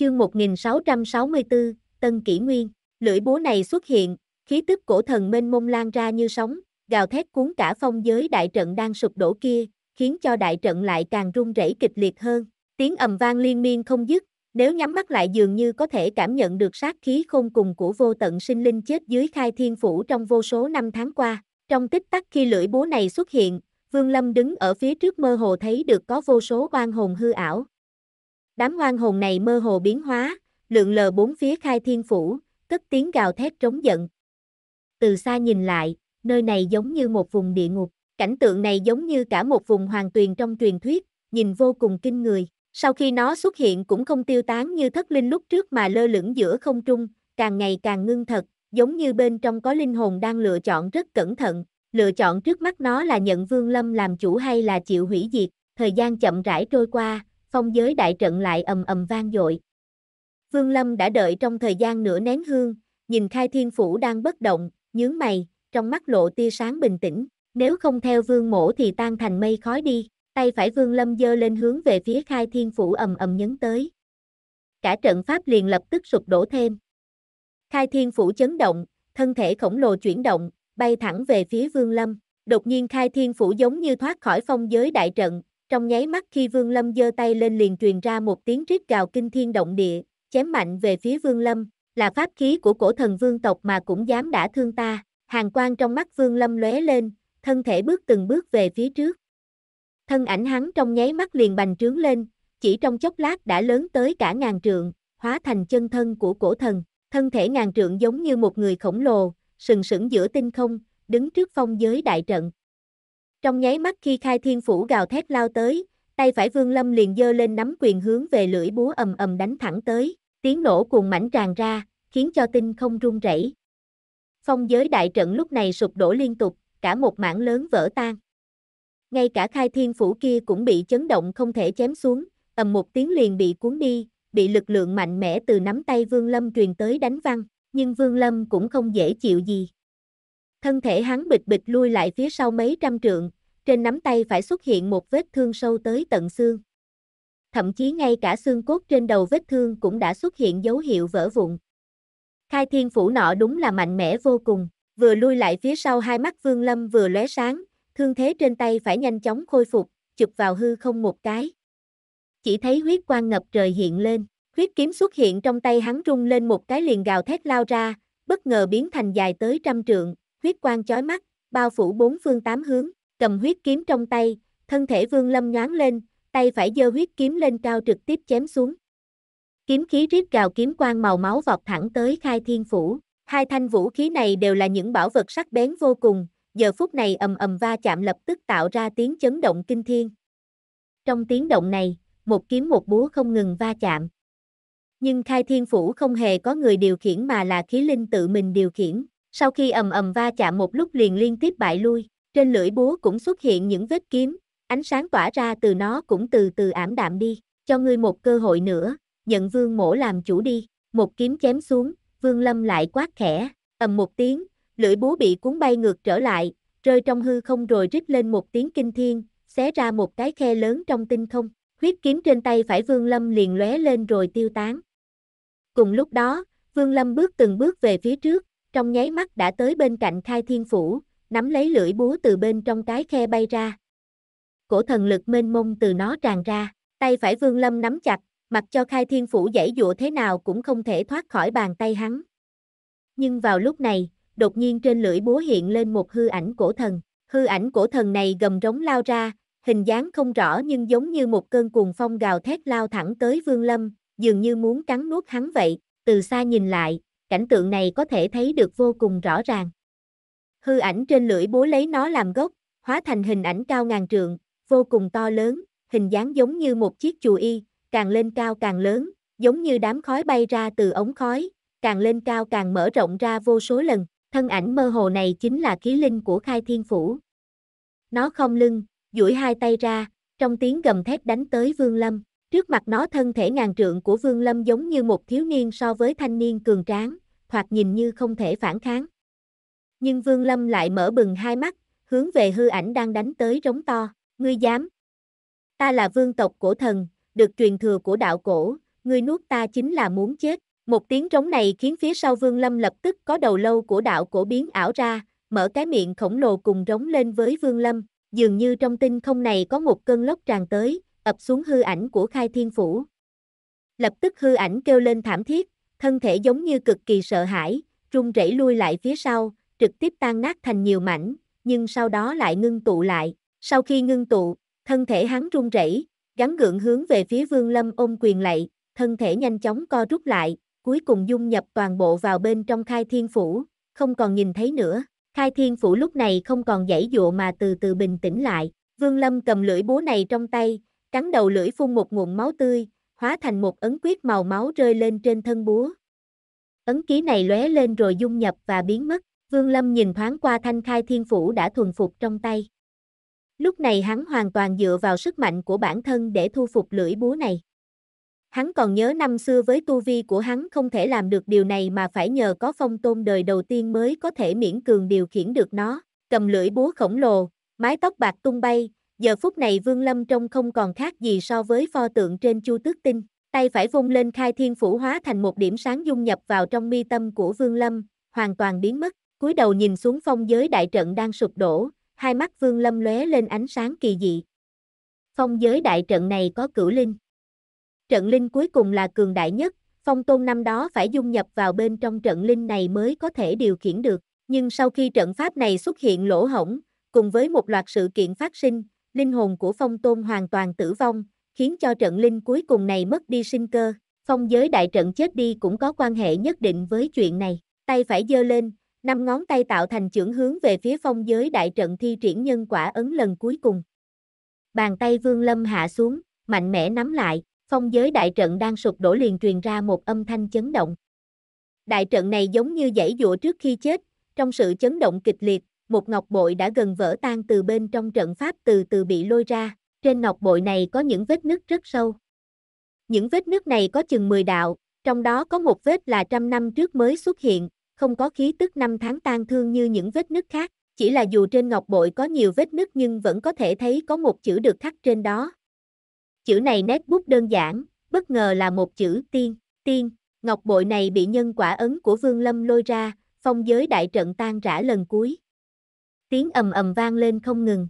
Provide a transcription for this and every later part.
Chương 1664, Tân Kỷ Nguyên, lưỡi búa này xuất hiện, khí tức cổ thần mênh mông lan ra như sóng, gào thét cuốn cả phong giới đại trận đang sụp đổ kia, khiến cho đại trận lại càng rung rẩy kịch liệt hơn. Tiếng ầm vang liên miên không dứt, nếu nhắm mắt lại dường như có thể cảm nhận được sát khí khôn cùng của vô tận sinh linh chết dưới khai thiên phủ trong vô số năm tháng qua. Trong tích tắc khi lưỡi búa này xuất hiện, Vương Lâm đứng ở phía trước mơ hồ thấy được có vô số oan hồn hư ảo, Đám ngoan hồn này mơ hồ biến hóa, lượng lờ bốn phía khai thiên phủ, cất tiếng gào thét trống giận. Từ xa nhìn lại, nơi này giống như một vùng địa ngục, cảnh tượng này giống như cả một vùng hoàng tuyền trong truyền thuyết, nhìn vô cùng kinh người. Sau khi nó xuất hiện cũng không tiêu tán như thất linh lúc trước mà lơ lửng giữa không trung, càng ngày càng ngưng thật, giống như bên trong có linh hồn đang lựa chọn rất cẩn thận, lựa chọn trước mắt nó là nhận Vương Lâm làm chủ hay là chịu hủy diệt, thời gian chậm rãi trôi qua, phong giới đại trận lại ầm ầm vang dội. Vương Lâm đã đợi trong thời gian nửa nén hương, nhìn khai thiên phủ đang bất động, nhướng mày, trong mắt lộ tia sáng bình tĩnh, nếu không theo vương mổ thì tan thành mây khói đi, tay phải vương lâm dơ lên hướng về phía khai thiên phủ ầm ầm nhấn tới. Cả trận pháp liền lập tức sụp đổ thêm. Khai thiên phủ chấn động, thân thể khổng lồ chuyển động, bay thẳng về phía vương lâm. Đột nhiên khai thiên phủ giống như thoát khỏi phong giới đại trận, trong nháy mắt khi Vương Lâm giơ tay lên liền truyền ra một tiếng rít gào kinh thiên động địa, chém mạnh về phía Vương Lâm, là pháp khí của cổ thần vương tộc mà cũng dám đã thương ta. Hàng quang trong mắt Vương Lâm lóe lên, thân thể bước từng bước về phía trước. Thân ảnh hắn trong nháy mắt liền bành trướng lên, chỉ trong chốc lát đã lớn tới cả ngàn trượng, hóa thành chân thân của cổ thần, thân thể ngàn trượng giống như một người khổng lồ, sừng sững giữa tinh không, đứng trước phong giới đại trận, trong nháy mắt khi khai thiên phủ gào thét lao tới, tay phải vương lâm liền dơ lên nắm quyền hướng về lưỡi búa ầm ầm đánh thẳng tới, tiếng nổ cuồng mảnh tràn ra, khiến cho tinh không rung rẩy. Phong giới đại trận lúc này sụp đổ liên tục, cả một mảng lớn vỡ tan. Ngay cả khai thiên phủ kia cũng bị chấn động không thể chém xuống, ầm một tiếng liền bị cuốn đi, bị lực lượng mạnh mẽ từ nắm tay Vương Lâm truyền tới đánh văng, nhưng Vương Lâm cũng không dễ chịu gì. Thân thể hắn bịch bịch lui lại phía sau mấy trăm trượng, trên nắm tay phải xuất hiện một vết thương sâu tới tận xương. Thậm chí ngay cả xương cốt trên đầu vết thương cũng đã xuất hiện dấu hiệu vỡ vụn. Khai thiên phủ nọ đúng là mạnh mẽ vô cùng, vừa lui lại phía sau hai mắt Vương Lâm vừa lóe sáng, thương thế trên tay phải nhanh chóng khôi phục, chụp vào hư không một cái. Chỉ thấy huyết quang ngập trời hiện lên, huyết kiếm xuất hiện trong tay hắn rung lên một cái liền gào thét lao ra, bất ngờ biến thành dài tới trăm trượng, huyết quang chói mắt, bao phủ bốn phương tám hướng. Cầm huyết kiếm trong tay, thân thể Vương Lâm nhoáng lên, tay phải giơ huyết kiếm lên cao trực tiếp chém xuống. Kiếm khí rít gào kiếm quang màu máu vọt thẳng tới Khai Thiên phủ. Hai thanh vũ khí này đều là những bảo vật sắc bén vô cùng, giờ phút này ầm ầm va chạm lập tức tạo ra tiếng chấn động kinh thiên. Trong tiếng động này, một kiếm một búa không ngừng va chạm. Nhưng khai thiên phủ không hề có người điều khiển mà là khí linh tự mình điều khiển. Sau khi ầm ầm va chạm một lúc liền liên tiếp bại lui. Trên lưỡi búa cũng xuất hiện những vết kiếm, ánh sáng tỏa ra từ nó cũng từ từ ảm đạm đi, cho ngươi một cơ hội nữa, nhận vương mổ làm chủ đi, một kiếm chém xuống, vương lâm lại quát khẽ, ầm một tiếng, lưỡi búa bị cuốn bay ngược trở lại, rơi trong hư không rồi rít lên một tiếng kinh thiên, xé ra một cái khe lớn trong tinh không, huyết kiếm trên tay phải vương lâm liền lóe lên rồi tiêu tán. Cùng lúc đó, vương lâm bước từng bước về phía trước, trong nháy mắt đã tới bên cạnh khai thiên phủ, nắm lấy lưỡi búa từ bên trong cái khe bay ra. Cổ thần lực mênh mông từ nó tràn ra, tay phải Vương Lâm nắm chặt, mặc cho khai thiên phủ dãy dụa thế nào cũng không thể thoát khỏi bàn tay hắn. Nhưng vào lúc này, đột nhiên trên lưỡi búa hiện lên một hư ảnh cổ thần. Hư ảnh cổ thần này gầm rống lao ra, hình dáng không rõ nhưng giống như một cơn cuồng phong gào thét lao thẳng tới Vương Lâm, dường như muốn cắn nuốt hắn vậy. Từ xa nhìn lại, cảnh tượng này có thể thấy được vô cùng rõ ràng hư ảnh trên lưỡi búa lấy nó làm gốc, hóa thành hình ảnh cao ngàn trượng, vô cùng to lớn, hình dáng giống như một chiếc chùa y, càng lên cao càng lớn, giống như đám khói bay ra từ ống khói, càng lên cao càng mở rộng ra vô số lần, thân ảnh mơ hồ này chính là khí linh của khai thiên phủ. Nó không lưng, duỗi hai tay ra, trong tiếng gầm thét đánh tới Vương Lâm, trước mặt nó thân thể ngàn trượng của Vương Lâm giống như một thiếu niên so với thanh niên cường tráng, thoạt nhìn như không thể phản kháng. Nhưng Vương Lâm lại mở bừng hai mắt, hướng về hư ảnh đang đánh tới rống to, ngươi dám. Ta là vương tộc cổ thần, được truyền thừa của đạo cổ, ngươi nuốt ta chính là muốn chết. Một tiếng rống này khiến phía sau Vương Lâm lập tức có đầu lâu của đạo cổ biến ảo ra, mở cái miệng khổng lồ cùng rống lên với Vương Lâm, dường như trong tinh không này có một cơn lốc tràn tới, ập xuống hư ảnh của Khai Thiên Phủ. Lập tức hư ảnh kêu lên thảm thiết, thân thể giống như cực kỳ sợ hãi, run rẩy lui lại phía sau, trực tiếp tan nát thành nhiều mảnh, nhưng sau đó lại ngưng tụ lại. Sau khi ngưng tụ, thân thể hắn run rẩy, gắn gượng hướng về phía Vương Lâm ôm quyền lạy, thân thể nhanh chóng co rút lại, cuối cùng dung nhập toàn bộ vào bên trong Khai Thiên phủ, không còn nhìn thấy nữa. Khai Thiên phủ lúc này không còn dãy dụa mà từ từ bình tĩnh lại. Vương Lâm cầm lưỡi búa này trong tay, cắn đầu lưỡi phun một nguồn máu tươi, hóa thành một ấn quyết màu máu rơi lên trên thân búa. Ấn ký này lóe lên rồi dung nhập và biến mất. Vương Lâm nhìn thoáng qua thanh khai thiên phủ đã thuần phục trong tay. Lúc này hắn hoàn toàn dựa vào sức mạnh của bản thân để thu phục lưỡi búa này. Hắn còn nhớ năm xưa với tu vi của hắn không thể làm được điều này mà phải nhờ có phong tôn đời đầu tiên mới có thể miễn cường điều khiển được nó, cầm lưỡi búa khổng lồ, mái tóc bạc tung bay, giờ phút này Vương Lâm trông không còn khác gì so với pho tượng trên Chu Tước Tinh, tay phải vung lên khai thiên phủ hóa thành một điểm sáng dung nhập vào trong mi tâm của Vương Lâm, hoàn toàn biến mất cúi đầu nhìn xuống phong giới đại trận đang sụp đổ, hai mắt Vương Lâm lóe lên ánh sáng kỳ dị. Phong giới đại trận này có cửu linh. Trận linh cuối cùng là cường đại nhất, phong tôn năm đó phải dung nhập vào bên trong trận linh này mới có thể điều khiển được. Nhưng sau khi trận pháp này xuất hiện lỗ hổng, cùng với một loạt sự kiện phát sinh, linh hồn của phong tôn hoàn toàn tử vong, khiến cho trận linh cuối cùng này mất đi sinh cơ. Phong giới đại trận chết đi cũng có quan hệ nhất định với chuyện này. Tay phải giơ lên, năm ngón tay tạo thành chưởng hướng về phía phong giới đại trận thi triển nhân quả ấn lần cuối cùng. Bàn tay vương lâm hạ xuống, mạnh mẽ nắm lại, phong giới đại trận đang sụp đổ liền truyền ra một âm thanh chấn động. Đại trận này giống như dãy dụa trước khi chết, trong sự chấn động kịch liệt, một ngọc bội đã gần vỡ tan từ bên trong trận pháp từ từ bị lôi ra, trên ngọc bội này có những vết nứt rất sâu. Những vết nứt này có chừng 10 đạo, trong đó có một vết là trăm năm trước mới xuất hiện, không có khí tức năm tháng tan thương như những vết nứt khác, chỉ là dù trên ngọc bội có nhiều vết nứt nhưng vẫn có thể thấy có một chữ được khắc trên đó. Chữ này nét bút đơn giản, bất ngờ là một chữ tiên, tiên, ngọc bội này bị nhân quả ấn của Vương Lâm lôi ra, phong giới đại trận tan rã lần cuối. Tiếng ầm ầm vang lên không ngừng.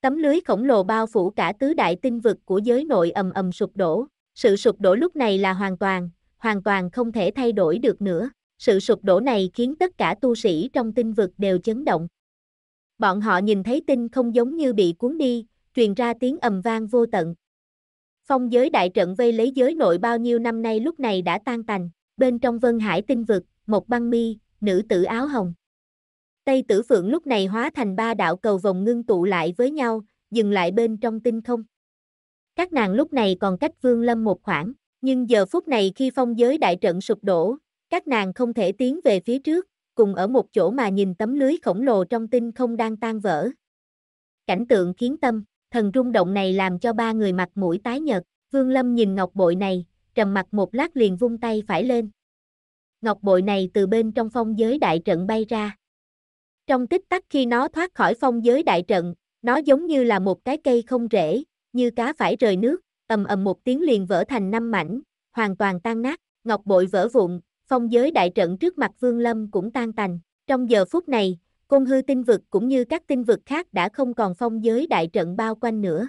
Tấm lưới khổng lồ bao phủ cả tứ đại tinh vực của giới nội ầm ầm sụp đổ, sự sụp đổ lúc này là hoàn toàn, hoàn toàn không thể thay đổi được nữa. Sự sụp đổ này khiến tất cả tu sĩ trong tinh vực đều chấn động. Bọn họ nhìn thấy tinh không giống như bị cuốn đi, truyền ra tiếng ầm vang vô tận. Phong giới đại trận vây lấy giới nội bao nhiêu năm nay lúc này đã tan tành, bên trong vân hải tinh vực, một băng mi, nữ tử áo hồng. Tây tử phượng lúc này hóa thành ba đạo cầu vòng ngưng tụ lại với nhau, dừng lại bên trong tinh không. Các nàng lúc này còn cách vương lâm một khoảng, nhưng giờ phút này khi phong giới đại trận sụp đổ, các nàng không thể tiến về phía trước, cùng ở một chỗ mà nhìn tấm lưới khổng lồ trong tinh không đang tan vỡ. Cảnh tượng khiến tâm, thần rung động này làm cho ba người mặt mũi tái nhợt, Vương Lâm nhìn ngọc bội này, trầm mặt một lát liền vung tay phải lên. Ngọc bội này từ bên trong phong giới đại trận bay ra. Trong tích tắc khi nó thoát khỏi phong giới đại trận, nó giống như là một cái cây không rễ, như cá phải rời nước, ầm ầm một tiếng liền vỡ thành năm mảnh, hoàn toàn tan nát, ngọc bội vỡ vụn, phong giới đại trận trước mặt Vương Lâm cũng tan tành. Trong giờ phút này, côn hư tinh vực cũng như các tinh vực khác đã không còn phong giới đại trận bao quanh nữa.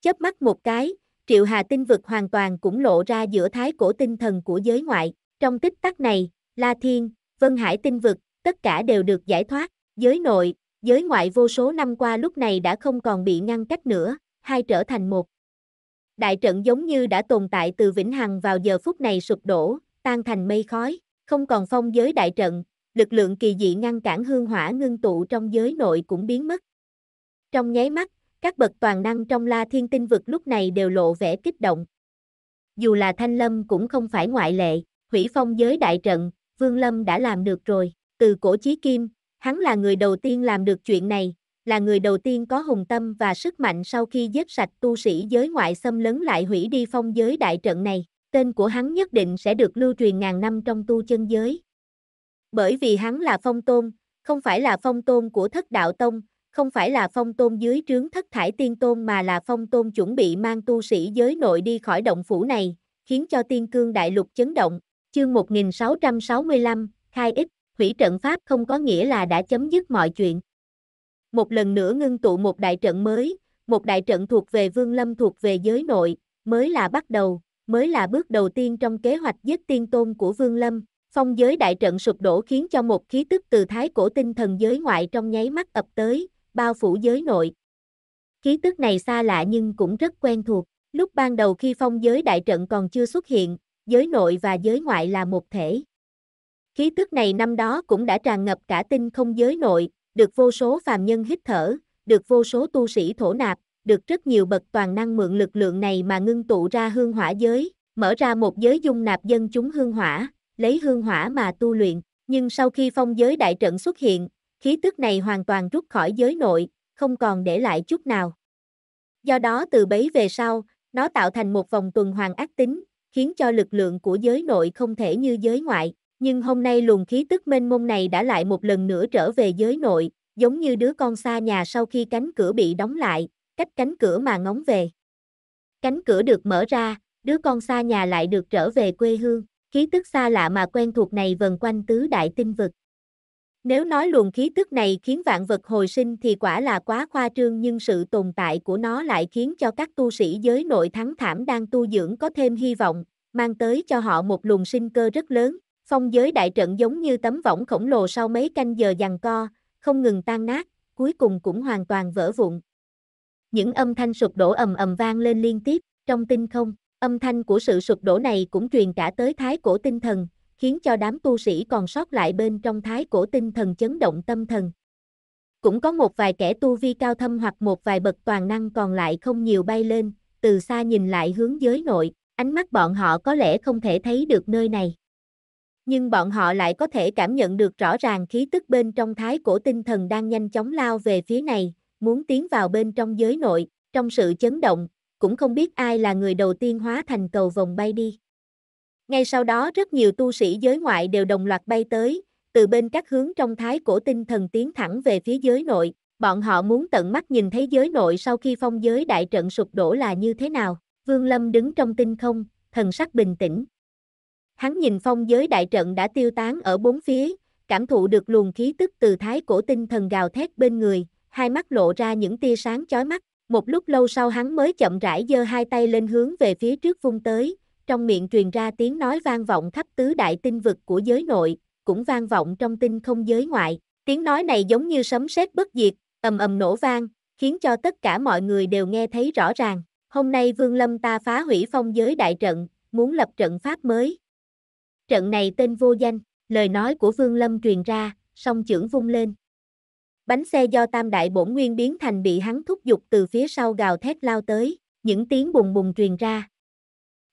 Chớp mắt một cái, Triệu Hà tinh vực hoàn toàn cũng lộ ra giữa thái cổ tinh thần của giới ngoại. Trong tích tắc này, La Thiên, Vân Hải tinh vực, tất cả đều được giải thoát. Giới nội, giới ngoại vô số năm qua lúc này đã không còn bị ngăn cách nữa, hai trở thành một. Đại trận giống như đã tồn tại từ vĩnh hằng vào giờ phút này sụp đổ, tan thành mây khói, không còn phong giới đại trận, lực lượng kỳ dị ngăn cản hương hỏa ngưng tụ trong giới nội cũng biến mất. Trong nháy mắt, các bậc toàn năng trong la thiên tinh vực lúc này đều lộ vẻ kích động. Dù là Thanh Lâm cũng không phải ngoại lệ, hủy phong giới đại trận, Vương Lâm đã làm được rồi, từ cổ chí kim, hắn là người đầu tiên làm được chuyện này, là người đầu tiên có hùng tâm và sức mạnh sau khi giết sạch tu sĩ giới ngoại xâm lấn lại hủy đi phong giới đại trận này. Tên của hắn nhất định sẽ được lưu truyền ngàn năm trong tu chân giới. Bởi vì hắn là phong tôn, không phải là phong tôn của thất đạo tông, không phải là phong tôn dưới trướng thất thải tiên tôn mà là phong tôn chuẩn bị mang tu sĩ giới nội đi khỏi động phủ này, khiến cho tiên cương đại lục chấn động. Chương 1665, khai ích, hủy trận pháp không có nghĩa là đã chấm dứt mọi chuyện. Một lần nữa ngưng tụ một đại trận mới, một đại trận thuộc về Vương Lâm thuộc về giới nội, mới là bắt đầu, mới là bước đầu tiên trong kế hoạch giết tiên tôn của Vương Lâm. Phong giới đại trận sụp đổ khiến cho một khí tức từ thái cổ tinh thần giới ngoại trong nháy mắt ập tới, bao phủ giới nội. Khí tức này xa lạ nhưng cũng rất quen thuộc. Lúc ban đầu khi phong giới đại trận còn chưa xuất hiện, giới nội và giới ngoại là một thể. Khí tức này năm đó cũng đã tràn ngập cả tinh không giới nội, được vô số phàm nhân hít thở, được vô số tu sĩ thổ nạp, được rất nhiều bậc toàn năng mượn lực lượng này mà ngưng tụ ra hương hỏa giới, mở ra một giới dung nạp dân chúng hương hỏa, lấy hương hỏa mà tu luyện, nhưng sau khi phong giới đại trận xuất hiện, khí tức này hoàn toàn rút khỏi giới nội, không còn để lại chút nào. Do đó từ bấy về sau, nó tạo thành một vòng tuần hoàn ác tính, khiến cho lực lượng của giới nội không thể như giới ngoại, nhưng hôm nay luồng khí tức mênh mông này đã lại một lần nữa trở về giới nội, giống như đứa con xa nhà sau khi cánh cửa bị đóng lại, cách cánh cửa mà ngóng về. Cánh cửa được mở ra, đứa con xa nhà lại được trở về quê hương, khí tức xa lạ mà quen thuộc này vần quanh tứ đại tinh vực. Nếu nói luồng khí tức này khiến vạn vật hồi sinh thì quả là quá khoa trương nhưng sự tồn tại của nó lại khiến cho các tu sĩ giới nội thắng thảm đang tu dưỡng có thêm hy vọng, mang tới cho họ một luồng sinh cơ rất lớn. Phong giới đại trận giống như tấm võng khổng lồ sau mấy canh giờ giằng co, không ngừng tan nát, cuối cùng cũng hoàn toàn vỡ vụn. Những âm thanh sụp đổ ầm ầm vang lên liên tiếp, trong tinh không, âm thanh của sự sụp đổ này cũng truyền cả tới thái cổ tinh thần, khiến cho đám tu sĩ còn sót lại bên trong thái cổ tinh thần chấn động tâm thần. Cũng có một vài kẻ tu vi cao thâm hoặc một vài bậc toàn năng còn lại không nhiều bay lên, từ xa nhìn lại hướng giới nội, ánh mắt bọn họ có lẽ không thể thấy được nơi này. Nhưng bọn họ lại có thể cảm nhận được rõ ràng khí tức bên trong thái cổ tinh thần đang nhanh chóng lao về phía này, muốn tiến vào bên trong giới nội, trong sự chấn động, cũng không biết ai là người đầu tiên hóa thành cầu vòng bay đi. Ngay sau đó rất nhiều tu sĩ giới ngoại đều đồng loạt bay tới, từ bên các hướng trong thái cổ tinh thần tiến thẳng về phía giới nội, bọn họ muốn tận mắt nhìn thấy giới nội sau khi phong giới đại trận sụp đổ là như thế nào. Vương Lâm đứng trong tinh không, thần sắc bình tĩnh. Hắn nhìn phong giới đại trận đã tiêu tán ở bốn phía, cảm thụ được luồng khí tức từ thái cổ tinh thần gào thét bên người, hai mắt lộ ra những tia sáng chói mắt, một lúc lâu sau hắn mới chậm rãi giơ hai tay lên hướng về phía trước vung tới, trong miệng truyền ra tiếng nói vang vọng khắp tứ đại tinh vực của giới nội, cũng vang vọng trong tinh không giới ngoại, tiếng nói này giống như sấm sét bất diệt, ầm ầm nổ vang, khiến cho tất cả mọi người đều nghe thấy rõ ràng, hôm nay Vương Lâm ta phá hủy phong giới đại trận, muốn lập trận pháp mới. Trận này tên vô danh, lời nói của Vương Lâm truyền ra, song trưởng vung lên, bánh xe do tam đại bổn nguyên biến thành bị hắn thúc giục từ phía sau gào thét lao tới, những tiếng bùng bùng truyền ra.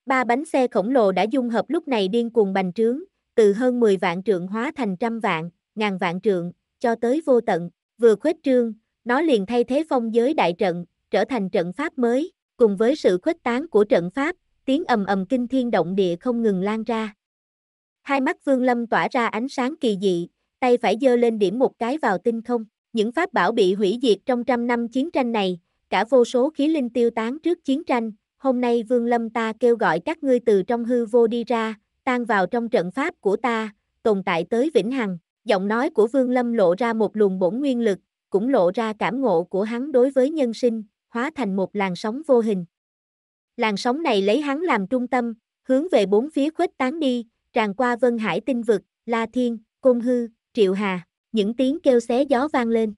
Ba bánh xe khổng lồ đã dung hợp lúc này điên cuồng bành trướng, từ hơn 10 vạn trượng hóa thành trăm vạn, ngàn vạn trượng, cho tới vô tận, vừa khuếch trương, nó liền thay thế phong giới đại trận, trở thành trận pháp mới, cùng với sự khuếch tán của trận pháp, tiếng ầm ầm kinh thiên động địa không ngừng lan ra. Hai mắt Vương Lâm tỏa ra ánh sáng kỳ dị, tay phải giơ lên điểm một cái vào tinh không. Những pháp bảo bị hủy diệt trong trăm năm chiến tranh này, cả vô số khí linh tiêu tán trước chiến tranh, hôm nay Vương Lâm ta kêu gọi các ngươi từ trong hư vô đi ra, tan vào trong trận pháp của ta, tồn tại tới vĩnh hằng. Giọng nói của Vương Lâm lộ ra một luồng bổn nguyên lực, cũng lộ ra cảm ngộ của hắn đối với nhân sinh, hóa thành một làn sóng vô hình. Làn sóng này lấy hắn làm trung tâm, hướng về bốn phía khuếch tán đi, tràn qua Vân Hải tinh vực, La Thiên, Côn Hư, Triệu Hà những tiếng kêu xé gió vang lên.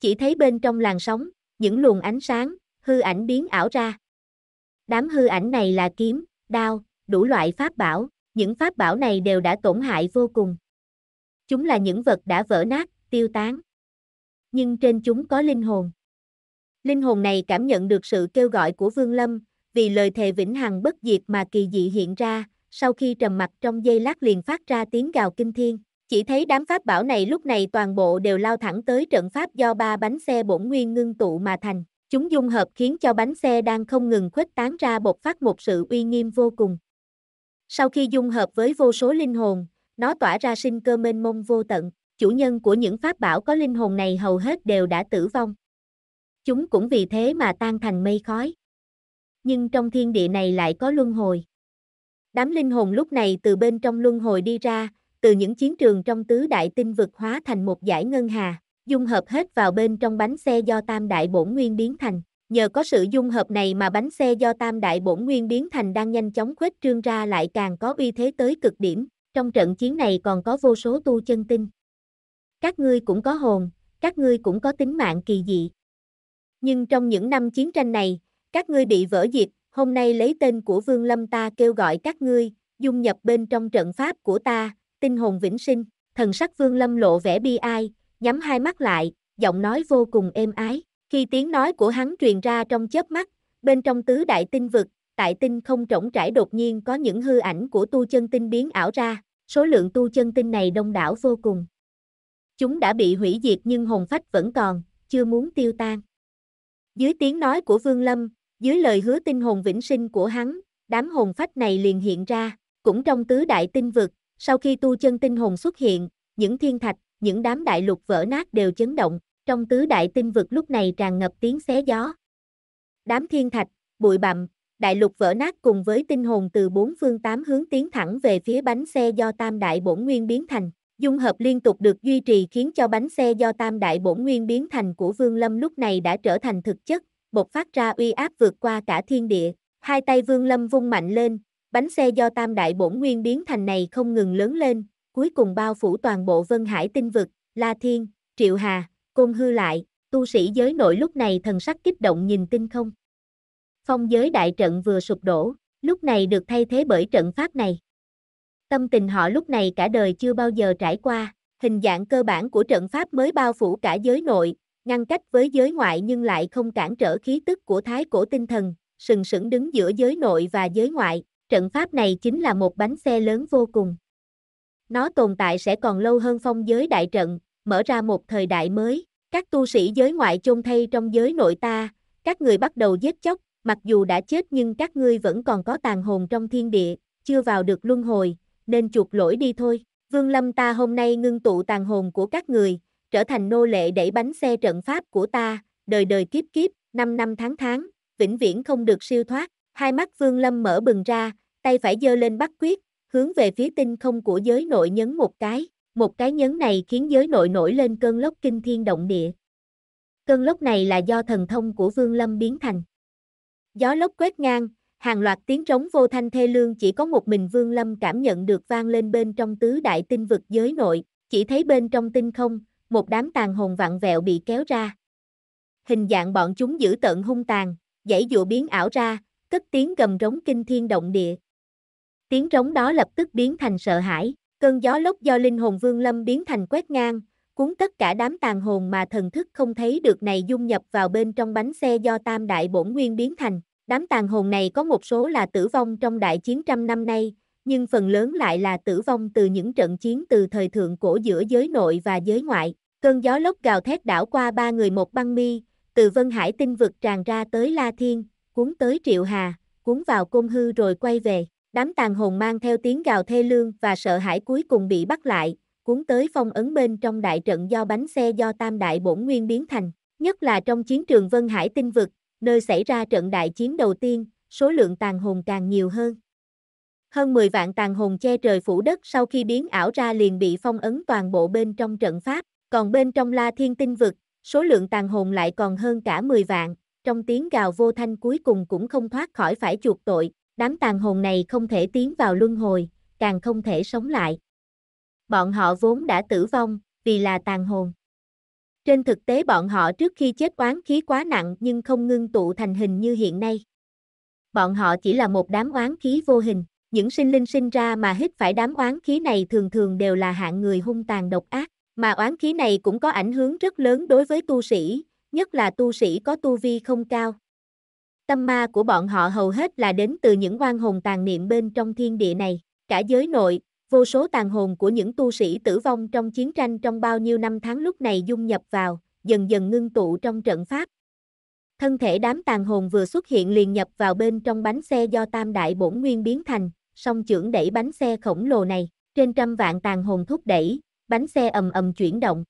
Chỉ thấy bên trong làn sóng, những luồng ánh sáng, hư ảnh biến ảo ra. Đám hư ảnh này là kiếm, đao, đủ loại pháp bảo, những pháp bảo này đều đã tổn hại vô cùng. Chúng là những vật đã vỡ nát, tiêu tán. Nhưng trên chúng có linh hồn. Linh hồn này cảm nhận được sự kêu gọi của Vương Lâm, vì lời thề vĩnh hằng bất diệt mà kỳ dị hiện ra, sau khi trầm mặt trong giây lát liền phát ra tiếng gào kinh thiên. Chỉ thấy đám pháp bảo này lúc này toàn bộ đều lao thẳng tới trận pháp do ba bánh xe bổn nguyên ngưng tụ mà thành. Chúng dung hợp khiến cho bánh xe đang không ngừng khuếch tán ra bộc phát một sự uy nghiêm vô cùng. Sau khi dung hợp với vô số linh hồn, nó tỏa ra sinh cơ mênh mông vô tận. Chủ nhân của những pháp bảo có linh hồn này hầu hết đều đã tử vong. Chúng cũng vì thế mà tan thành mây khói. Nhưng trong thiên địa này lại có luân hồi. Đám linh hồn lúc này từ bên trong luân hồi đi ra, từ những chiến trường trong tứ đại tinh vực hóa thành một giải ngân hà, dung hợp hết vào bên trong bánh xe do tam đại bổn nguyên biến thành. Nhờ có sự dung hợp này mà bánh xe do tam đại bổn nguyên biến thành đang nhanh chóng khuếch trương ra lại càng có uy thế tới cực điểm. Trong trận chiến này còn có vô số tu chân tinh. Các ngươi cũng có hồn, các ngươi cũng có tính mạng kỳ dị. Nhưng trong những năm chiến tranh này, các ngươi bị vỡ diệt, hôm nay lấy tên của Vương Lâm ta kêu gọi các ngươi, dung nhập bên trong trận pháp của ta, tinh hồn vĩnh sinh, thần sắc Vương Lâm lộ vẻ bi ai, nhắm hai mắt lại, giọng nói vô cùng êm ái. Khi tiếng nói của hắn truyền ra trong chớp mắt, bên trong tứ đại tinh vực, tại tinh không trổng trải đột nhiên có những hư ảnh của tu chân tinh biến ảo ra, số lượng tu chân tinh này đông đảo vô cùng. Chúng đã bị hủy diệt nhưng hồn phách vẫn còn, chưa muốn tiêu tan. Dưới tiếng nói của Vương Lâm, dưới lời hứa tinh hồn vĩnh sinh của hắn, đám hồn phách này liền hiện ra, cũng trong tứ đại tinh vực, sau khi tu chân tinh hồn xuất hiện, những thiên thạch, những đám đại lục vỡ nát đều chấn động, trong tứ đại tinh vực lúc này tràn ngập tiếng xé gió. Đám thiên thạch, bụi bặm, đại lục vỡ nát cùng với tinh hồn từ bốn phương tám hướng tiến thẳng về phía bánh xe do tam đại bổn nguyên biến thành. Dung hợp liên tục được duy trì khiến cho bánh xe do tam đại bổn nguyên biến thành của Vương Lâm lúc này đã trở thành thực chất, bộc phát ra uy áp vượt qua cả thiên địa. Hai tay Vương Lâm vung mạnh lên, Bánh xe do tam đại bổn nguyên biến thành này không ngừng lớn lên, cuối cùng bao phủ toàn bộ Vân Hải tinh vực, La Thiên, Triệu Hà, Côn Hư lại, tu sĩ giới nội lúc này thần sắc kích động nhìn tinh không. Phong giới đại trận vừa sụp đổ, lúc này được thay thế bởi trận pháp này. Tâm tình họ lúc này cả đời chưa bao giờ trải qua, hình dạng cơ bản của trận pháp mới bao phủ cả giới nội, ngăn cách với giới ngoại nhưng lại không cản trở khí tức của thái cổ tinh thần, sừng sững đứng giữa giới nội và giới ngoại, trận pháp này chính là một bánh xe lớn vô cùng. Nó tồn tại sẽ còn lâu hơn phong giới đại trận, mở ra một thời đại mới. Các tu sĩ giới ngoại chôn thay trong giới nội ta, các người bắt đầu giết chóc, mặc dù đã chết nhưng các ngươi vẫn còn có tàn hồn trong thiên địa, chưa vào được luân hồi, nên chuộc lỗi đi thôi. Vương Lâm ta hôm nay ngưng tụ tàn hồn của các người, trở thành nô lệ đẩy bánh xe trận pháp của ta, đời đời kiếp kiếp, năm năm tháng tháng, vĩnh viễn không được siêu thoát. Hai mắt Vương Lâm mở bừng ra, tay phải giơ lên bắt quyết, hướng về phía tinh không của giới nội nhấn một cái. Một cái nhấn này khiến giới nội nổi lên cơn lốc kinh thiên động địa. Cơn lốc này là do thần thông của Vương Lâm biến thành. Gió lốc quét ngang, hàng loạt tiếng trống vô thanh thê lương chỉ có một mình Vương Lâm cảm nhận được vang lên bên trong tứ đại tinh vực giới nội, chỉ thấy bên trong tinh không, một đám tàn hồn vặn vẹo bị kéo ra. Hình dạng bọn chúng giữ tận hung tàn, dãy dụ biến ảo ra, cất tiếng gầm rống kinh thiên động địa. Tiếng rống đó lập tức biến thành sợ hãi, cơn gió lốc do linh hồn vương lâm biến thành quét ngang, cuốn tất cả đám tàn hồn mà thần thức không thấy được này dung nhập vào bên trong bánh xe do tam đại bổn nguyên biến thành. Đám tàn hồn này có một số là tử vong trong đại chiến trăm năm nay, nhưng phần lớn lại là tử vong từ những trận chiến từ thời thượng cổ giữa giới nội và giới ngoại. Cơn gió lốc gào thét đảo qua ba người một băng mi, từ Vân Hải tinh vực tràn ra tới La Thiên, cuốn tới Triệu Hà, cuốn vào cung hư rồi quay về. Đám tàn hồn mang theo tiếng gào thê lương và sợ hãi cuối cùng bị bắt lại, cuốn tới phong ấn bên trong đại trận do bánh xe do tam đại bổn nguyên biến thành, nhất là trong chiến trường Vân Hải Tinh Vực, nơi xảy ra trận đại chiến đầu tiên, số lượng tàn hồn càng nhiều hơn. Hơn 10 vạn tàn hồn che trời phủ đất sau khi biến ảo ra liền bị phong ấn toàn bộ bên trong trận pháp, còn bên trong La Thiên Tinh Vực, số lượng tàn hồn lại còn hơn cả 10 vạn, trong tiếng gào vô thanh cuối cùng cũng không thoát khỏi phải chuộc tội, đám tàn hồn này không thể tiến vào luân hồi, càng không thể sống lại. Bọn họ vốn đã tử vong, vì là tàn hồn. Trên thực tế bọn họ trước khi chết oán khí quá nặng nhưng không ngưng tụ thành hình như hiện nay. Bọn họ chỉ là một đám oán khí vô hình, những sinh linh sinh ra mà hít phải đám oán khí này thường thường đều là hạng người hung tàn độc ác, mà oán khí này cũng có ảnh hưởng rất lớn đối với tu sĩ, nhất là tu sĩ có tu vi không cao. Tâm ma của bọn họ hầu hết là đến từ những oan hồn tàn niệm bên trong thiên địa này, cả giới nội, vô số tàn hồn của những tu sĩ tử vong trong chiến tranh trong bao nhiêu năm tháng lúc này dung nhập vào, dần dần ngưng tụ trong trận pháp. Thân thể đám tàn hồn vừa xuất hiện liền nhập vào bên trong bánh xe do tam đại bổn nguyên biến thành, song trưởng đẩy bánh xe khổng lồ này, trên trăm vạn tàn hồn thúc đẩy, bánh xe ầm ầm chuyển động.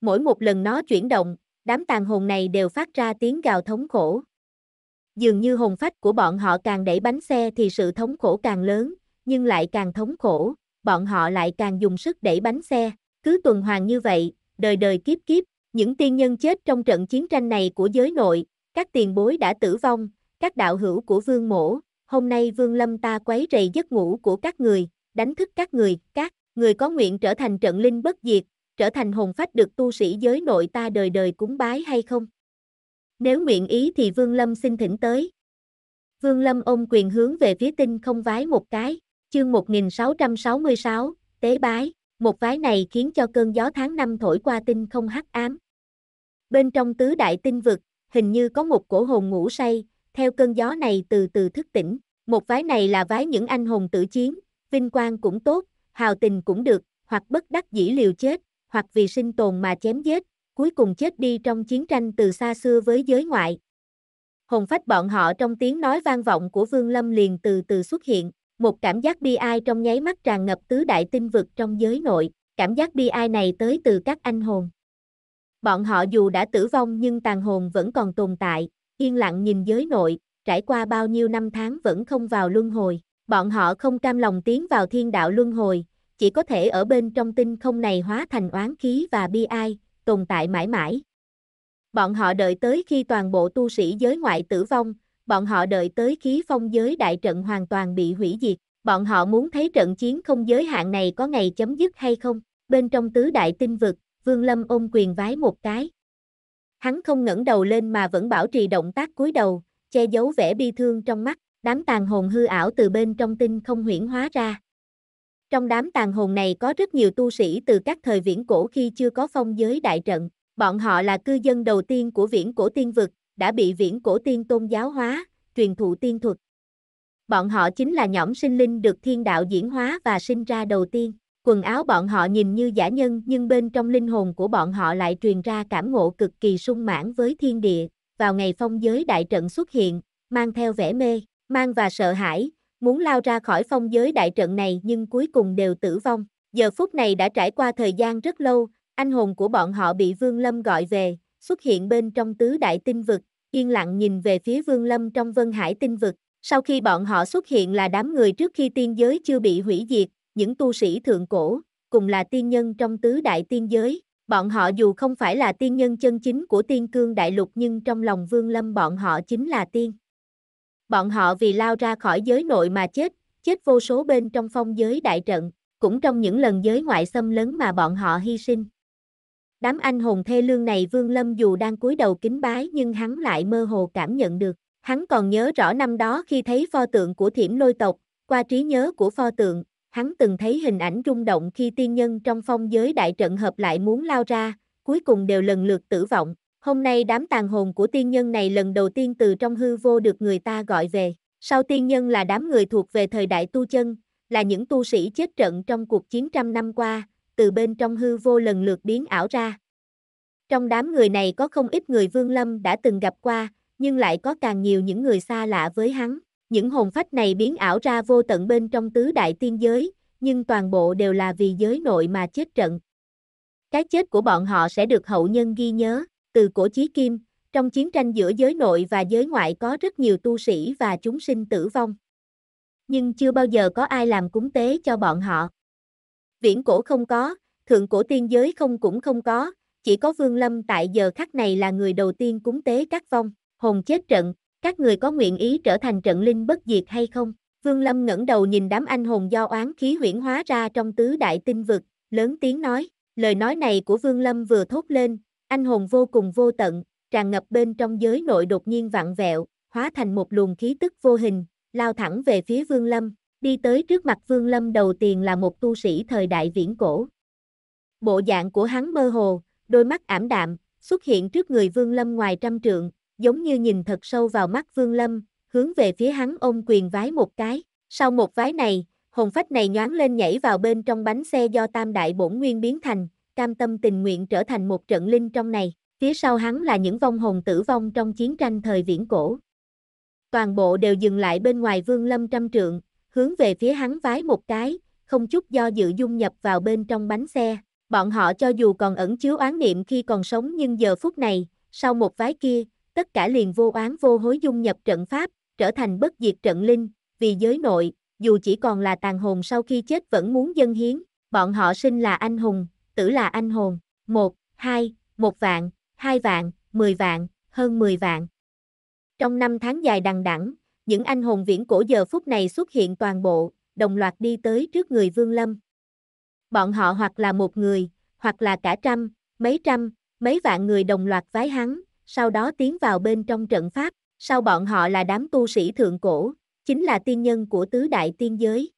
Mỗi một lần nó chuyển động, đám tàn hồn này đều phát ra tiếng gào thống khổ. Dường như hồn phách của bọn họ càng đẩy bánh xe thì sự thống khổ càng lớn, nhưng lại càng thống khổ, bọn họ lại càng dùng sức đẩy bánh xe, cứ tuần hoàn như vậy, đời đời kiếp kiếp, những tiên nhân chết trong trận chiến tranh này của giới nội, các tiền bối đã tử vong, các đạo hữu của vương mổ, hôm nay vương lâm ta quấy rầy giấc ngủ của các người, đánh thức các người, các người có nguyện trở thành trận linh bất diệt, trở thành hồn phách được tu sĩ giới nội ta đời đời cúng bái hay không? Nếu nguyện ý thì Vương Lâm xin thỉnh tới. Vương Lâm ôm quyền hướng về phía tinh không vái một cái, chương 1666, tế bái, một vái này khiến cho cơn gió tháng năm thổi qua tinh không hắc ám. Bên trong tứ đại tinh vực, hình như có một cổ hồn ngủ say, theo cơn gió này từ từ thức tỉnh, một vái này là vái những anh hùng tử chiến, vinh quang cũng tốt, hào tình cũng được, hoặc bất đắc dĩ liều chết, hoặc vì sinh tồn mà chém giết, cuối cùng chết đi trong chiến tranh từ xa xưa với giới ngoại. Hồn phách bọn họ trong tiếng nói vang vọng của Vương Lâm liền từ từ xuất hiện, một cảm giác bi ai trong nháy mắt tràn ngập tứ đại tinh vực trong giới nội, cảm giác bi ai này tới từ các anh hồn. Bọn họ dù đã tử vong nhưng tàn hồn vẫn còn tồn tại, yên lặng nhìn giới nội, trải qua bao nhiêu năm tháng vẫn không vào luân hồi. Bọn họ không cam lòng tiến vào thiên đạo luân hồi, chỉ có thể ở bên trong tinh không này hóa thành oán khí và bi ai, tồn tại mãi mãi. Bọn họ đợi tới khi toàn bộ tu sĩ giới ngoại tử vong, bọn họ đợi tới khí phong giới đại trận hoàn toàn bị hủy diệt, bọn họ muốn thấy trận chiến không giới hạn này có ngày chấm dứt hay không. Bên trong tứ đại tinh vực, Vương Lâm ôm quyền vái một cái. Hắn không ngẩng đầu lên mà vẫn bảo trì động tác cúi đầu, che giấu vẻ bi thương trong mắt, đám tàn hồn hư ảo từ bên trong tinh không huyễn hóa ra. Trong đám tàn hồn này có rất nhiều tu sĩ từ các thời viễn cổ khi chưa có phong giới đại trận, bọn họ là cư dân đầu tiên của viễn cổ tiên vực, đã bị viễn cổ tiên tôn giáo hóa, truyền thụ tiên thuật. Bọn họ chính là nhóm sinh linh được thiên đạo diễn hóa và sinh ra đầu tiên. Quần áo bọn họ nhìn như giả nhân nhưng bên trong linh hồn của bọn họ lại truyền ra cảm ngộ cực kỳ sung mãn với thiên địa. Vào ngày phong giới đại trận xuất hiện, mang theo vẻ mê, mang và sợ hãi, muốn lao ra khỏi phong giới đại trận này nhưng cuối cùng đều tử vong. Giờ phút này đã trải qua thời gian rất lâu, anh hồn của bọn họ bị Vương Lâm gọi về, xuất hiện bên trong tứ đại tinh vực, yên lặng nhìn về phía Vương Lâm trong Vân Hải tinh vực. Sau khi bọn họ xuất hiện là đám người trước khi tiên giới chưa bị hủy diệt, những tu sĩ thượng cổ, cùng là tiên nhân trong tứ đại tiên giới. Bọn họ dù không phải là tiên nhân chân chính của tiên cương đại lục nhưng trong lòng Vương Lâm bọn họ chính là tiên. Bọn họ vì lao ra khỏi giới nội mà chết, chết vô số bên trong phong giới đại trận, cũng trong những lần giới ngoại xâm lớn mà bọn họ hy sinh. Đám anh hùng thê lương này Vương Lâm dù đang cúi đầu kính bái nhưng hắn lại mơ hồ cảm nhận được. Hắn còn nhớ rõ năm đó khi thấy pho tượng của thiểm lôi tộc, qua trí nhớ của pho tượng, hắn từng thấy hình ảnh rung động khi tiên nhân trong phong giới đại trận hợp lại muốn lao ra, cuối cùng đều lần lượt tử vọng, Hôm nay đám tàn hồn của tiên nhân này lần đầu tiên từ trong hư vô được người ta gọi về. Sau tiên nhân là đám người thuộc về thời đại tu chân, là những tu sĩ chết trận trong cuộc chiến trăm năm qua, từ bên trong hư vô lần lượt biến ảo ra. Trong đám người này có không ít người Vương Lâm đã từng gặp qua, nhưng lại có càng nhiều những người xa lạ với hắn. Những hồn phách này biến ảo ra vô tận bên trong tứ đại tiên giới, nhưng toàn bộ đều là vì giới nội mà chết trận. Cái chết của bọn họ sẽ được hậu nhân ghi nhớ từ cổ chí kim, trong chiến tranh giữa giới nội và giới ngoại có rất nhiều tu sĩ và chúng sinh tử vong. Nhưng chưa bao giờ có ai làm cúng tế cho bọn họ. Viễn cổ không có, thượng cổ tiên giới không cũng không có, chỉ có Vương Lâm tại giờ khắc này là người đầu tiên cúng tế các vong, hồn chết trận, các người có nguyện ý trở thành trận linh bất diệt hay không? Vương Lâm ngẩng đầu nhìn đám anh hồn do oán khí huyễn hóa ra trong tứ đại tinh vực, lớn tiếng nói, lời nói này của Vương Lâm vừa thốt lên, anh hồn vô cùng vô tận, tràn ngập bên trong giới nội đột nhiên vặn vẹo, hóa thành một luồng khí tức vô hình, lao thẳng về phía Vương Lâm, đi tới trước mặt Vương Lâm đầu tiên là một tu sĩ thời đại viễn cổ. Bộ dạng của hắn mơ hồ, đôi mắt ảm đạm, xuất hiện trước người Vương Lâm ngoài trăm trượng, giống như nhìn thật sâu vào mắt Vương Lâm, hướng về phía hắn ôm quyền vái một cái. Sau một vái này, hồn phách này nhoáng lên nhảy vào bên trong bánh xe do tam đại bổn nguyên biến thành, cam tâm tình nguyện trở thành một trận linh trong này, phía sau hắn là những vong hồn tử vong trong chiến tranh thời viễn cổ. Toàn bộ đều dừng lại bên ngoài vương lâm trăm trượng, hướng về phía hắn vái một cái, không chút do dự dung nhập vào bên trong bánh xe. Bọn họ cho dù còn ẩn chứa oán niệm khi còn sống nhưng giờ phút này, sau một vái kia, tất cả liền vô oán vô hối dung nhập trận pháp, trở thành bất diệt trận linh, vì giới nội, dù chỉ còn là tàn hồn sau khi chết vẫn muốn dân hiến, bọn họ sinh là anh hùng, tử là anh hồn, 1, 2, 1 vạn, 2 vạn, 10 vạn, hơn 10 vạn. Trong năm tháng dài đằng đẵng, những anh hồn viễn cổ giờ phút này xuất hiện toàn bộ, đồng loạt đi tới trước người Vương Lâm. Bọn họ hoặc là một người, hoặc là cả trăm, mấy trăm, mấy vạn người đồng loạt vái hắn, sau đó tiến vào bên trong trận pháp, sau bọn họ là đám tu sĩ thượng cổ, chính là tiên nhân của tứ đại tiên giới.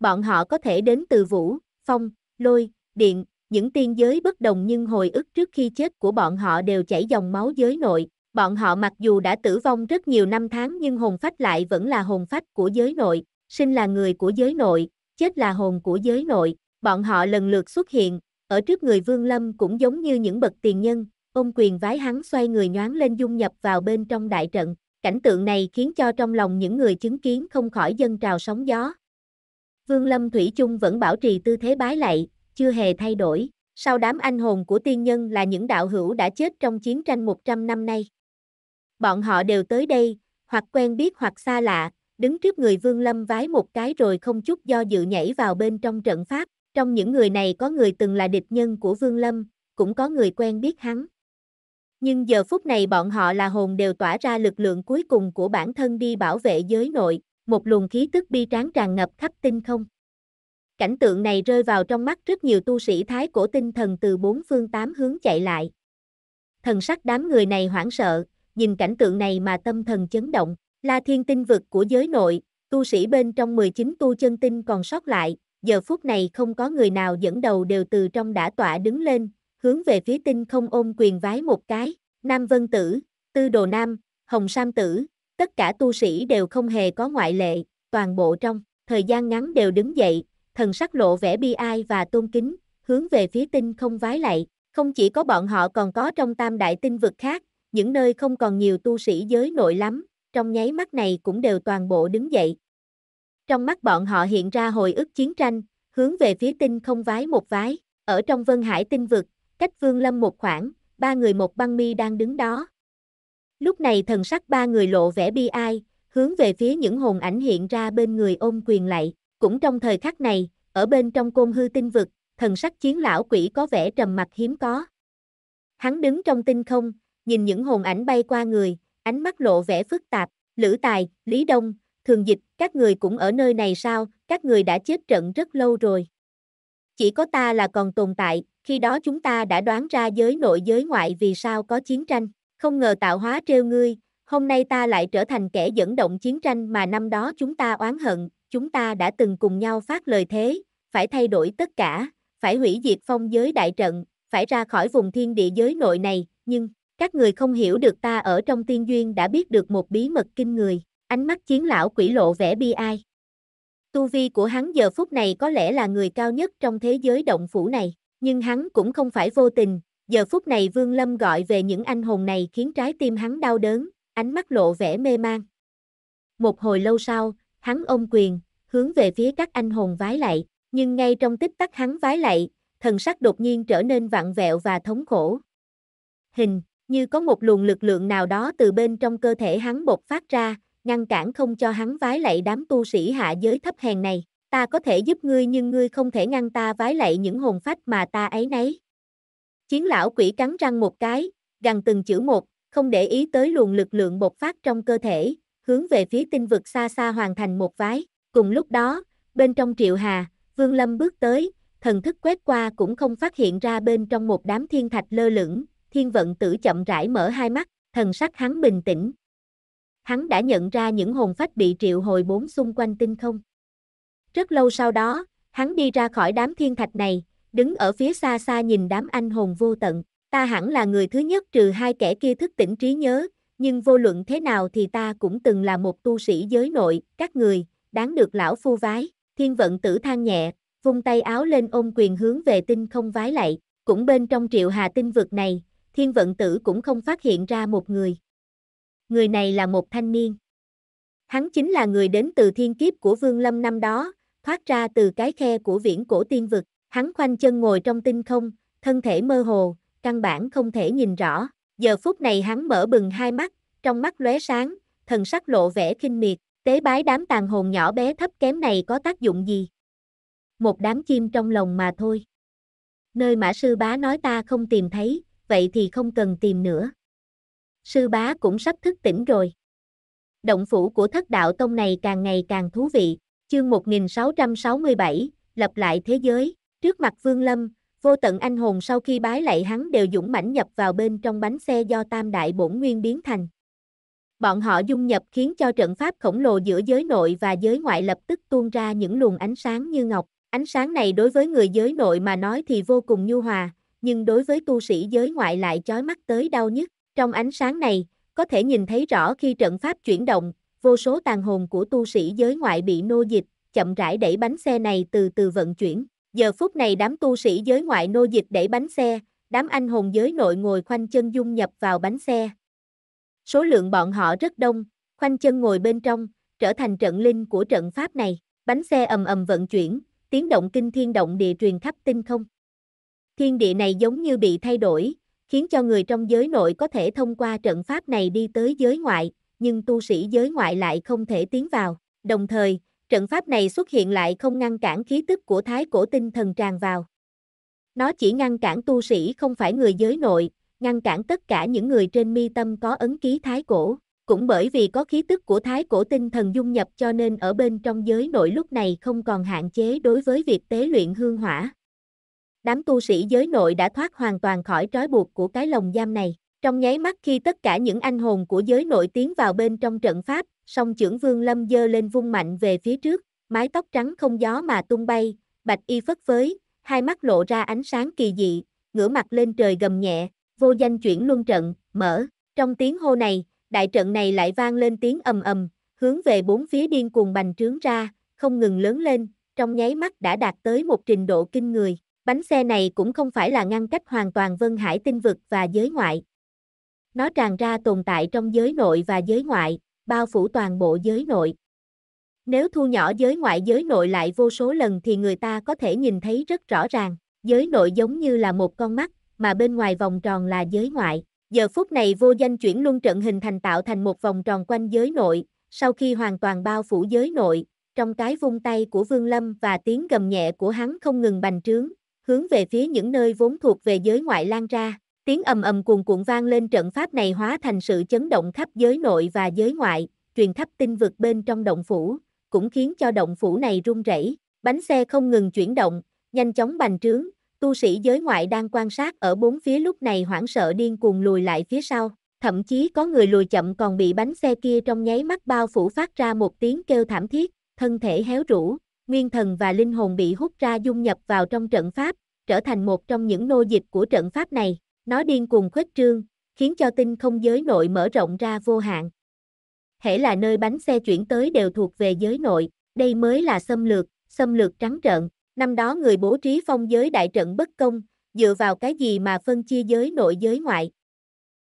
Bọn họ có thể đến từ vũ, phong, lôi, điện, những tiên giới bất đồng nhưng hồi ức trước khi chết của bọn họ đều chảy dòng máu giới nội. Bọn họ mặc dù đã tử vong rất nhiều năm tháng nhưng hồn phách lại vẫn là hồn phách của giới nội, sinh là người của giới nội, chết là hồn của giới nội. Bọn họ lần lượt xuất hiện, ở trước người Vương Lâm cũng giống như những bậc tiền nhân, ôm quyền vái hắn xoay người nhoáng lên dung nhập vào bên trong đại trận. Cảnh tượng này khiến cho trong lòng những người chứng kiến không khỏi dân trào sóng gió. Vương Lâm Thủy chung vẫn bảo trì tư thế bái lạy, chưa hề thay đổi. Sau đám anh hồn của tiên nhân là những đạo hữu đã chết trong chiến tranh 100 năm nay. Bọn họ đều tới đây, hoặc quen biết hoặc xa lạ, đứng trước người Vương Lâm vái một cái rồi không chút do dự nhảy vào bên trong trận pháp. Trong những người này có người từng là địch nhân của Vương Lâm, cũng có người quen biết hắn. Nhưng giờ phút này bọn họ là hồn đều tỏa ra lực lượng cuối cùng của bản thân đi bảo vệ giới nội, một luồng khí tức bi tráng tràn ngập khắp tinh không. Cảnh tượng này rơi vào trong mắt rất nhiều tu sĩ thái cổ tinh thần từ bốn phương tám hướng chạy lại. Thần sắc đám người này hoảng sợ, nhìn cảnh tượng này mà tâm thần chấn động, là thiên tinh vực của giới nội, tu sĩ bên trong 19 tu chân tinh còn sót lại, giờ phút này không có người nào dẫn đầu đều từ trong đã tỏa đứng lên, hướng về phía tinh không ôm quyền vái một cái, Nam Vân Tử, Tư Đồ Nam, Hồng Sam Tử, tất cả tu sĩ đều không hề có ngoại lệ, toàn bộ trong, thời gian ngắn đều đứng dậy, thần sắc lộ vẻ bi ai và tôn kính, hướng về phía tinh không vái lại. Không chỉ có bọn họ còn có trong tam đại tinh vực khác, những nơi không còn nhiều tu sĩ giới nội lắm, trong nháy mắt này cũng đều toàn bộ đứng dậy. Trong mắt bọn họ hiện ra hồi ức chiến tranh, hướng về phía tinh không vái một vái, ở trong vân hải tinh vực, cách vương lâm một khoảng, ba người một băng mi đang đứng đó. Lúc này thần sắc ba người lộ vẻ bi ai, hướng về phía những hồn ảnh hiện ra bên người ôm quyền lại. Cũng trong thời khắc này, ở bên trong côn hư tinh vực, thần sắc chiến lão quỷ có vẻ trầm mặc hiếm có. Hắn đứng trong tinh không, nhìn những hồn ảnh bay qua người, ánh mắt lộ vẻ phức tạp, Lữ Tài, Lý Đông, Thường Dịch, các người cũng ở nơi này sao, các người đã chết trận rất lâu rồi. Chỉ có ta là còn tồn tại, khi đó chúng ta đã đoán ra giới nội giới ngoại vì sao có chiến tranh, không ngờ tạo hóa trêu ngươi, hôm nay ta lại trở thành kẻ dẫn động chiến tranh mà năm đó chúng ta oán hận, chúng ta đã từng cùng nhau phát lời thế, phải thay đổi tất cả, phải hủy diệt phong giới đại trận, phải ra khỏi vùng thiên địa giới nội này, nhưng, các người không hiểu được ta ở trong tiên duyên đã biết được một bí mật kinh người, ánh mắt chiến lão quỷ lộ vẻ bi ai. Tu vi của hắn giờ phút này có lẽ là người cao nhất trong thế giới động phủ này, nhưng hắn cũng không phải vô tình, giờ phút này Vương Lâm gọi về những anh hùng này khiến trái tim hắn đau đớn, ánh mắt lộ vẻ mê man. Một hồi lâu sau, hắn ôm quyền, hướng về phía các anh hùng vái lại, nhưng ngay trong tích tắc hắn vái lại, thần sắc đột nhiên trở nên vặn vẹo và thống khổ. Hình, như có một luồng lực lượng nào đó từ bên trong cơ thể hắn bột phát ra, ngăn cản không cho hắn vái lại đám tu sĩ hạ giới thấp hèn này. Ta có thể giúp ngươi nhưng ngươi không thể ngăn ta vái lại những hồn phách mà ta ấy nấy. Chiến lão quỷ cắn răng một cái, gằn từng chữ một, không để ý tới luồng lực lượng bột phát trong cơ thể, hướng về phía tinh vực xa xa hoàn thành một vái. Cùng lúc đó, bên trong triệu hà, Vương Lâm bước tới, thần thức quét qua cũng không phát hiện ra bên trong một đám thiên thạch lơ lửng, thiên vận tử chậm rãi mở hai mắt, thần sắc hắn bình tĩnh. Hắn đã nhận ra những hồn phách bị triệu hồi bốn xung quanh tinh không. Rất lâu sau đó, hắn đi ra khỏi đám thiên thạch này, đứng ở phía xa xa nhìn đám anh hồn vô tận. Ta hẳn là người thứ nhất trừ hai kẻ kia thức tỉnh trí nhớ, nhưng vô luận thế nào thì ta cũng từng là một tu sĩ giới nội, các người, đáng được lão phu vái, thiên vận tử than nhẹ, vung tay áo lên ôm quyền hướng về tinh không vái lại, cũng bên trong triệu hà tinh vực này, thiên vận tử cũng không phát hiện ra một người. Người này là một thanh niên. Hắn chính là người đến từ thiên kiếp của Vương Lâm năm đó, thoát ra từ cái khe của viễn cổ tiên vực, hắn khoanh chân ngồi trong tinh không, thân thể mơ hồ, căn bản không thể nhìn rõ. Giờ phút này hắn mở bừng hai mắt, trong mắt lóe sáng, thần sắc lộ vẻ kinh miệt, Tế bái đám tàn hồn nhỏ bé thấp kém này có tác dụng gì? Một đám chim trong lòng mà thôi. Nơi mã sư bá nói ta không tìm thấy, vậy thì không cần tìm nữa. Sư bá cũng sắp thức tỉnh rồi. Động phủ của thất đạo tông này càng ngày càng thú vị. Chương 1667, lập lại thế giới, trước mặt Vương Lâm, vô tận anh hồn sau khi bái lại hắn đều dũng mãnh nhập vào bên trong bánh xe do tam đại bổn nguyên biến thành. Bọn họ dung nhập khiến cho trận pháp khổng lồ giữa giới nội và giới ngoại lập tức tuôn ra những luồng ánh sáng như ngọc. Ánh sáng này đối với người giới nội mà nói thì vô cùng nhu hòa, nhưng đối với tu sĩ giới ngoại lại chói mắt tới đau nhất. Trong ánh sáng này, có thể nhìn thấy rõ khi trận pháp chuyển động, vô số tàn hồn của tu sĩ giới ngoại bị nô dịch, chậm rãi đẩy bánh xe này từ từ vận chuyển. Giờ phút này đám tu sĩ giới ngoại nô dịch đẩy bánh xe, đám anh hồn giới nội ngồi khoanh chân dung nhập vào bánh xe, Số lượng bọn họ rất đông, khoanh chân ngồi bên trong, trở thành trận linh của trận pháp này. Bánh xe ầm ầm vận chuyển, tiếng động kinh thiên động địa truyền khắp tinh không. Thiên địa này giống như bị thay đổi, khiến cho người trong giới nội có thể thông qua trận pháp này đi tới giới ngoại, nhưng tu sĩ giới ngoại lại không thể tiến vào. Đồng thời, trận pháp này xuất hiện lại không ngăn cản khí tức của thái cổ tinh thần tràn vào. Nó chỉ ngăn cản tu sĩ không phải người giới nội, ngăn cản tất cả những người trên mi tâm có ấn ký thái cổ. Cũng bởi vì có khí tức của thái cổ tinh thần dung nhập cho nên ở bên trong giới nội lúc này không còn hạn chế đối với việc tế luyện hương hỏa. Đám tu sĩ giới nội đã thoát hoàn toàn khỏi trói buộc của cái lồng giam này. Trong nháy mắt khi tất cả những anh hồn của giới nội tiến vào bên trong trận pháp, song trưởng vương lâm dơ lên vung mạnh về phía trước, mái tóc trắng không gió mà tung bay, bạch y phất phới, hai mắt lộ ra ánh sáng kỳ dị, ngửa mặt lên trời gầm nhẹ, vô danh chuyển luân trận, mở. Trong tiếng hô này, đại trận này lại vang lên tiếng ầm ầm, hướng về bốn phía điên cuồng bành trướng ra, không ngừng lớn lên, trong nháy mắt đã đạt tới một trình độ kinh người. Bánh xe này cũng không phải là ngăn cách hoàn toàn Vân Hải tinh vực và giới ngoại. Nó tràn ra tồn tại trong giới nội và giới ngoại, bao phủ toàn bộ giới nội. Nếu thu nhỏ giới ngoại giới nội lại vô số lần thì người ta có thể nhìn thấy rất rõ ràng, giới nội giống như là một con mắt, mà bên ngoài vòng tròn là giới ngoại. Giờ phút này vô danh chuyển luân trận hình thành tạo thành một vòng tròn quanh giới nội, sau khi hoàn toàn bao phủ giới nội, trong cái vung tay của Vương Lâm và tiếng gầm nhẹ của hắn không ngừng bành trướng, hướng về phía những nơi vốn thuộc về giới ngoại lan ra. Tiếng ầm ầm cuồn cuộn vang lên trận pháp này hóa thành sự chấn động khắp giới nội và giới ngoại, truyền khắp tinh vực bên trong động phủ, cũng khiến cho động phủ này rung rẩy. Bánh xe không ngừng chuyển động, nhanh chóng bành trướng, tu sĩ giới ngoại đang quan sát ở bốn phía lúc này hoảng sợ điên cuồng lùi lại phía sau. Thậm chí có người lùi chậm còn bị bánh xe kia trong nháy mắt bao phủ phát ra một tiếng kêu thảm thiết, thân thể héo rũ, nguyên thần và linh hồn bị hút ra dung nhập vào trong trận pháp, trở thành một trong những nô dịch của trận pháp này. Nó điên cuồng khuếch trương, khiến cho tinh không giới nội mở rộng ra vô hạn. Hễ là nơi bánh xe chuyển tới đều thuộc về giới nội, đây mới là xâm lược, xâm lược trắng trợn. Năm đó người bố trí phong giới đại trận bất công, dựa vào cái gì mà phân chia giới nội giới ngoại.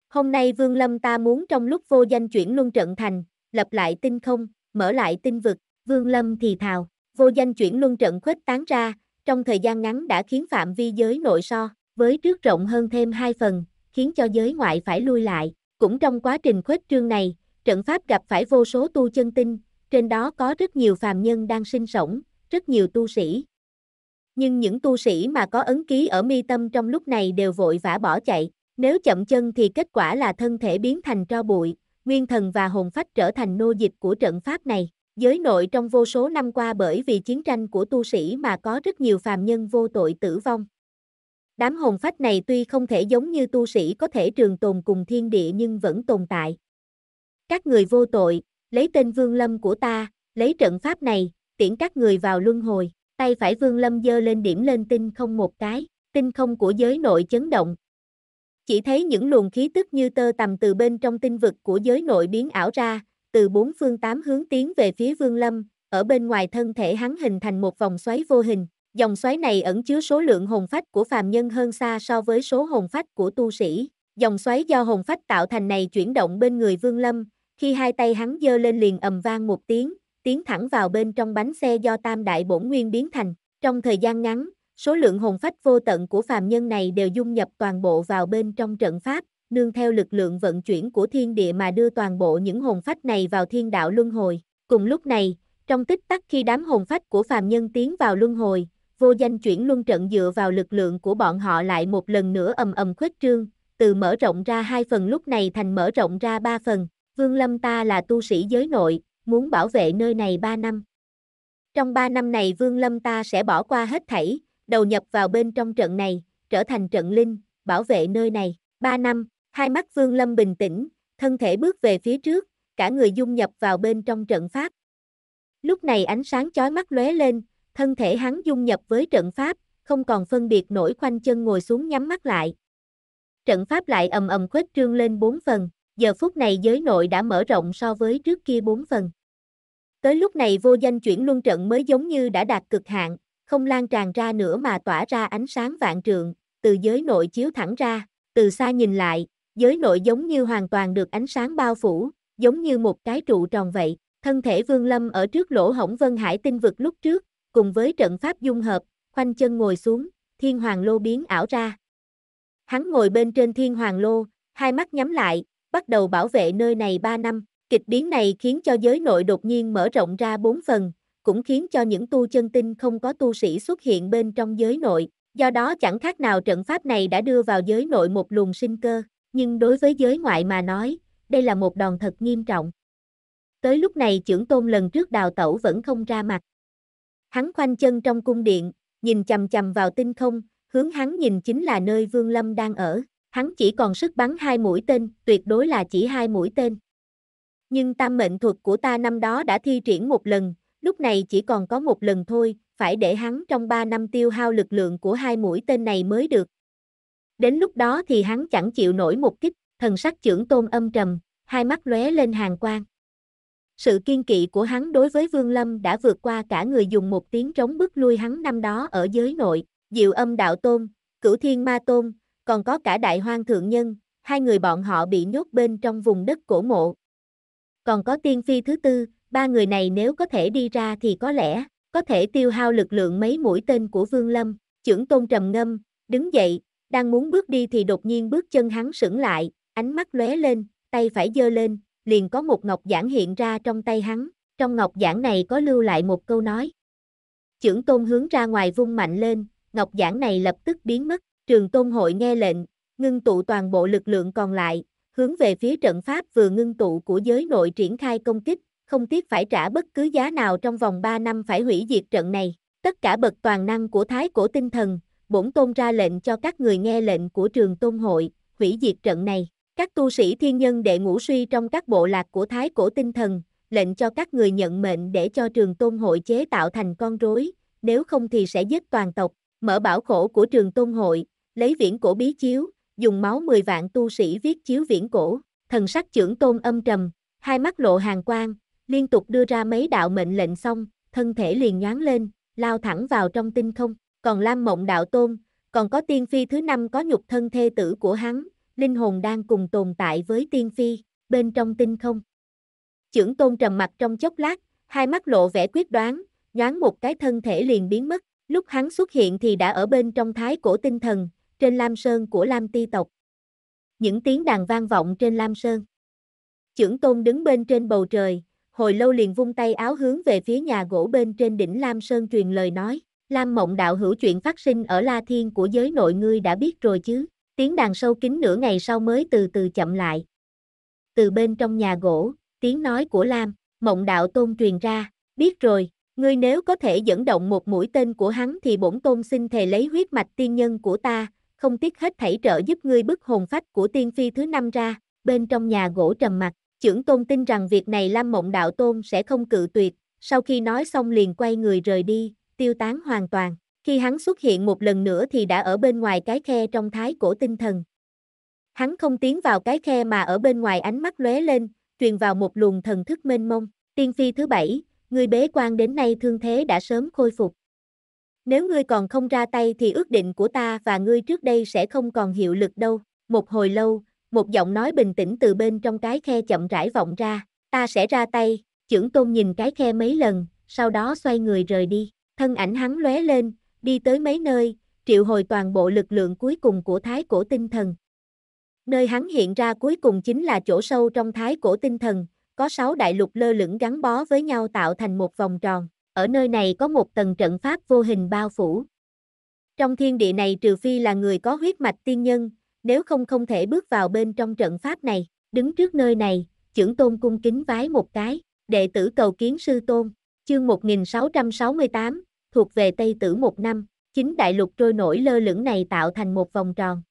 Hôm nay Vương Lâm ta muốn trong lúc vô danh chuyển luân trận thành, lập lại tinh không, mở lại tinh vực, Vương Lâm thì thào, vô danh chuyển luân trận khuếch tán ra, trong thời gian ngắn đã khiến phạm vi giới nội so, với trước rộng hơn thêm hai phần, khiến cho giới ngoại phải lui lại. Cũng trong quá trình khuếch trương này, trận pháp gặp phải vô số tu chân tinh, trên đó có rất nhiều phàm nhân đang sinh sống, rất nhiều tu sĩ, nhưng những tu sĩ mà có ấn ký ở mi tâm trong lúc này đều vội vã bỏ chạy, nếu chậm chân thì kết quả là thân thể biến thành tro bụi, nguyên thần và hồn phách trở thành nô dịch của trận pháp này. Giới nội trong vô số năm qua bởi vì chiến tranh của tu sĩ mà có rất nhiều phàm nhân vô tội tử vong. Đám hồn phách này tuy không thể giống như tu sĩ có thể trường tồn cùng thiên địa nhưng vẫn tồn tại. Các người vô tội, lấy tên vương lâm của ta, lấy trận pháp này, tiễn các người vào luân hồi. Tay phải Vương Lâm dơ lên điểm lên tinh không một cái, tinh không của giới nội chấn động. Chỉ thấy những luồng khí tức như tơ tầm từ bên trong tinh vực của giới nội biến ảo ra, từ bốn phương tám hướng tiến về phía Vương Lâm, ở bên ngoài thân thể hắn hình thành một vòng xoáy vô hình. Dòng xoáy này ẩn chứa số lượng hồn phách của phàm nhân hơn xa so với số hồn phách của tu sĩ. Dòng xoáy do hồn phách tạo thành này chuyển động bên người Vương Lâm, khi hai tay hắn dơ lên liền ầm vang một tiếng, tiến thẳng vào bên trong bánh xe do tam đại bổn nguyên biến thành. Trong thời gian ngắn, số lượng hồn phách vô tận của phàm nhân này đều dung nhập toàn bộ vào bên trong trận pháp, nương theo lực lượng vận chuyển của thiên địa mà đưa toàn bộ những hồn phách này vào thiên đạo luân hồi. Cùng lúc này, trong tích tắc khi đám hồn phách của phàm nhân tiến vào luân hồi, vô danh chuyển luân trận dựa vào lực lượng của bọn họ lại một lần nữa ầm ầm khuếch trương, từ mở rộng ra hai phần lúc này thành mở rộng ra ba phần. Vương Lâm ta là tu sĩ giới nội, muốn bảo vệ nơi này 3 năm. Trong 3 năm này Vương Lâm ta sẽ bỏ qua hết thảy, đầu nhập vào bên trong trận này, trở thành trận linh, bảo vệ nơi này. 3 năm, hai mắt Vương Lâm bình tĩnh, thân thể bước về phía trước, cả người dung nhập vào bên trong trận pháp. Lúc này ánh sáng chói mắt lóe lên, thân thể hắn dung nhập với trận pháp, không còn phân biệt nổi khoanh chân ngồi xuống nhắm mắt lại. Trận pháp lại ầm ầm khuếch trương lên bốn phần giờ phút này giới nội đã mở rộng so với trước kia 4 phần. Tới lúc này vô danh chuyển luân trận mới giống như đã đạt cực hạn, không lan tràn ra nữa mà tỏa ra ánh sáng vạn trượng, từ giới nội chiếu thẳng ra, từ xa nhìn lại, giới nội giống như hoàn toàn được ánh sáng bao phủ, giống như một cái trụ tròn vậy, thân thể vương lâm ở trước lỗ hổng vân hải tinh vực lúc trước, cùng với trận pháp dung hợp, khoanh chân ngồi xuống, thiên hoàng lô biến ảo ra. Hắn ngồi bên trên thiên hoàng lô, hai mắt nhắm lại, bắt đầu bảo vệ nơi này 3 năm. Kịch biến này khiến cho giới nội đột nhiên mở rộng ra 4 phần, cũng khiến cho những tu chân tinh không có tu sĩ xuất hiện bên trong giới nội. Do đó chẳng khác nào trận pháp này đã đưa vào giới nội một luồng sinh cơ, nhưng đối với giới ngoại mà nói, đây là một đòn thật nghiêm trọng. Tới lúc này trưởng tôn lần trước đào tẩu vẫn không ra mặt. Hắn khoanh chân trong cung điện, nhìn chầm chầm vào tinh không, hướng hắn nhìn chính là nơi Vương Lâm đang ở. Hắn chỉ còn sức bắn hai mũi tên, tuyệt đối là chỉ hai mũi tên. Nhưng tam mệnh thuật của ta năm đó đã thi triển một lần, lúc này chỉ còn có một lần thôi, phải để hắn trong 3 năm tiêu hao lực lượng của hai mũi tên này mới được. Đến lúc đó thì hắn chẳng chịu nổi một kích, thần sắc trưởng tôn âm trầm, hai mắt lóe lên hàng quang. Sự kiên kỵ của hắn đối với Vương Lâm đã vượt qua cả người dùng một tiếng trống bức lui hắn năm đó ở giới nội, diệu âm đạo tôn, cửu thiên ma tôn, còn có cả đại hoang thượng nhân, hai người bọn họ bị nhốt bên trong vùng đất cổ mộ. Còn có tiên phi thứ tư, ba người này nếu có thể đi ra thì có lẽ, có thể tiêu hao lực lượng mấy mũi tên của Vương Lâm, trưởng tôn trầm ngâm, đứng dậy, đang muốn bước đi thì đột nhiên bước chân hắn sững lại, ánh mắt lóe lên, tay phải giơ lên, liền có một ngọc giản hiện ra trong tay hắn, trong ngọc giản này có lưu lại một câu nói. Trưởng tôn hướng ra ngoài vung mạnh lên, ngọc giản này lập tức biến mất. Trường Tôn Hội nghe lệnh, ngưng tụ toàn bộ lực lượng còn lại, hướng về phía trận pháp vừa ngưng tụ của giới nội triển khai công kích, không tiếc phải trả bất cứ giá nào trong vòng 3 năm phải hủy diệt trận này. Tất cả bậc toàn năng của Thái Cổ Tinh Thần, bổn tôn ra lệnh cho các người nghe lệnh của trường tôn hội, hủy diệt trận này. Các tu sĩ thiên nhân đệ ngũ suy trong các bộ lạc của Thái Cổ Tinh Thần, lệnh cho các người nhận mệnh để cho trường tôn hội chế tạo thành con rối, nếu không thì sẽ giết toàn tộc. Mở bảo khổ của trường tôn hội, lấy viễn cổ bí chiếu, dùng máu 10 vạn tu sĩ viết chiếu viễn cổ, thần sắc trưởng tôn âm trầm, hai mắt lộ hàng quang, liên tục đưa ra mấy đạo mệnh lệnh xong, thân thể liền nhoáng lên, lao thẳng vào trong tinh không, còn Lam Mộng đạo tôn, còn có tiên phi thứ năm có nhục thân thê tử của hắn, linh hồn đang cùng tồn tại với tiên phi, bên trong tinh không. Trưởng tôn trầm mặt trong chốc lát, hai mắt lộ vẻ quyết đoán, nhoáng một cái thân thể liền biến mất, lúc hắn xuất hiện thì đã ở bên trong thái cổ tinh thần, trên Lam Sơn của Lam Ti tộc. Những tiếng đàn vang vọng trên Lam Sơn. Chưởng Tôn đứng bên trên bầu trời, hồi lâu liền vung tay áo hướng về phía nhà gỗ bên trên đỉnh Lam Sơn truyền lời nói. Lam Mộng đạo hữu chuyện phát sinh ở La Thiên của giới nội ngươi đã biết rồi chứ. Tiếng đàn sâu kín nửa ngày sau mới từ từ chậm lại. Từ bên trong nhà gỗ, tiếng nói của Lam, Mộng đạo tôn truyền ra, biết rồi, ngươi nếu có thể dẫn động một mũi tên của hắn thì bổn tôn xin thề lấy huyết mạch tiên nhân của ta, không tiếc hết thảy trợ giúp ngươi bức hồn phách của tiên phi thứ năm ra, bên trong nhà gỗ trầm mặt, trưởng tôn tin rằng việc này Lam Mộng Đạo Tôn sẽ không cự tuyệt, sau khi nói xong liền quay người rời đi, tiêu tán hoàn toàn, khi hắn xuất hiện một lần nữa thì đã ở bên ngoài cái khe trong thái cổ tinh thần. Hắn không tiến vào cái khe mà ở bên ngoài ánh mắt lóe lên, truyền vào một luồng thần thức mênh mông, tiên phi thứ bảy, người bế quan đến nay thương thế đã sớm khôi phục. Nếu ngươi còn không ra tay thì ước định của ta và ngươi trước đây sẽ không còn hiệu lực đâu. Một hồi lâu, một giọng nói bình tĩnh từ bên trong cái khe chậm rãi vọng ra. Ta sẽ ra tay, trưởng tôn nhìn cái khe mấy lần, sau đó xoay người rời đi. Thân ảnh hắn lóe lên, đi tới mấy nơi, triệu hồi toàn bộ lực lượng cuối cùng của thái cổ tinh thần. Nơi hắn hiện ra cuối cùng chính là chỗ sâu trong thái cổ tinh thần, có sáu đại lục lơ lửng gắn bó với nhau tạo thành một vòng tròn, ở nơi này có một tầng trận pháp vô hình bao phủ. Trong thiên địa này trừ phi là người có huyết mạch tiên nhân, nếu không không thể bước vào bên trong trận pháp này, đứng trước nơi này, trưởng tôn cung kính vái một cái, đệ tử cầu kiến sư tôn, chương 1668, thuộc về Tây Tử một năm, chính đại lục trôi nổi lơ lửng này tạo thành một vòng tròn.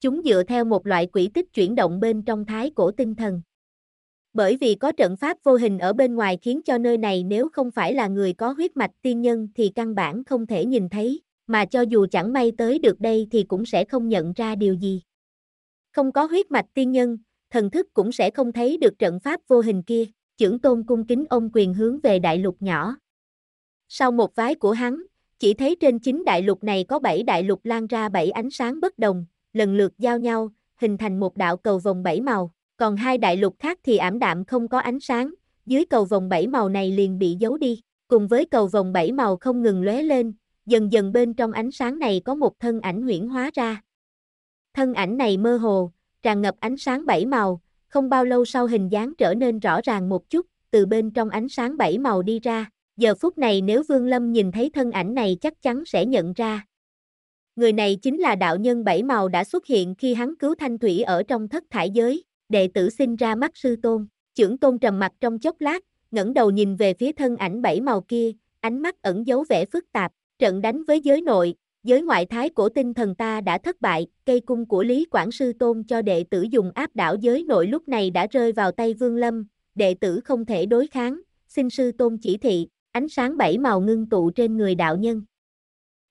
Chúng dựa theo một loại quỹ tích chuyển động bên trong thái cổ tinh thần, bởi vì có trận pháp vô hình ở bên ngoài khiến cho nơi này nếu không phải là người có huyết mạch tiên nhân thì căn bản không thể nhìn thấy, mà cho dù chẳng may tới được đây thì cũng sẽ không nhận ra điều gì. Không có huyết mạch tiên nhân, thần thức cũng sẽ không thấy được trận pháp vô hình kia, trưởng tôn cung kính ông quyền hướng về đại lục nhỏ. Sau một vái của hắn, chỉ thấy trên chính đại lục này có bảy đại lục lan ra bảy ánh sáng bất đồng, lần lượt giao nhau, hình thành một đạo cầu vòng bảy màu còn hai đại lục khác thì ảm đạm không có ánh sáng, dưới cầu vòng bảy màu này liền bị giấu đi, cùng với cầu vòng bảy màu không ngừng lóe lên, dần dần bên trong ánh sáng này có một thân ảnh huyễn hóa ra. Thân ảnh này mơ hồ, tràn ngập ánh sáng bảy màu, không bao lâu sau hình dáng trở nên rõ ràng một chút, từ bên trong ánh sáng bảy màu đi ra, giờ phút này nếu Vương Lâm nhìn thấy thân ảnh này chắc chắn sẽ nhận ra. Người này chính là đạo nhân bảy màu đã xuất hiện khi hắn cứu Thanh Thủy ở trong thất thải giới đệ tử sinh ra mắt sư tôn, trưởng tôn trầm mặt trong chốc lát, ngẩng đầu nhìn về phía thân ảnh bảy màu kia, ánh mắt ẩn giấu vẻ phức tạp, trận đánh với giới nội, giới ngoại thái của tinh thần ta đã thất bại, cây cung của Lý quản Sư Tôn cho đệ tử dùng áp đảo giới nội lúc này đã rơi vào tay Vương Lâm, đệ tử không thể đối kháng, xin Sư Tôn chỉ thị, ánh sáng bảy màu ngưng tụ trên người đạo nhân.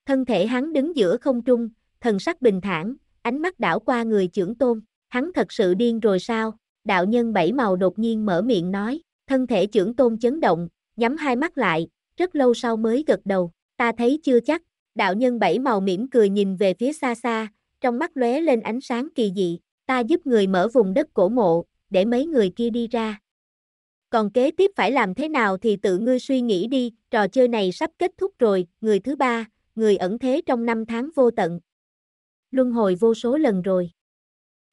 Thân thể hắn đứng giữa không trung, thần sắc bình thản, ánh mắt đảo qua người trưởng tôn hắn thật sự điên rồi sao, đạo nhân bảy màu đột nhiên mở miệng nói, thân thể trưởng tôn chấn động, nhắm hai mắt lại, rất lâu sau mới gật đầu, ta thấy chưa chắc, đạo nhân bảy màu mỉm cười nhìn về phía xa xa, trong mắt lóe lên ánh sáng kỳ dị, ta giúp người mở vùng đất cổ mộ, để mấy người kia đi ra. Còn kế tiếp phải làm thế nào thì tự ngươi suy nghĩ đi, trò chơi này sắp kết thúc rồi, người thứ ba, người ẩn thế trong năm tháng vô tận. Luân hồi vô số lần rồi.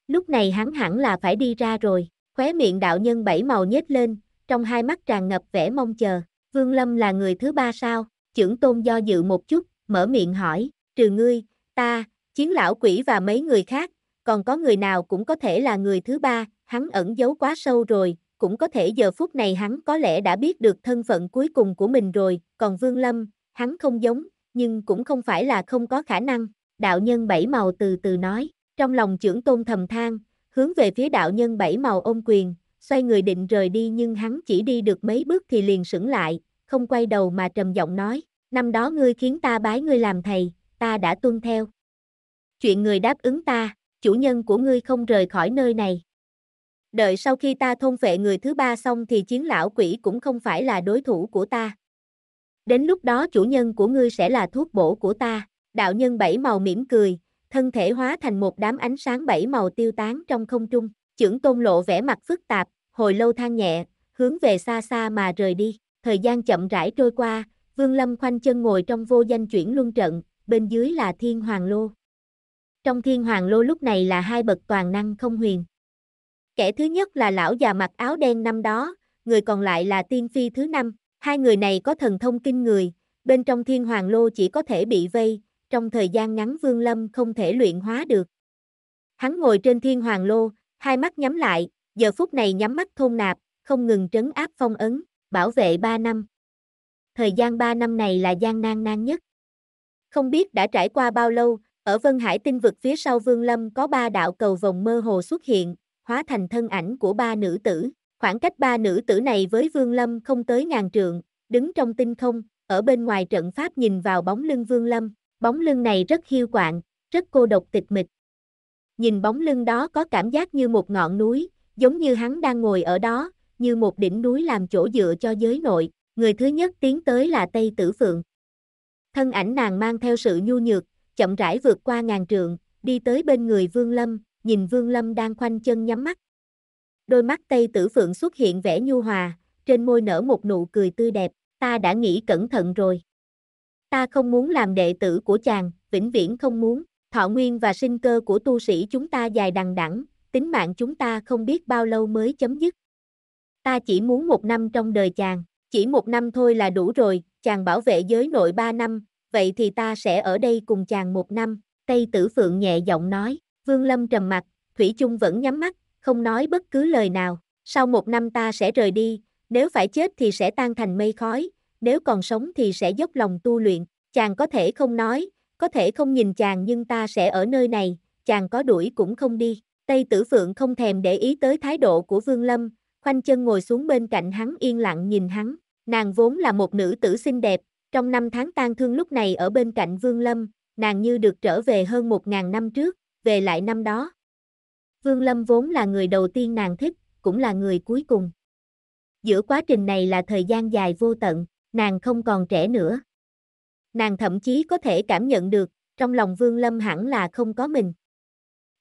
Lúc này hắn hẳn là phải đi ra rồi, khóe miệng đạo nhân bảy màu nhếch lên, trong hai mắt tràn ngập vẻ mong chờ. Vương Lâm là người thứ ba sao? Trưởng tôn do dự một chút, mở miệng hỏi, trừ ngươi, ta, chiến lão quỷ và mấy người khác, còn có người nào cũng có thể là người thứ ba, hắn ẩn giấu quá sâu rồi, cũng có thể giờ phút này hắn có lẽ đã biết được thân phận cuối cùng của mình rồi, còn Vương Lâm, hắn không giống, nhưng cũng không phải là không có khả năng, đạo nhân bảy màu từ từ nói, trong lòng trưởng tôn thầm than, hướng về phía đạo nhân bảy màu ôm quyền, xoay người định rời đi nhưng hắn chỉ đi được mấy bước thì liền sững lại, không quay đầu mà trầm giọng nói, năm đó ngươi khiến ta bái ngươi làm thầy, ta đã tuân theo. Chuyện người đáp ứng ta, chủ nhân của ngươi không rời khỏi nơi này. Đợi sau khi ta thôn vệ người thứ ba xong thì chiến lão quỷ cũng không phải là đối thủ của ta. Đến lúc đó chủ nhân của ngươi sẽ là thuốc bổ của ta, đạo nhân bảy màu mỉm cười, thân thể hóa thành một đám ánh sáng bảy màu tiêu tán trong không trung, trưởng tôn lộ vẻ mặt phức tạp, hồi lâu than nhẹ, hướng về xa xa mà rời đi, thời gian chậm rãi trôi qua, Vương Lâm khoanh chân ngồi trong vô danh chuyển luân trận, bên dưới là Thiên Hoàng Lô. Trong Thiên Hoàng Lô lúc này là hai bậc toàn năng không huyền. Kẻ thứ nhất là lão già mặc áo đen năm đó, người còn lại là tiên phi thứ năm, hai người này có thần thông kinh người, bên trong Thiên Hoàng Lô chỉ có thể bị vây, trong thời gian ngắn Vương Lâm không thể luyện hóa được. Hắn ngồi trên thiên hoàng lô, hai mắt nhắm lại, giờ phút này nhắm mắt thôn nạp, không ngừng trấn áp phong ấn, bảo vệ 3 năm. Thời gian 3 năm này là gian nan nan nhất. Không biết đã trải qua bao lâu, ở Vân Hải tinh vực phía sau Vương Lâm có ba đạo cầu vòng mơ hồ xuất hiện, hóa thành thân ảnh của ba nữ tử. Khoảng cách ba nữ tử này với Vương Lâm không tới ngàn trượng, đứng trong tinh không, ở bên ngoài trận pháp nhìn vào bóng lưng Vương Lâm, Bóng lưng này rất hiu quạng, rất cô độc tịch mịch. Nhìn bóng lưng đó có cảm giác như một ngọn núi, giống như hắn đang ngồi ở đó, như một đỉnh núi làm chỗ dựa cho giới nội. Người thứ nhất tiến tới là Tây Tử Phượng. Thân ảnh nàng mang theo sự nhu nhược, chậm rãi vượt qua ngàn trượng, đi tới bên người Vương Lâm, nhìn Vương Lâm đang khoanh chân nhắm mắt. Đôi mắt Tây Tử Phượng xuất hiện vẻ nhu hòa, trên môi nở một nụ cười tươi đẹp, ta đã nghĩ cẩn thận rồi. Ta không muốn làm đệ tử của chàng, vĩnh viễn không muốn, thọ nguyên và sinh cơ của tu sĩ chúng ta dài đằng đẵng, tính mạng chúng ta không biết bao lâu mới chấm dứt. Ta chỉ muốn một năm trong đời chàng, chỉ một năm thôi là đủ rồi, chàng bảo vệ giới nội ba năm, vậy thì ta sẽ ở đây cùng chàng một năm, Tây Tử Phượng nhẹ giọng nói, Vương Lâm trầm mặt, Thủy chung vẫn nhắm mắt, không nói bất cứ lời nào, sau một năm ta sẽ rời đi, nếu phải chết thì sẽ tan thành mây khói, nếu còn sống thì sẽ dốc lòng tu luyện, chàng có thể không nói, có thể không nhìn chàng nhưng ta sẽ ở nơi này, chàng có đuổi cũng không đi. Tây Tử Phượng không thèm để ý tới thái độ của Vương Lâm, khoanh chân ngồi xuống bên cạnh hắn yên lặng nhìn hắn. Nàng vốn là một nữ tử xinh đẹp, trong năm tháng tang thương lúc này ở bên cạnh Vương Lâm, nàng như được trở về hơn một ngàn năm trước, về lại năm đó. Vương Lâm vốn là người đầu tiên nàng thích, cũng là người cuối cùng. Giữa quá trình này là thời gian dài vô tận nàng không còn trẻ nữa. Nàng thậm chí có thể cảm nhận được, trong lòng Vương Lâm hẳn là không có mình.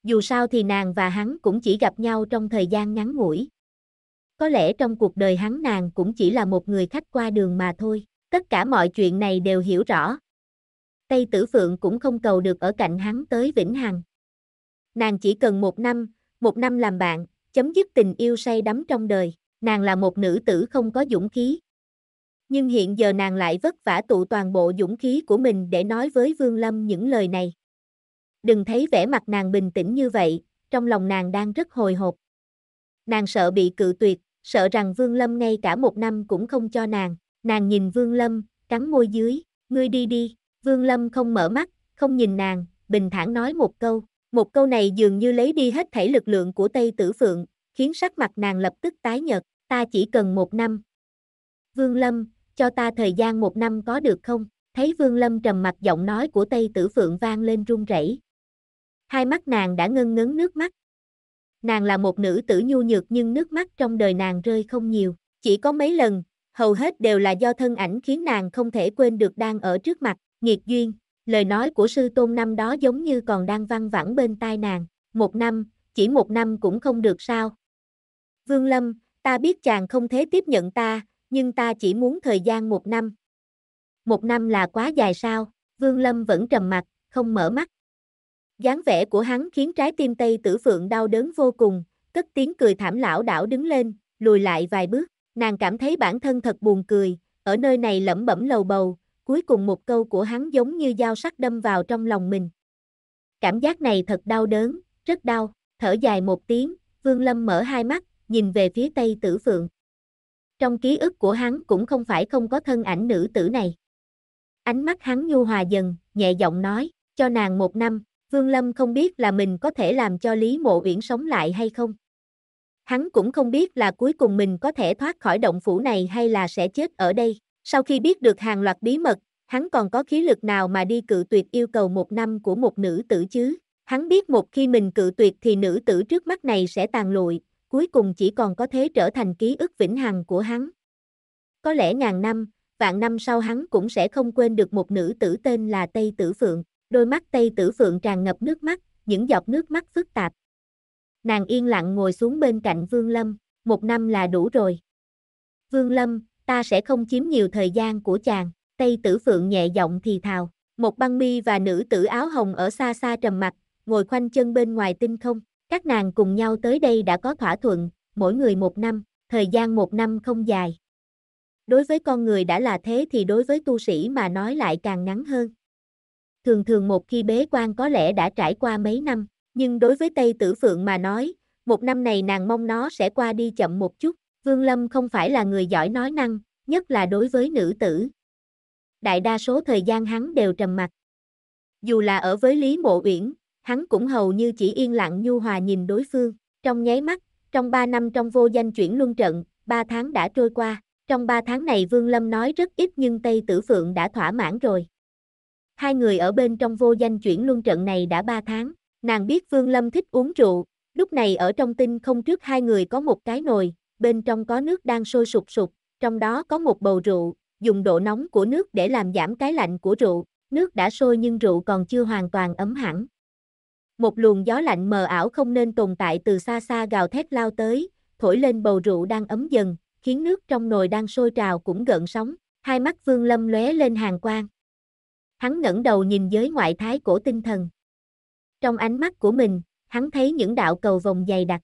Dù sao thì nàng và hắn cũng chỉ gặp nhau trong thời gian ngắn ngủi. Có lẽ trong cuộc đời hắn nàng cũng chỉ là một người khách qua đường mà thôi, tất cả mọi chuyện này đều hiểu rõ. Tây Tử Phượng cũng không cầu được ở cạnh hắn tới vĩnh hằng. Nàng chỉ cần một năm, một năm làm bạn, chấm dứt tình yêu say đắm trong đời, nàng là một nữ tử không có dũng khí. Nhưng hiện giờ nàng lại vất vả tụ toàn bộ dũng khí của mình để nói với Vương Lâm những lời này. Đừng thấy vẻ mặt nàng bình tĩnh như vậy, trong lòng nàng đang rất hồi hộp. Nàng sợ bị cự tuyệt, sợ rằng Vương Lâm ngay cả một năm cũng không cho nàng. Nàng nhìn Vương Lâm, cắn môi dưới, ngươi đi đi, Vương Lâm không mở mắt, không nhìn nàng, bình thản nói một câu. Một câu này dường như lấy đi hết thảy lực lượng của Tây Tử Phượng, khiến sắc mặt nàng lập tức tái nhợt, ta chỉ cần một năm. Vương Lâm, cho ta thời gian một năm có được không? Thấy Vương Lâm trầm mặt giọng nói của Tây Tử Phượng vang lên run rẩy. Hai mắt nàng đã ngân ngấn nước mắt. Nàng là một nữ tử nhu nhược nhưng nước mắt trong đời nàng rơi không nhiều, chỉ có mấy lần, hầu hết đều là do thân ảnh khiến nàng không thể quên được đang ở trước mặt, nghiệt duyên. Lời nói của sư tôn năm đó giống như còn đang văng vẳng bên tai nàng, một năm, chỉ một năm cũng không được sao. Vương Lâm, ta biết chàng không thể tiếp nhận ta, nhưng ta chỉ muốn thời gian một năm. Một năm là quá dài sao, Vương Lâm vẫn trầm mặt, không mở mắt. dáng vẻ của hắn khiến trái tim Tây Tử Phượng đau đớn vô cùng, cất tiếng cười thảm lão đảo đứng lên, lùi lại vài bước, nàng cảm thấy bản thân thật buồn cười, ở nơi này lẩm bẩm lầu bầu, cuối cùng một câu của hắn giống như dao sắc đâm vào trong lòng mình. Cảm giác này thật đau đớn, rất đau, thở dài một tiếng, Vương Lâm mở hai mắt, nhìn về phía Tây Tử Phượng. Trong ký ức của hắn cũng không phải không có thân ảnh nữ tử này. Ánh mắt hắn nhu hòa dần, nhẹ giọng nói, cho nàng một năm, Vương Lâm không biết là mình có thể làm cho Lý Mộ Uyển sống lại hay không. Hắn cũng không biết là cuối cùng mình có thể thoát khỏi động phủ này hay là sẽ chết ở đây. Sau khi biết được hàng loạt bí mật, hắn còn có khí lực nào mà đi cự tuyệt yêu cầu một năm của một nữ tử chứ. Hắn biết một khi mình cự tuyệt thì nữ tử trước mắt này sẽ tàn lụi, cuối cùng chỉ còn có thế trở thành ký ức vĩnh hằng của hắn. Có lẽ ngàn năm, vạn năm sau hắn cũng sẽ không quên được một nữ tử tên là Tây Tử Phượng, đôi mắt Tây Tử Phượng tràn ngập nước mắt, những giọt nước mắt phức tạp. Nàng yên lặng ngồi xuống bên cạnh Vương Lâm, một năm là đủ rồi. Vương Lâm, ta sẽ không chiếm nhiều thời gian của chàng, Tây Tử Phượng nhẹ giọng thì thào, một băng mi và nữ tử áo hồng ở xa xa trầm mặt, ngồi khoanh chân bên ngoài tinh không. Các nàng cùng nhau tới đây đã có thỏa thuận, mỗi người một năm, thời gian một năm không dài. Đối với con người đã là thế thì đối với tu sĩ mà nói lại càng ngắn hơn. Thường thường một khi bế quan có lẽ đã trải qua mấy năm, nhưng đối với Tây Tử Phượng mà nói, một năm này nàng mong nó sẽ qua đi chậm một chút, Vương Lâm không phải là người giỏi nói năng, nhất là đối với nữ tử. Đại đa số thời gian hắn đều trầm mặc. Dù là ở với Lý Mộ Uyển, hắn cũng hầu như chỉ yên lặng nhu hòa nhìn đối phương. Trong nháy mắt, trong 3 năm trong vô danh chuyển luân trận, 3 tháng đã trôi qua. Trong 3 tháng này Vương Lâm nói rất ít nhưng Tây Tử Phượng đã thỏa mãn rồi. Hai người ở bên trong vô danh chuyển luân trận này đã 3 tháng. Nàng biết Vương Lâm thích uống rượu, lúc này ở trong tinh không trước hai người có một cái nồi, bên trong có nước đang sôi sụp sụp, trong đó có một bầu rượu, dùng độ nóng của nước để làm giảm cái lạnh của rượu, nước đã sôi nhưng rượu còn chưa hoàn toàn ấm hẳn. Một luồng gió lạnh mờ ảo không nên tồn tại từ xa xa gào thét lao tới, thổi lên bầu rượu đang ấm dần, khiến nước trong nồi đang sôi trào cũng gợn sóng, hai mắt Vương Lâm lóe lên hàng quang. Hắn ngẩng đầu nhìn giới ngoại thái cổ tinh thần. Trong ánh mắt của mình, hắn thấy những đạo cầu vòng dày đặc.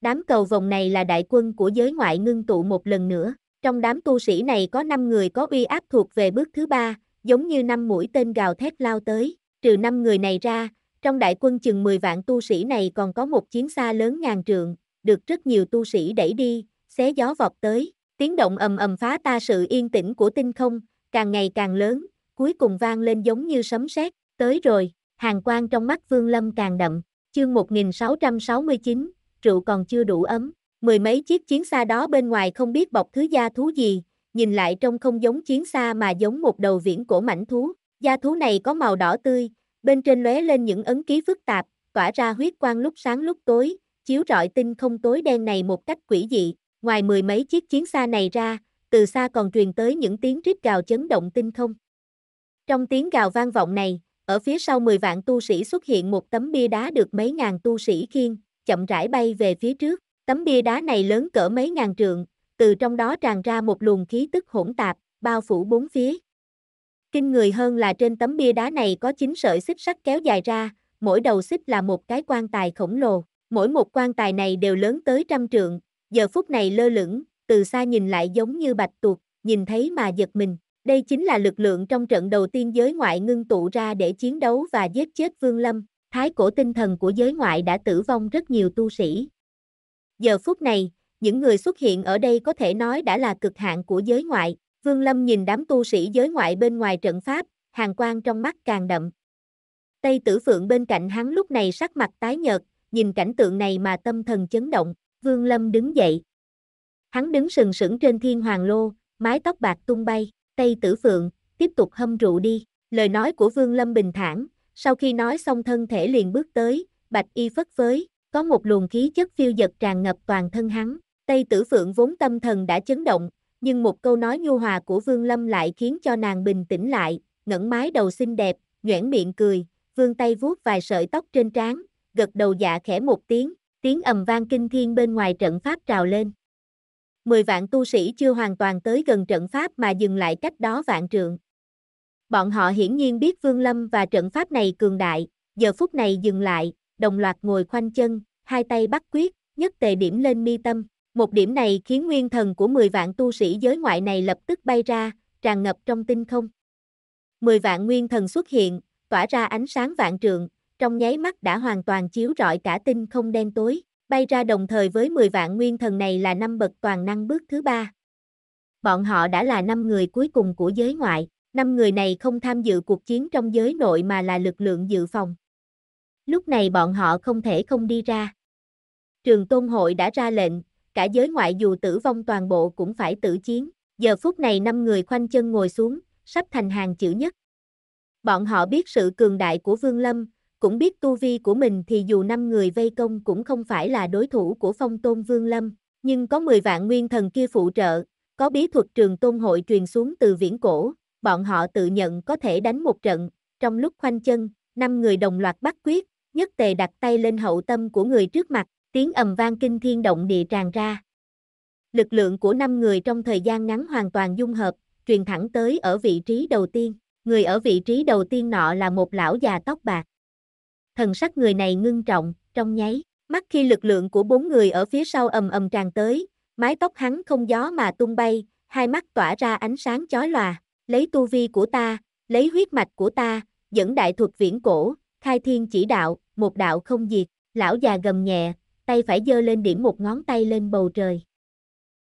Đám cầu vòng này là đại quân của giới ngoại ngưng tụ một lần nữa, trong đám tu sĩ này có 5 người có uy áp thuộc về bước thứ ba, giống như năm mũi tên gào thét lao tới, trừ 5 người này ra, trong đại quân chừng 10 vạn tu sĩ này còn có một chiến xa lớn ngàn trượng, được rất nhiều tu sĩ đẩy đi, xé gió vọt tới, tiếng động ầm ầm phá ta sự yên tĩnh của tinh không, càng ngày càng lớn, cuối cùng vang lên giống như sấm sét, tới rồi, hàng quang trong mắt Vương Lâm càng đậm, chương 1669, rượu còn chưa đủ ấm, mười mấy chiếc chiến xa đó bên ngoài không biết bọc thứ gia thú gì, nhìn lại trông không giống chiến xa mà giống một đầu viễn cổ mảnh thú, gia thú này có màu đỏ tươi, bên trên lóe lên những ấn ký phức tạp, tỏa ra huyết quang lúc sáng lúc tối, chiếu rọi tinh không tối đen này một cách quỷ dị, ngoài mười mấy chiếc chiến xa này ra, từ xa còn truyền tới những tiếng rít gào chấn động tinh không. Trong tiếng gào vang vọng này, ở phía sau 10 vạn tu sĩ xuất hiện một tấm bia đá được mấy ngàn tu sĩ khiêng, chậm rãi bay về phía trước. Tấm bia đá này lớn cỡ mấy ngàn trượng, từ trong đó tràn ra một luồng khí tức hỗn tạp, bao phủ bốn phía. Kinh người hơn là trên tấm bia đá này có 9 sợi xích sắt kéo dài ra, mỗi đầu xích là một cái quan tài khổng lồ. Mỗi một quan tài này đều lớn tới trăm trượng, giờ phút này lơ lửng, từ xa nhìn lại giống như bạch tuộc, nhìn thấy mà giật mình. Đây chính là lực lượng trong trận đầu tiên giới ngoại ngưng tụ ra để chiến đấu và giết chết Vương Lâm. Thái cổ tinh thần của giới ngoại đã tử vong rất nhiều tu sĩ. Giờ phút này, những người xuất hiện ở đây có thể nói đã là cực hạn của giới ngoại. Vương Lâm nhìn đám tu sĩ giới ngoại bên ngoài trận pháp, hàng quang trong mắt càng đậm. Tây Tử Phượng bên cạnh hắn lúc này sắc mặt tái nhợt, nhìn cảnh tượng này mà tâm thần chấn động, Vương Lâm đứng dậy. Hắn đứng sừng sững trên thiên hoàng lô, mái tóc bạc tung bay, Tây Tử Phượng, tiếp tục hâm rượu đi, lời nói của Vương Lâm bình thản, sau khi nói xong thân thể liền bước tới, bạch y phất phới, có một luồng khí chất phiêu dật tràn ngập toàn thân hắn, Tây Tử Phượng vốn tâm thần đã chấn động, nhưng một câu nói nhu hòa của Vương Lâm lại khiến cho nàng bình tĩnh lại, ngẩng mái đầu xinh đẹp, nhoẻn miệng cười, vươn tay vuốt vài sợi tóc trên trán, gật đầu dạ khẽ một tiếng, tiếng ầm vang kinh thiên bên ngoài trận pháp trào lên. Mười vạn tu sĩ chưa hoàn toàn tới gần trận pháp mà dừng lại cách đó vạn trượng. Bọn họ hiển nhiên biết Vương Lâm và trận pháp này cường đại, giờ phút này dừng lại, đồng loạt ngồi khoanh chân, hai tay bắt quyết, nhất tề điểm lên mi tâm. Một điểm này khiến nguyên thần của 10 vạn tu sĩ giới ngoại này lập tức bay ra, tràn ngập trong tinh không. 10 vạn nguyên thần xuất hiện, tỏa ra ánh sáng vạn trượng, trong nháy mắt đã hoàn toàn chiếu rọi cả tinh không đen tối, bay ra đồng thời với 10 vạn nguyên thần này là năm bậc toàn năng bước thứ ba. Bọn họ đã là năm người cuối cùng của giới ngoại, năm người này không tham dự cuộc chiến trong giới nội mà là lực lượng dự phòng. Lúc này bọn họ không thể không đi ra. Trường Tôn Hội đã ra lệnh, cả giới ngoại dù tử vong toàn bộ cũng phải tử chiến. Giờ phút này năm người khoanh chân ngồi xuống, sắp thành hàng chữ nhất. Bọn họ biết sự cường đại của Vương Lâm, cũng biết tu vi của mình thì dù năm người vây công cũng không phải là đối thủ của phong tôn Vương Lâm, nhưng có 10 vạn nguyên thần kia phụ trợ, có bí thuật trường tôn hội truyền xuống từ viễn cổ, bọn họ tự nhận có thể đánh một trận, trong lúc khoanh chân, năm người đồng loạt bắt quyết, nhất tề đặt tay lên hậu tâm của người trước mặt, tiếng ầm vang kinh thiên động địa tràn ra. Lực lượng của năm người trong thời gian ngắn hoàn toàn dung hợp, truyền thẳng tới ở vị trí đầu tiên. Người ở vị trí đầu tiên nọ là một lão già tóc bạc. Thần sắc người này ngưng trọng, trong nháy, mắt khi lực lượng của bốn người ở phía sau ầm ầm tràn tới, mái tóc hắn không gió mà tung bay, hai mắt tỏa ra ánh sáng chói lòa, lấy tu vi của ta, lấy huyết mạch của ta, dẫn đại thuật viễn cổ, khai thiên chỉ đạo, một đạo không diệt, lão già gầm nhẹ, tay phải giơ lên điểm một ngón tay lên bầu trời.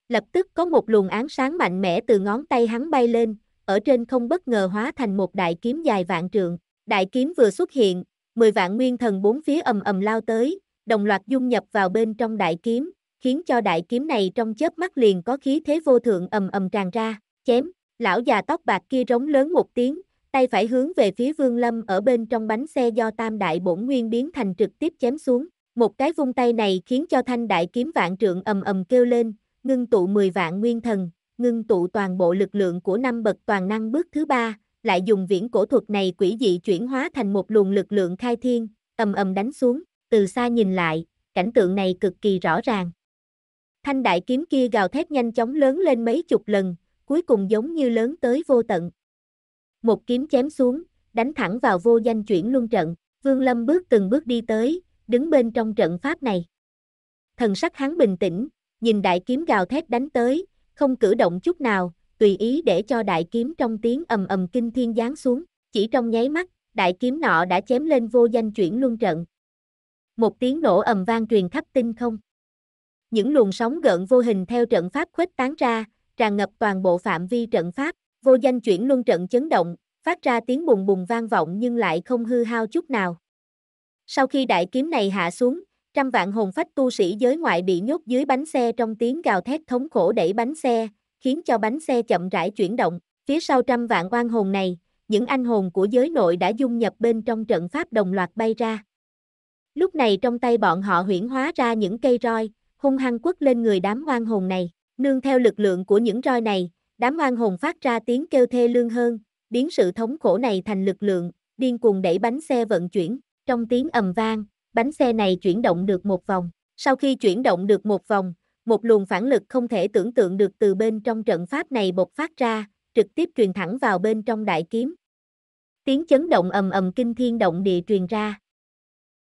Lập tức có một luồng ánh sáng mạnh mẽ từ ngón tay hắn bay lên, ở trên không bất ngờ hóa thành một đại kiếm dài vạn trượng. Đại kiếm vừa xuất hiện, 10 vạn nguyên thần bốn phía ầm ầm lao tới, đồng loạt dung nhập vào bên trong đại kiếm, khiến cho đại kiếm này trong chớp mắt liền có khí thế vô thượng ầm ầm tràn ra, chém, lão già tóc bạc kia rống lớn một tiếng, tay phải hướng về phía Vương Lâm ở bên trong bánh xe do Tam Đại Bổn Nguyên biến thành trực tiếp chém xuống. Một cái vung tay này khiến cho thanh đại kiếm vạn trượng ầm ầm kêu lên, ngưng tụ 10 vạn nguyên thần, ngưng tụ toàn bộ lực lượng của năm bậc toàn năng bước thứ ba, lại dùng viễn cổ thuật này quỷ dị chuyển hóa thành một luồng lực lượng khai thiên, ầm ầm đánh xuống, từ xa nhìn lại, cảnh tượng này cực kỳ rõ ràng. Thanh đại kiếm kia gào thét nhanh chóng lớn lên mấy chục lần, cuối cùng giống như lớn tới vô tận. Một kiếm chém xuống, đánh thẳng vào vô danh chuyển luân trận, Vương Lâm bước từng bước đi tới, đứng bên trong trận pháp này. Thần sắc hắn bình tĩnh, nhìn đại kiếm gào thét đánh tới, không cử động chút nào, tùy ý để cho đại kiếm trong tiếng ầm ầm kinh thiên giáng xuống, chỉ trong nháy mắt, đại kiếm nọ đã chém lên vô danh chuyển luân trận. Một tiếng nổ ầm vang truyền khắp tinh không. Những luồng sóng gợn vô hình theo trận pháp khuếch tán ra, tràn ngập toàn bộ phạm vi trận pháp, vô danh chuyển luân trận chấn động, phát ra tiếng bùng bùng vang vọng nhưng lại không hư hao chút nào. Sau khi đại kiếm này hạ xuống, trăm vạn hồn phách tu sĩ giới ngoại bị nhốt dưới bánh xe trong tiếng gào thét thống khổ đẩy bánh xe, khiến cho bánh xe chậm rãi chuyển động. Phía sau trăm vạn oan hồn này, những anh hồn của giới nội đã dung nhập bên trong trận pháp đồng loạt bay ra. Lúc này trong tay bọn họ huyển hóa ra những cây roi, hung hăng quất lên người đám oan hồn này. Nương theo lực lượng của những roi này, đám oan hồn phát ra tiếng kêu thê lương hơn, biến sự thống khổ này thành lực lượng, điên cuồng đẩy bánh xe vận chuyển. Trong tiếng ầm vang, bánh xe này chuyển động được một vòng. Sau khi chuyển động được một vòng, một luồng phản lực không thể tưởng tượng được từ bên trong trận pháp này bộc phát ra, trực tiếp truyền thẳng vào bên trong đại kiếm. Tiếng chấn động ầm ầm kinh thiên động địa truyền ra.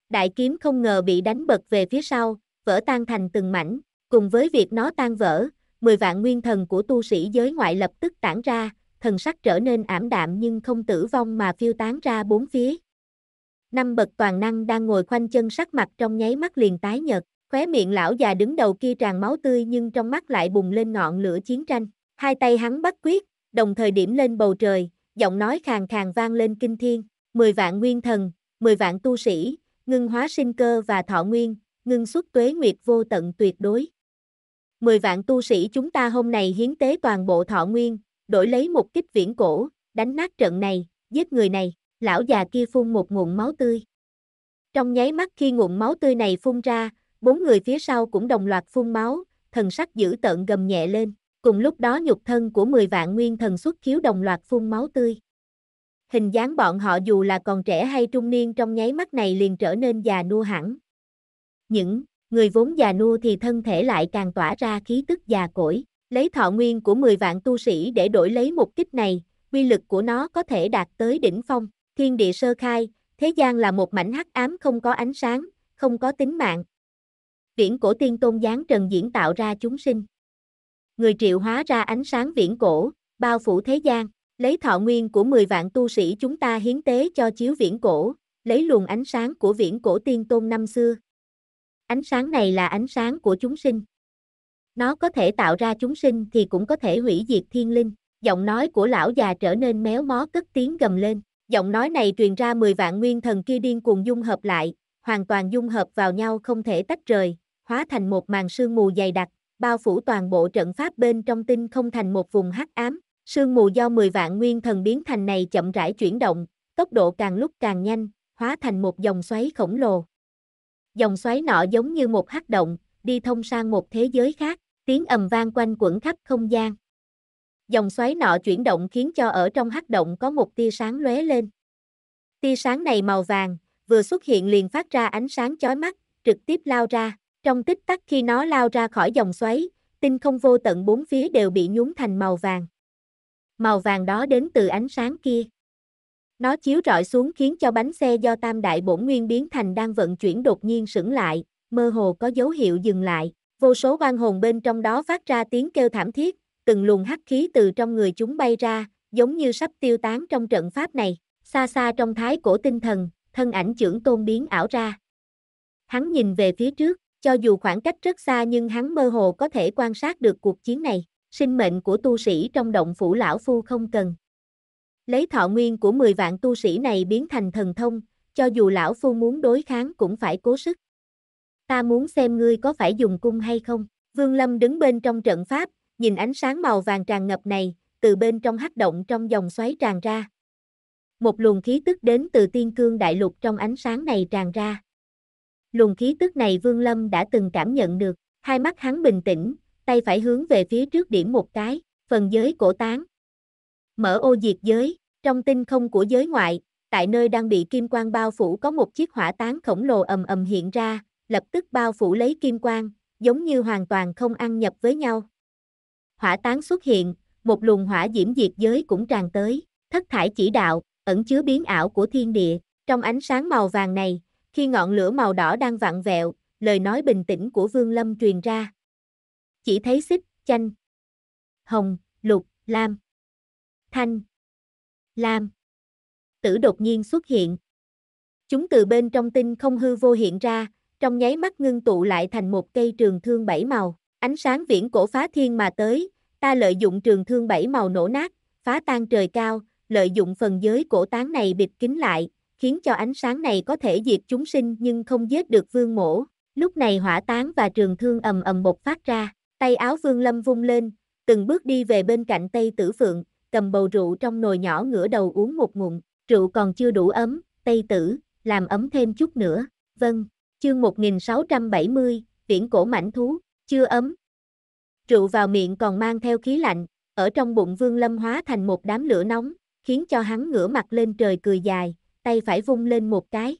Đại kiếm không ngờ bị đánh bật về phía sau, vỡ tan thành từng mảnh, cùng với việc nó tan vỡ, 10 vạn nguyên thần của tu sĩ giới ngoại lập tức tản ra, thần sắc trở nên ảm đạm nhưng không tử vong mà phiêu tán ra bốn phía năm bậc toàn năng đang ngồi khoanh chân sắc mặt trong nháy mắt liền tái nhợt, khóe miệng lão già đứng đầu kia tràn máu tươi nhưng trong mắt lại bùng lên ngọn lửa chiến tranh. Hai tay hắn bắt quyết, đồng thời điểm lên bầu trời, giọng nói khàn khàn vang lên kinh thiên, mười vạn nguyên thần, mười vạn tu sĩ, ngưng hóa sinh cơ và thọ nguyên, ngưng xuất tuế nguyệt vô tận tuyệt đối. Mười vạn tu sĩ chúng ta hôm nay hiến tế toàn bộ thọ nguyên, đổi lấy một kích viễn cổ, đánh nát trận này, giết người này lão già kia phun một nguồn máu tươi. Trong nháy mắt khi nguồn máu tươi này phun ra, bốn người phía sau cũng đồng loạt phun máu, thần sắc dữ tợn gầm nhẹ lên, cùng lúc đó nhục thân của 10 vạn nguyên thần xuất khiếu đồng loạt phun máu tươi. Hình dáng bọn họ dù là còn trẻ hay trung niên trong nháy mắt này liền trở nên già nua hẳn. Những người vốn già nua thì thân thể lại càng tỏa ra khí tức già cỗi, lấy thọ nguyên của 10 vạn tu sĩ để đổi lấy một kích này, uy lực của nó có thể đạt tới đỉnh phong thiên địa sơ khai, thế gian là một mảnh hắc ám không có ánh sáng, không có tính mạng. Viễn cổ tiên tôn giáng trần diễn tạo ra chúng sinh. Người triệu hóa ra ánh sáng viễn cổ, bao phủ thế gian, lấy thọ nguyên của 10 vạn tu sĩ chúng ta hiến tế cho chiếu viễn cổ, lấy luồng ánh sáng của viễn cổ tiên tôn năm xưa. Ánh sáng này là ánh sáng của chúng sinh. Nó có thể tạo ra chúng sinh thì cũng có thể hủy diệt thiên linh. Giọng nói của lão già trở nên méo mó cất tiếng gầm lên. Giọng nói này truyền ra 10 vạn nguyên thần kia điên cuồng dung hợp lại, hoàn toàn dung hợp vào nhau không thể tách rời, hóa thành một màn sương mù dày đặc, bao phủ toàn bộ trận pháp bên trong tinh không thành một vùng hắc ám. Sương mù do 10 vạn nguyên thần biến thành này chậm rãi chuyển động, tốc độ càng lúc càng nhanh, hóa thành một dòng xoáy khổng lồ. Dòng xoáy nọ giống như một hắc động, đi thông sang một thế giới khác, tiếng ầm vang quanh quẩn khắp không gian dòng xoáy nọ chuyển động khiến cho ở trong hắc động có một tia sáng lóe lên. Tia sáng này màu vàng, vừa xuất hiện liền phát ra ánh sáng chói mắt, trực tiếp lao ra. Trong tích tắc khi nó lao ra khỏi dòng xoáy, tinh không vô tận bốn phía đều bị nhúng thành màu vàng. Màu vàng đó đến từ ánh sáng kia. Nó chiếu rọi xuống khiến cho bánh xe do tam đại bổn nguyên biến thành đang vận chuyển đột nhiên sững lại, mơ hồ có dấu hiệu dừng lại. Vô số quan hồn bên trong đó phát ra tiếng kêu thảm thiết, từng luồng hắc khí từ trong người chúng bay ra, giống như sắp tiêu tán trong trận pháp này. Xa xa trong thái cổ tinh thần, thân ảnh trưởng tôn biến ảo ra. Hắn nhìn về phía trước, cho dù khoảng cách rất xa nhưng hắn mơ hồ có thể quan sát được cuộc chiến này. Sinh mệnh của tu sĩ trong động phủ lão phu không cần. Lấy thọ nguyên của 10 vạn tu sĩ này biến thành thần thông, cho dù lão phu muốn đối kháng cũng phải cố sức. Ta muốn xem ngươi có phải dùng cung hay không. Vương Lâm đứng bên trong trận pháp, nhìn ánh sáng màu vàng tràn ngập này, từ bên trong hắc động trong dòng xoáy tràn ra. Một luồng khí tức đến từ tiên cương đại lục trong ánh sáng này tràn ra. Luồng khí tức này Vương Lâm đã từng cảm nhận được, hai mắt hắn bình tĩnh, tay phải hướng về phía trước điểm một cái, phần giới cổ tán. Mở ô diệt giới, trong tinh không của giới ngoại, tại nơi đang bị kim quang bao phủ có một chiếc hỏa tán khổng lồ ầm ầm hiện ra, lập tức bao phủ lấy kim quang, giống như hoàn toàn không ăn nhập với nhau hỏa tán xuất hiện, một luồng hỏa diễm diệt giới cũng tràn tới, thất thải chỉ đạo, ẩn chứa biến ảo của thiên địa, trong ánh sáng màu vàng này, khi ngọn lửa màu đỏ đang vặn vẹo, lời nói bình tĩnh của Vương Lâm truyền ra. Chỉ thấy xích, chanh, hồng, lục, lam, thanh, lam. Tử đột nhiên xuất hiện. Chúng từ bên trong tinh không hư vô hiện ra, trong nháy mắt ngưng tụ lại thành một cây trường thương bảy màu. Ánh sáng viễn cổ phá thiên mà tới, ta lợi dụng trường thương bảy màu nổ nát, phá tan trời cao, lợi dụng phần giới cổ tán này bịt kín lại, khiến cho ánh sáng này có thể diệt chúng sinh nhưng không giết được vương mổ. Lúc này hỏa tán và trường thương ầm ầm bột phát ra, tay áo vương lâm vung lên, từng bước đi về bên cạnh Tây Tử Phượng, cầm bầu rượu trong nồi nhỏ ngửa đầu uống một ngụm, rượu còn chưa đủ ấm, Tây Tử, làm ấm thêm chút nữa, vâng, chương 1670, viễn cổ mảnh thú, chưa ấm. Rượu vào miệng còn mang theo khí lạnh, ở trong bụng Vương Lâm hóa thành một đám lửa nóng, khiến cho hắn ngửa mặt lên trời cười dài, tay phải vung lên một cái.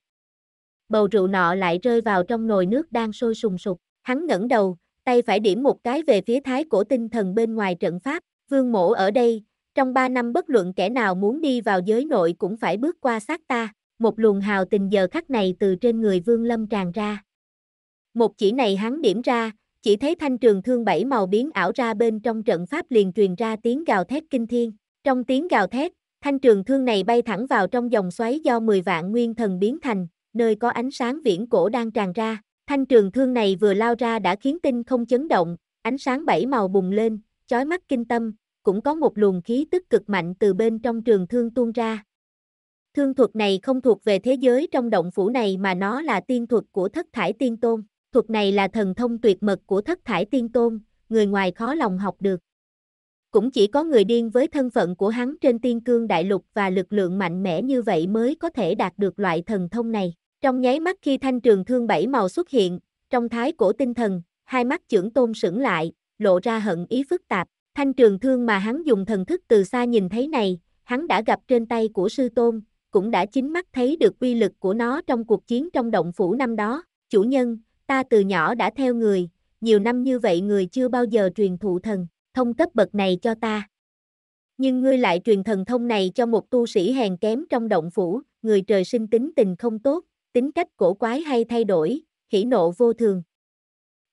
Bầu rượu nọ lại rơi vào trong nồi nước đang sôi sùng sục, hắn ngẩng đầu, tay phải điểm một cái về phía thái cổ tinh thần bên ngoài trận pháp, Vương Mỗ ở đây, trong ba năm bất luận kẻ nào muốn đi vào giới nội cũng phải bước qua xác ta, một luồng hào tình giờ khắc này từ trên người Vương Lâm tràn ra. Một chỉ này hắn điểm ra, chỉ thấy thanh trường thương bảy màu biến ảo ra bên trong trận pháp liền truyền ra tiếng gào thét kinh thiên. Trong tiếng gào thét, thanh trường thương này bay thẳng vào trong dòng xoáy do 10 vạn nguyên thần biến thành, nơi có ánh sáng viễn cổ đang tràn ra. Thanh trường thương này vừa lao ra đã khiến tinh không chấn động, ánh sáng bảy màu bùng lên, chói mắt kinh tâm, cũng có một luồng khí tức cực mạnh từ bên trong trường thương tuôn ra. Thương thuật này không thuộc về thế giới trong động phủ này mà nó là tiên thuật của thất thải tiên tôn. Thuật này là thần thông tuyệt mật của thất thải tiên tôn, người ngoài khó lòng học được. Cũng chỉ có người điên với thân phận của hắn trên tiên cương đại lục và lực lượng mạnh mẽ như vậy mới có thể đạt được loại thần thông này. Trong nháy mắt khi thanh trường thương bảy màu xuất hiện, trong thái cổ tinh thần, hai mắt trưởng tôn sững lại, lộ ra hận ý phức tạp. Thanh trường thương mà hắn dùng thần thức từ xa nhìn thấy này, hắn đã gặp trên tay của sư tôn, cũng đã chính mắt thấy được uy lực của nó trong cuộc chiến trong động phủ năm đó. Chủ nhân, Ta từ nhỏ đã theo người, nhiều năm như vậy người chưa bao giờ truyền thụ thần, thông cấp bậc này cho ta. Nhưng ngươi lại truyền thần thông này cho một tu sĩ hèn kém trong động phủ, người trời sinh tính tình không tốt, tính cách cổ quái hay thay đổi, hỉ nộ vô thường.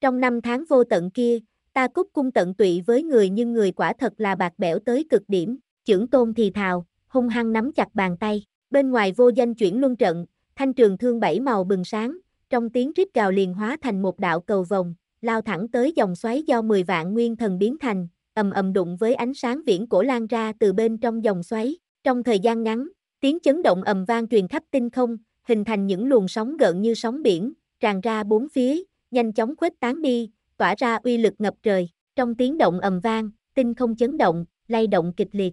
Trong năm tháng vô tận kia, ta cúc cung tận tụy với người nhưng người quả thật là bạc bẽo tới cực điểm, trưởng tôn thì thào, hung hăng nắm chặt bàn tay, bên ngoài vô danh chuyển luân trận, thanh trường thương bảy màu bừng sáng, trong tiếng rít gào liền hóa thành một đạo cầu vòng, lao thẳng tới dòng xoáy do 10 vạn nguyên thần biến thành, ầm ầm đụng với ánh sáng viễn cổ lan ra từ bên trong dòng xoáy. Trong thời gian ngắn, tiếng chấn động ầm vang truyền khắp tinh không, hình thành những luồng sóng gợn như sóng biển, tràn ra bốn phía, nhanh chóng khuếch tán đi, tỏa ra uy lực ngập trời. Trong tiếng động ầm vang, tinh không chấn động, lay động kịch liệt.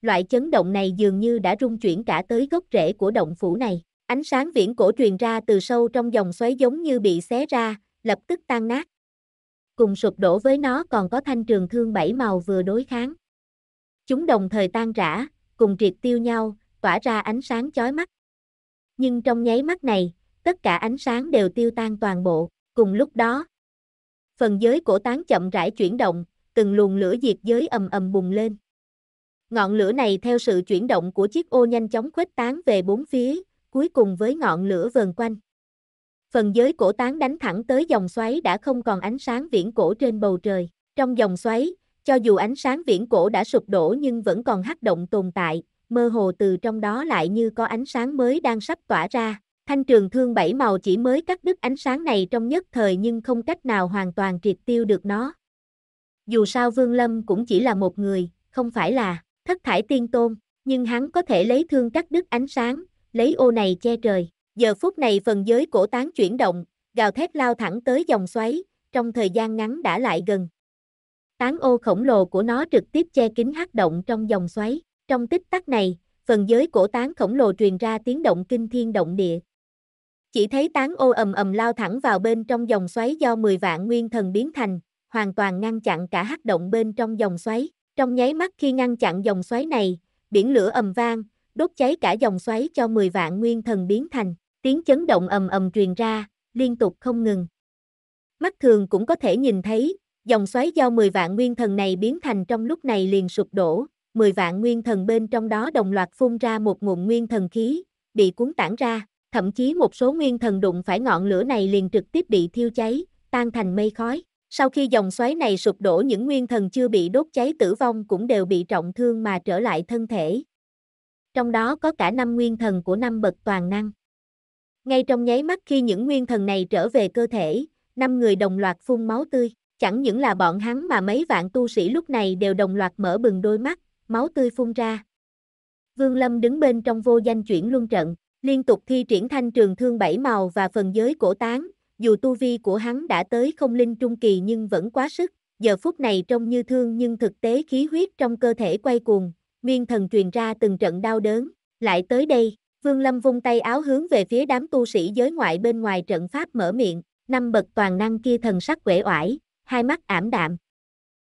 Loại chấn động này dường như đã rung chuyển cả tới gốc rễ của động phủ này. Ánh sáng viễn cổ truyền ra từ sâu trong dòng xoáy giống như bị xé ra, lập tức tan nát. Cùng sụp đổ với nó còn có thanh trường thương bảy màu vừa đối kháng. Chúng đồng thời tan rã, cùng triệt tiêu nhau, tỏa ra ánh sáng chói mắt. Nhưng trong nháy mắt này, tất cả ánh sáng đều tiêu tan toàn bộ, cùng lúc đó. Phần giới cổ tán chậm rãi chuyển động, từng luồng lửa diệt giới ầm ầm bùng lên. Ngọn lửa này theo sự chuyển động của chiếc ô nhanh chóng khuếch tán về bốn phía, cuối cùng với ngọn lửa vờn quanh. Phần giới cổ tán đánh thẳng tới dòng xoáy đã không còn ánh sáng viễn cổ trên bầu trời. Trong dòng xoáy, cho dù ánh sáng viễn cổ đã sụp đổ nhưng vẫn còn hắc động tồn tại, mơ hồ từ trong đó lại như có ánh sáng mới đang sắp tỏa ra. Thanh trường thương bảy màu chỉ mới cắt đứt ánh sáng này trong nhất thời nhưng không cách nào hoàn toàn triệt tiêu được nó. Dù sao Vương Lâm cũng chỉ là một người, không phải là thất thải tiên tôn, nhưng hắn có thể lấy thương cắt đứt ánh sáng, lấy ô này che trời. Giờ phút này phần giới cổ tán chuyển động, gào thét lao thẳng tới dòng xoáy, trong thời gian ngắn đã lại gần. Tán ô khổng lồ của nó trực tiếp che kín hắc động trong dòng xoáy. Trong tích tắc này, phần giới cổ tán khổng lồ truyền ra tiếng động kinh thiên động địa. Chỉ thấy tán ô ầm ầm lao thẳng vào bên trong dòng xoáy do 10 vạn nguyên thần biến thành, hoàn toàn ngăn chặn cả hắc động bên trong dòng xoáy. Trong nháy mắt khi ngăn chặn dòng xoáy này, biển lửa ầm vang, đốt cháy cả dòng xoáy cho 10 vạn nguyên thần biến thành, tiếng chấn động ầm ầm truyền ra, liên tục không ngừng. Mắt thường cũng có thể nhìn thấy, dòng xoáy do 10 vạn nguyên thần này biến thành trong lúc này liền sụp đổ, 10 vạn nguyên thần bên trong đó đồng loạt phun ra một nguồn nguyên thần khí, bị cuốn tản ra, thậm chí một số nguyên thần đụng phải ngọn lửa này liền trực tiếp bị thiêu cháy, tan thành mây khói. Sau khi dòng xoáy này sụp đổ những nguyên thần chưa bị đốt cháy tử vong cũng đều bị trọng thương mà trở lại thân thể, trong đó có cả năm nguyên thần của năm bậc toàn năng. Ngay trong nháy mắt khi những nguyên thần này trở về cơ thể, năm người đồng loạt phun máu tươi, chẳng những là bọn hắn mà mấy vạn tu sĩ lúc này đều đồng loạt mở bừng đôi mắt, máu tươi phun ra. Vương Lâm đứng bên trong vô danh chuyển luân trận, liên tục thi triển thanh trường thương bảy màu và phần giới cổ tán, dù tu vi của hắn đã tới không linh trung kỳ nhưng vẫn quá sức, giờ phút này trông như thương nhưng thực tế khí huyết trong cơ thể quay cuồng, miên thần truyền ra từng trận đau đớn, lại tới đây, Vương Lâm vung tay áo hướng về phía đám tu sĩ giới ngoại bên ngoài trận pháp mở miệng, năm bậc toàn năng kia thần sắc quể oải, hai mắt ảm đạm.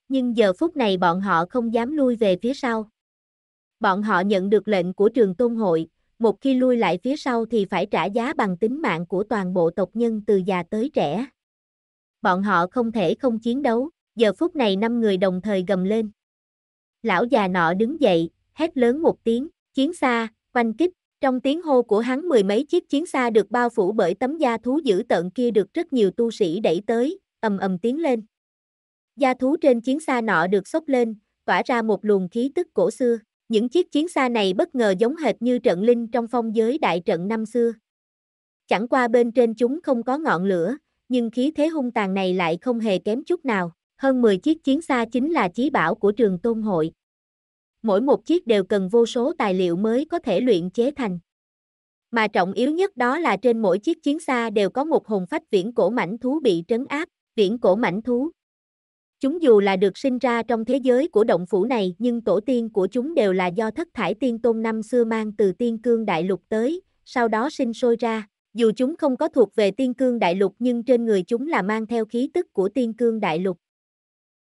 Nhưng giờ phút này bọn họ không dám lui về phía sau. Bọn họ nhận được lệnh của trường tôn hội, một khi lui lại phía sau thì phải trả giá bằng tính mạng của toàn bộ tộc nhân từ già tới trẻ. Bọn họ không thể không chiến đấu, giờ phút này năm người đồng thời gầm lên lão già nọ đứng dậy, hét lớn một tiếng, chiến xa, quanh kích, trong tiếng hô của hắn mười mấy chiếc chiến xa được bao phủ bởi tấm da thú dữ tợn kia được rất nhiều tu sĩ đẩy tới, ầm ầm tiến lên. Da thú trên chiến xa nọ được sốc lên, tỏa ra một luồng khí tức cổ xưa. Những chiếc chiến xa này bất ngờ giống hệt như trận linh trong phong giới đại trận năm xưa. Chẳng qua bên trên chúng không có ngọn lửa, nhưng khí thế hung tàn này lại không hề kém chút nào. Hơn 10 chiếc chiến xa chính là chí bảo của trường tôn hội. Mỗi một chiếc đều cần vô số tài liệu mới có thể luyện chế thành. Mà trọng yếu nhất đó là trên mỗi chiếc chiến xa đều có một hồn phách viễn cổ mảnh thú bị trấn áp, viễn cổ mảnh thú. Chúng dù là được sinh ra trong thế giới của động phủ này nhưng tổ tiên của chúng đều là do thất thải tiên tôn năm xưa mang từ tiên cương đại lục tới, sau đó sinh sôi ra. Dù chúng không có thuộc về tiên cương đại lục nhưng trên người chúng là mang theo khí tức của tiên cương đại lục.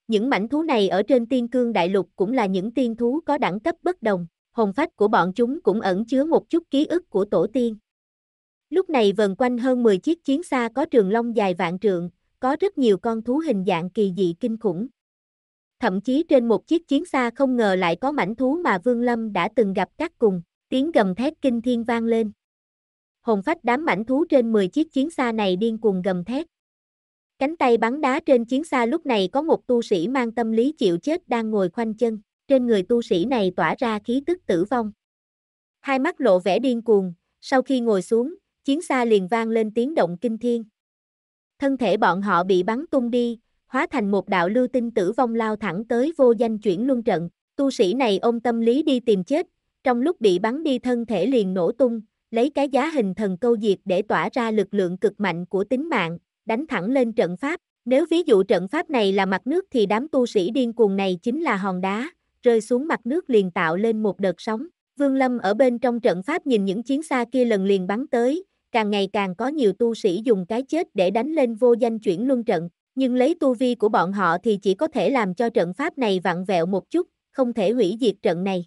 Những mảnh thú này ở trên tiên cương đại lục cũng là những tiên thú có đẳng cấp bất đồng, hồn phách của bọn chúng cũng ẩn chứa một chút ký ức của tổ tiên. Lúc này vần quanh hơn 10 chiếc chiến xa có trường long dài vạn trượng, có rất nhiều con thú hình dạng kỳ dị kinh khủng. Thậm chí trên một chiếc chiến xa không ngờ lại có mảnh thú mà Vương Lâm đã từng gặp các cùng, tiếng gầm thét kinh thiên vang lên. Hồn phách đám mảnh thú trên 10 chiếc chiến xa này điên cuồng gầm thét. Cánh tay bắn đá trên chiến xa lúc này có một tu sĩ mang tâm lý chịu chết đang ngồi khoanh chân, trên người tu sĩ này tỏa ra khí tức tử vong. Hai mắt lộ vẻ điên cuồng, sau khi ngồi xuống, chiến xa liền vang lên tiếng động kinh thiên. Thân thể bọn họ bị bắn tung đi, hóa thành một đạo lưu tinh tử vong lao thẳng tới vô danh chuyển luân trận, tu sĩ này ôm tâm lý đi tìm chết, trong lúc bị bắn đi thân thể liền nổ tung, lấy cái giá hình thần câu diệt để tỏa ra lực lượng cực mạnh của tính mạng, đánh thẳng lên trận pháp. Nếu ví dụ trận pháp này là mặt nước thì đám tu sĩ điên cuồng này chính là hòn đá, rơi xuống mặt nước liền tạo lên một đợt sóng. Vương Lâm ở bên trong trận pháp nhìn những chiến xa kia lần liền bắn tới, càng ngày càng có nhiều tu sĩ dùng cái chết để đánh lên vô danh chuyển luân trận, nhưng lấy tu vi của bọn họ thì chỉ có thể làm cho trận pháp này vặn vẹo một chút, không thể hủy diệt trận này.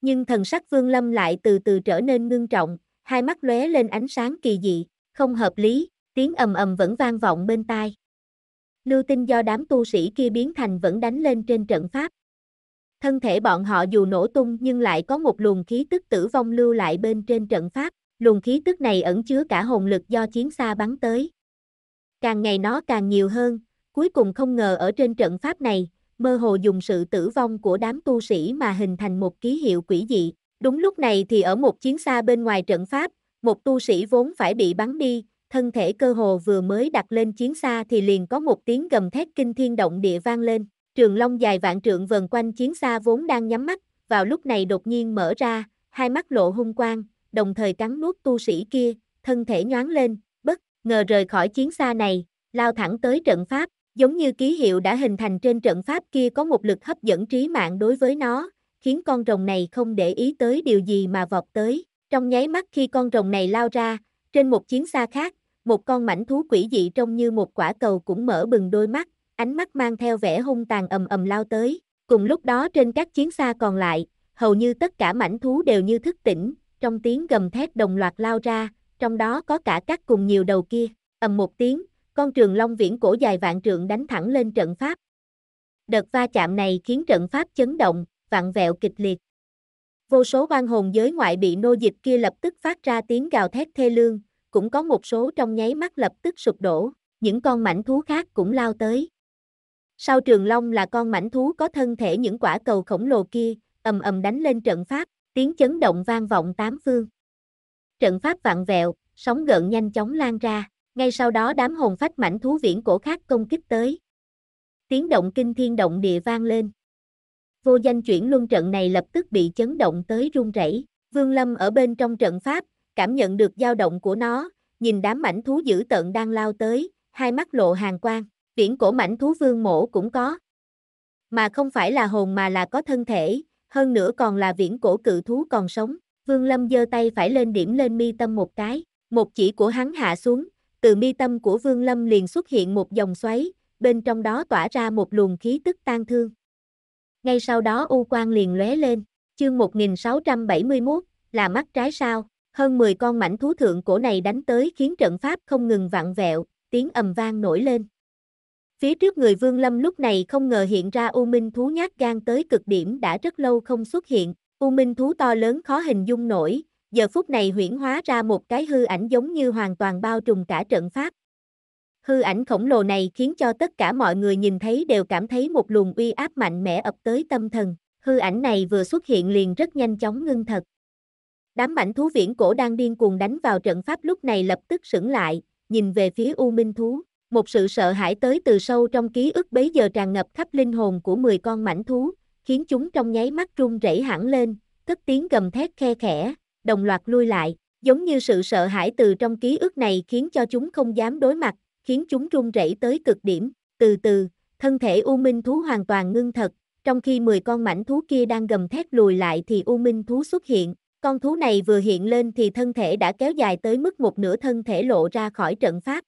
Nhưng thần sắc Vương Lâm lại từ từ trở nên ngưng trọng, hai mắt lóe lên ánh sáng kỳ dị, không hợp lý, tiếng ầm ầm vẫn vang vọng bên tai. Lưu tinh do đám tu sĩ kia biến thành vẫn đánh lên trên trận pháp. Thân thể bọn họ dù nổ tung nhưng lại có một luồng khí tức tử vong lưu lại bên trên trận pháp, luồng khí tức này ẩn chứa cả hồn lực do chiến xa bắn tới. Càng ngày nó càng nhiều hơn, cuối cùng không ngờ ở trên trận pháp này, mơ hồ dùng sự tử vong của đám tu sĩ mà hình thành một ký hiệu quỷ dị. Đúng lúc này thì ở một chiến xa bên ngoài trận pháp, một tu sĩ vốn phải bị bắn đi, thân thể cơ hồ vừa mới đặt lên chiến xa thì liền có một tiếng gầm thét kinh thiên động địa vang lên. Trường long dài vạn trượng vần quanh chiến xa vốn đang nhắm mắt, vào lúc này đột nhiên mở ra, hai mắt lộ hung quang, đồng thời cắn nuốt tu sĩ kia, thân thể nhoáng lên, bất ngờ rời khỏi chiến xa này, lao thẳng tới trận pháp, giống như ký hiệu đã hình thành trên trận pháp kia có một lực hấp dẫn trí mạng đối với nó, khiến con rồng này không để ý tới điều gì mà vọt tới. Trong nháy mắt khi con rồng này lao ra, trên một chiến xa khác, một con mảnh thú quỷ dị trông như một quả cầu cũng mở bừng đôi mắt, ánh mắt mang theo vẻ hung tàn ầm ầm lao tới. Cùng lúc đó trên các chiến xa còn lại, hầu như tất cả mảnh thú đều như thức tỉnh, trong tiếng gầm thét đồng loạt lao ra, trong đó có cả các cùng nhiều đầu kia, ầm một tiếng, con trường long viễn cổ dài vạn trượng đánh thẳng lên trận pháp. Đợt va chạm này khiến trận pháp chấn động, vặn vẹo kịch liệt. Vô số quan hồn giới ngoại bị nô dịch kia lập tức phát ra tiếng gào thét thê lương, cũng có một số trong nháy mắt lập tức sụp đổ, những con mảnh thú khác cũng lao tới. Sau trường long là con mảnh thú có thân thể những quả cầu khổng lồ kia, ầm ầm đánh lên trận pháp, tiếng chấn động vang vọng tám phương. Trận pháp vặn vẹo, sóng gợn nhanh chóng lan ra, ngay sau đó đám hồn phách mảnh thú viễn cổ khác công kích tới. Tiếng động kinh thiên động địa vang lên. Vô danh chuyển luân trận này lập tức bị chấn động tới run rẩy, Vương Lâm ở bên trong trận pháp, cảm nhận được dao động của nó, nhìn đám mảnh thú dữ tợn đang lao tới, hai mắt lộ hàng quang, viễn cổ mảnh thú vương mổ cũng có. Mà không phải là hồn mà là có thân thể, hơn nữa còn là viễn cổ cự thú còn sống. Vương Lâm giơ tay phải lên điểm lên mi tâm một cái, một chỉ của hắn hạ xuống, từ mi tâm của Vương Lâm liền xuất hiện một dòng xoáy, bên trong đó tỏa ra một luồng khí tức tan thương. Ngay sau đó u quang liền lóe lên, chương 1671, là mắt trái sao? Hơn 10 con mảnh thú thượng cổ này đánh tới khiến trận pháp không ngừng vặn vẹo, tiếng ầm vang nổi lên. Phía trước người Vương Lâm lúc này không ngờ hiện ra U Minh thú nhát gan tới cực điểm đã rất lâu không xuất hiện, U Minh thú to lớn khó hình dung nổi, giờ phút này huyển hóa ra một cái hư ảnh giống như hoàn toàn bao trùm cả trận pháp. Hư ảnh khổng lồ này khiến cho tất cả mọi người nhìn thấy đều cảm thấy một luồng uy áp mạnh mẽ ập tới tâm thần, hư ảnh này vừa xuất hiện liền rất nhanh chóng ngưng thật, Đám mảnh thú viễn cổ đang điên cuồng đánh vào trận pháp lúc này lập tức sững lại, nhìn về phía U Minh thú. Một sự sợ hãi tới từ sâu trong ký ức bấy giờ tràn ngập khắp linh hồn của 10 con mảnh thú, khiến chúng trong nháy mắt run rẩy hẳn lên, cất tiếng gầm thét khe khẽ, đồng loạt lui lại, giống như sự sợ hãi từ trong ký ức này khiến cho chúng không dám đối mặt, khiến chúng run rẩy tới cực điểm, từ từ, thân thể U Minh thú hoàn toàn ngưng thật, trong khi 10 con mảnh thú kia đang gầm thét lùi lại thì U Minh thú xuất hiện, con thú này vừa hiện lên thì thân thể đã kéo dài tới mức một nửa thân thể lộ ra khỏi trận pháp.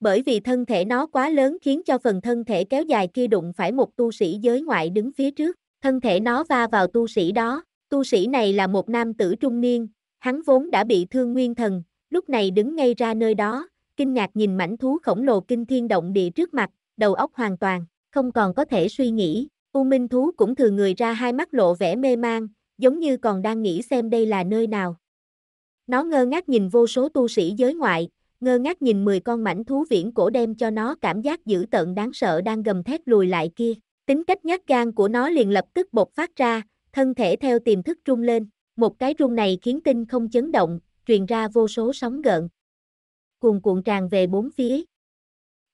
Bởi vì thân thể nó quá lớn khiến cho phần thân thể kéo dài kia đụng phải một tu sĩ giới ngoại đứng phía trước, thân thể nó va vào tu sĩ đó, tu sĩ này là một nam tử trung niên, hắn vốn đã bị thương nguyên thần, lúc này đứng ngay ra nơi đó, kinh ngạc nhìn mảnh thú khổng lồ kinh thiên động địa trước mặt, đầu óc hoàn toàn, không còn có thể suy nghĩ, U Minh Thú cũng thừa người ra hai mắt lộ vẻ mê mang, giống như còn đang nghĩ xem đây là nơi nào. Nó ngơ ngác nhìn vô số tu sĩ giới ngoại, ngơ ngác nhìn 10 con mảnh thú viễn cổ đem cho nó cảm giác dữ tợn đáng sợ đang gầm thét lùi lại kia. Tính cách nhát gan của nó liền lập tức bộc phát ra, thân thể theo tiềm thức rung lên, một cái rung này khiến tinh không chấn động, truyền ra vô số sóng gợn. Cuồn cuộn tràn về bốn phía.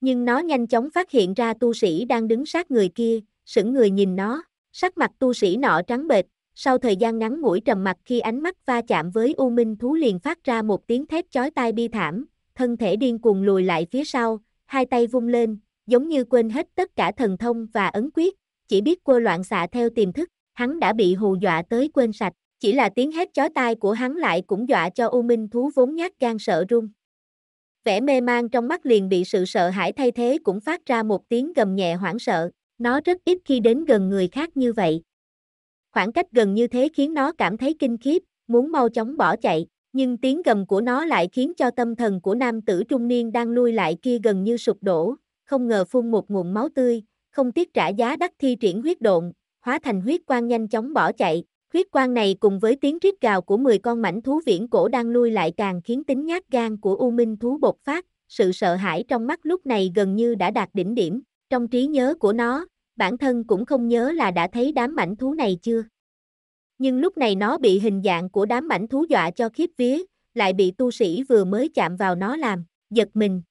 Nhưng nó nhanh chóng phát hiện ra tu sĩ đang đứng sát người kia, sững người nhìn nó, sắc mặt tu sĩ nọ trắng bệch, sau thời gian ngắn ngủi trầm mặc khi ánh mắt va chạm với U Minh thú liền phát ra một tiếng thét chói tai bi thảm, thân thể điên cuồng lùi lại phía sau, hai tay vung lên, giống như quên hết tất cả thần thông và ấn quyết, chỉ biết quơ loạn xạ theo tiềm thức, hắn đã bị hù dọa tới quên sạch, chỉ là tiếng hét chói tai của hắn lại cũng dọa cho U Minh thú vốn nhát gan sợ run. Vẻ mê man trong mắt liền bị sự sợ hãi thay thế cũng phát ra một tiếng gầm nhẹ hoảng sợ, nó rất ít khi đến gần người khác như vậy, Khoảng cách gần như thế khiến nó cảm thấy kinh khiếp, muốn mau chóng bỏ chạy, nhưng tiếng gầm của nó lại khiến cho tâm thần của nam tử trung niên đang lui lại kia gần như sụp đổ, không ngờ phun một nguồn máu tươi, không tiếc trả giá đắt thi triển huyết độn, hóa thành huyết quang nhanh chóng bỏ chạy. Huyết quang này cùng với tiếng rít gào của 10 con mảnh thú viễn cổ đang lui lại càng khiến tính nhát gan của U Minh thú bộc phát, sự sợ hãi trong mắt lúc này gần như đã đạt đỉnh điểm. Trong trí nhớ của nó, bản thân cũng không nhớ là đã thấy đám mảnh thú này chưa. Nhưng lúc này nó bị hình dạng của đám mảnh thú dọa cho khiếp vía, lại bị tu sĩ vừa mới chạm vào nó làm, giật mình.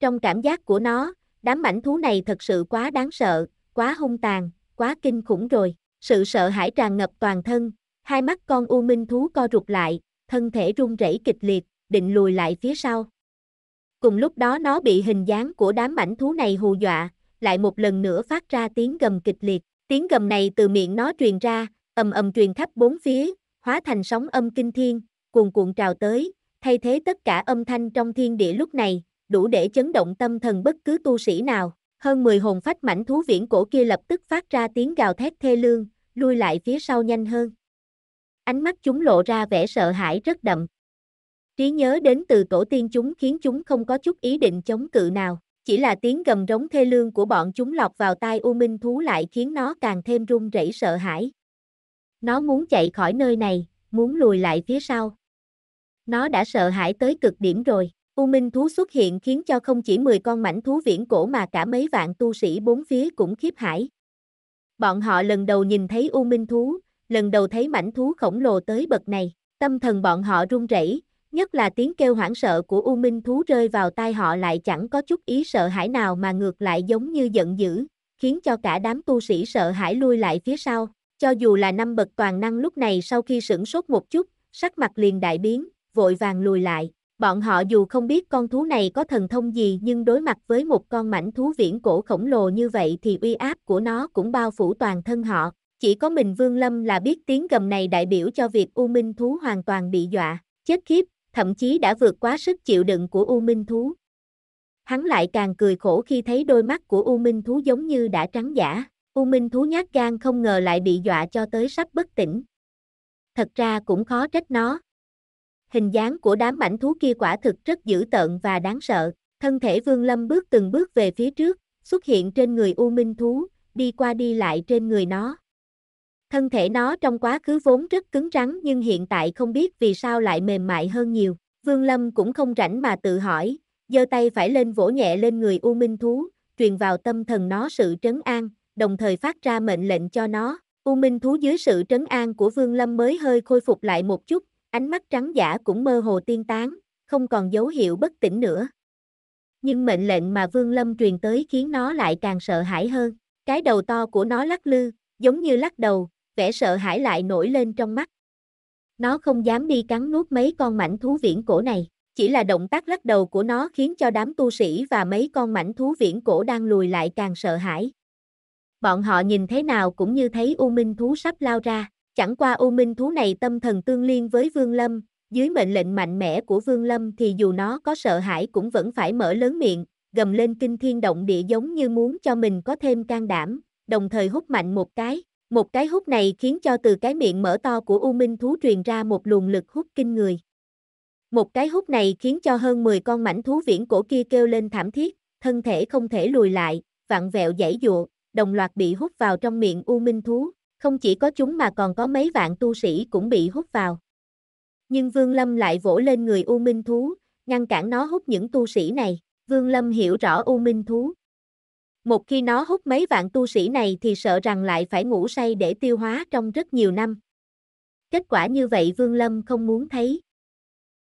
Trong cảm giác của nó, đám mảnh thú này thật sự quá đáng sợ, quá hung tàn, quá kinh khủng rồi. Sự sợ hãi tràn ngập toàn thân, hai mắt con u minh thú co rụt lại, thân thể run rẩy kịch liệt, định lùi lại phía sau. Cùng lúc đó nó bị hình dáng của đám mảnh thú này hù dọa, lại một lần nữa phát ra tiếng gầm kịch liệt. Tiếng gầm này từ miệng nó truyền ra, ầm ầm truyền khắp bốn phía, hóa thành sóng âm kinh thiên, cuồn cuộn trào tới, thay thế tất cả âm thanh trong thiên địa lúc này, đủ để chấn động tâm thần bất cứ tu sĩ nào. Hơn 10 hồn phách mảnh thú viễn cổ kia lập tức phát ra tiếng gào thét thê lương, lui lại phía sau nhanh hơn. Ánh mắt chúng lộ ra vẻ sợ hãi rất đậm. Trí nhớ đến từ tổ tiên chúng khiến chúng không có chút ý định chống cự nào. Chỉ là tiếng gầm rống thê lương của bọn chúng lọc vào tai U Minh Thú lại khiến nó càng thêm run rẩy sợ hãi. Nó muốn chạy khỏi nơi này, muốn lùi lại phía sau. Nó đã sợ hãi tới cực điểm rồi. U Minh Thú xuất hiện khiến cho không chỉ 10 con mảnh thú viễn cổ mà cả mấy vạn tu sĩ bốn phía cũng khiếp hãi. Bọn họ lần đầu nhìn thấy U Minh Thú, lần đầu thấy mảnh thú khổng lồ tới bậc này, tâm thần bọn họ run rẩy, nhất là tiếng kêu hoảng sợ của U Minh Thú rơi vào tai họ lại chẳng có chút ý sợ hãi nào mà ngược lại giống như giận dữ, khiến cho cả đám tu sĩ sợ hãi lui lại phía sau. Cho dù là năm bậc toàn năng lúc này sau khi sửng sốt một chút, sắc mặt liền đại biến, vội vàng lùi lại. Bọn họ dù không biết con thú này có thần thông gì nhưng đối mặt với một con mảnh thú viễn cổ khổng lồ như vậy thì uy áp của nó cũng bao phủ toàn thân họ. Chỉ có mình Vương Lâm là biết tiếng gầm này đại biểu cho việc U Minh Thú hoàn toàn bị dọa. Chết khiếp, thậm chí đã vượt quá sức chịu đựng của U Minh Thú. Hắn lại càng cười khổ khi thấy đôi mắt của U Minh Thú giống như đã trắng giả, U Minh Thú nhát gan không ngờ lại bị dọa cho tới sắp bất tỉnh. Thật ra cũng khó trách nó. Hình dáng của đám mảnh thú kia quả thực rất dữ tợn và đáng sợ, thân thể Vương Lâm bước từng bước về phía trước, xuất hiện trên người U Minh Thú, đi qua đi lại trên người nó. Thân thể nó trong quá khứ vốn rất cứng rắn nhưng hiện tại không biết vì sao lại mềm mại hơn nhiều. Vương Lâm cũng không rảnh mà tự hỏi, giơ tay phải lên vỗ nhẹ lên người U Minh Thú, truyền vào tâm thần nó sự trấn an, đồng thời phát ra mệnh lệnh cho nó. U Minh Thú dưới sự trấn an của Vương Lâm mới hơi khôi phục lại một chút, ánh mắt trắng giả cũng mơ hồ tiên tán, không còn dấu hiệu bất tỉnh nữa. Nhưng mệnh lệnh mà Vương Lâm truyền tới khiến nó lại càng sợ hãi hơn. Cái đầu to của nó lắc lư, giống như lắc đầu, vẻ sợ hãi lại nổi lên trong mắt. Nó không dám đi cắn nuốt mấy con mảnh thú viễn cổ này, chỉ là động tác lắc đầu của nó khiến cho đám tu sĩ và mấy con mảnh thú viễn cổ đang lùi lại càng sợ hãi. Bọn họ nhìn thế nào cũng như thấy U Minh Thú sắp lao ra, chẳng qua U Minh Thú này tâm thần tương liên với Vương Lâm, dưới mệnh lệnh mạnh mẽ của Vương Lâm thì dù nó có sợ hãi cũng vẫn phải mở lớn miệng, gầm lên kinh thiên động địa giống như muốn cho mình có thêm can đảm, đồng thời hút mạnh một cái, một cái hút này khiến cho từ cái miệng mở to của U Minh thú truyền ra một luồng lực hút kinh người. Một cái hút này khiến cho hơn 10 con mảnh thú viễn cổ kia kêu lên thảm thiết, thân thể không thể lùi lại, vặn vẹo dãy dụa, đồng loạt bị hút vào trong miệng U Minh thú, không chỉ có chúng mà còn có mấy vạn tu sĩ cũng bị hút vào. Nhưng Vương Lâm lại vỗ lên người U Minh thú, ngăn cản nó hút những tu sĩ này. Vương Lâm hiểu rõ U Minh thú, một khi nó hút mấy vạn tu sĩ này thì sợ rằng lại phải ngủ say để tiêu hóa trong rất nhiều năm. Kết quả như vậy Vương Lâm không muốn thấy.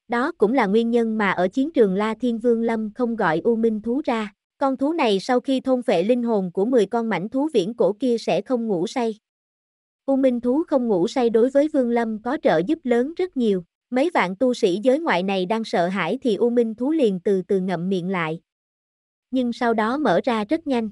Đó cũng là nguyên nhân mà ở chiến trường La Thiên Vương Lâm không gọi U Minh Thú ra. Con thú này sau khi thôn phệ linh hồn của 10 con mảnh thú viễn cổ kia sẽ không ngủ say. U Minh Thú không ngủ say đối với Vương Lâm có trợ giúp lớn rất nhiều. Mấy vạn tu sĩ giới ngoại này đang sợ hãi thì U Minh Thú liền từ từ ngậm miệng lại nhưng sau đó mở ra rất nhanh.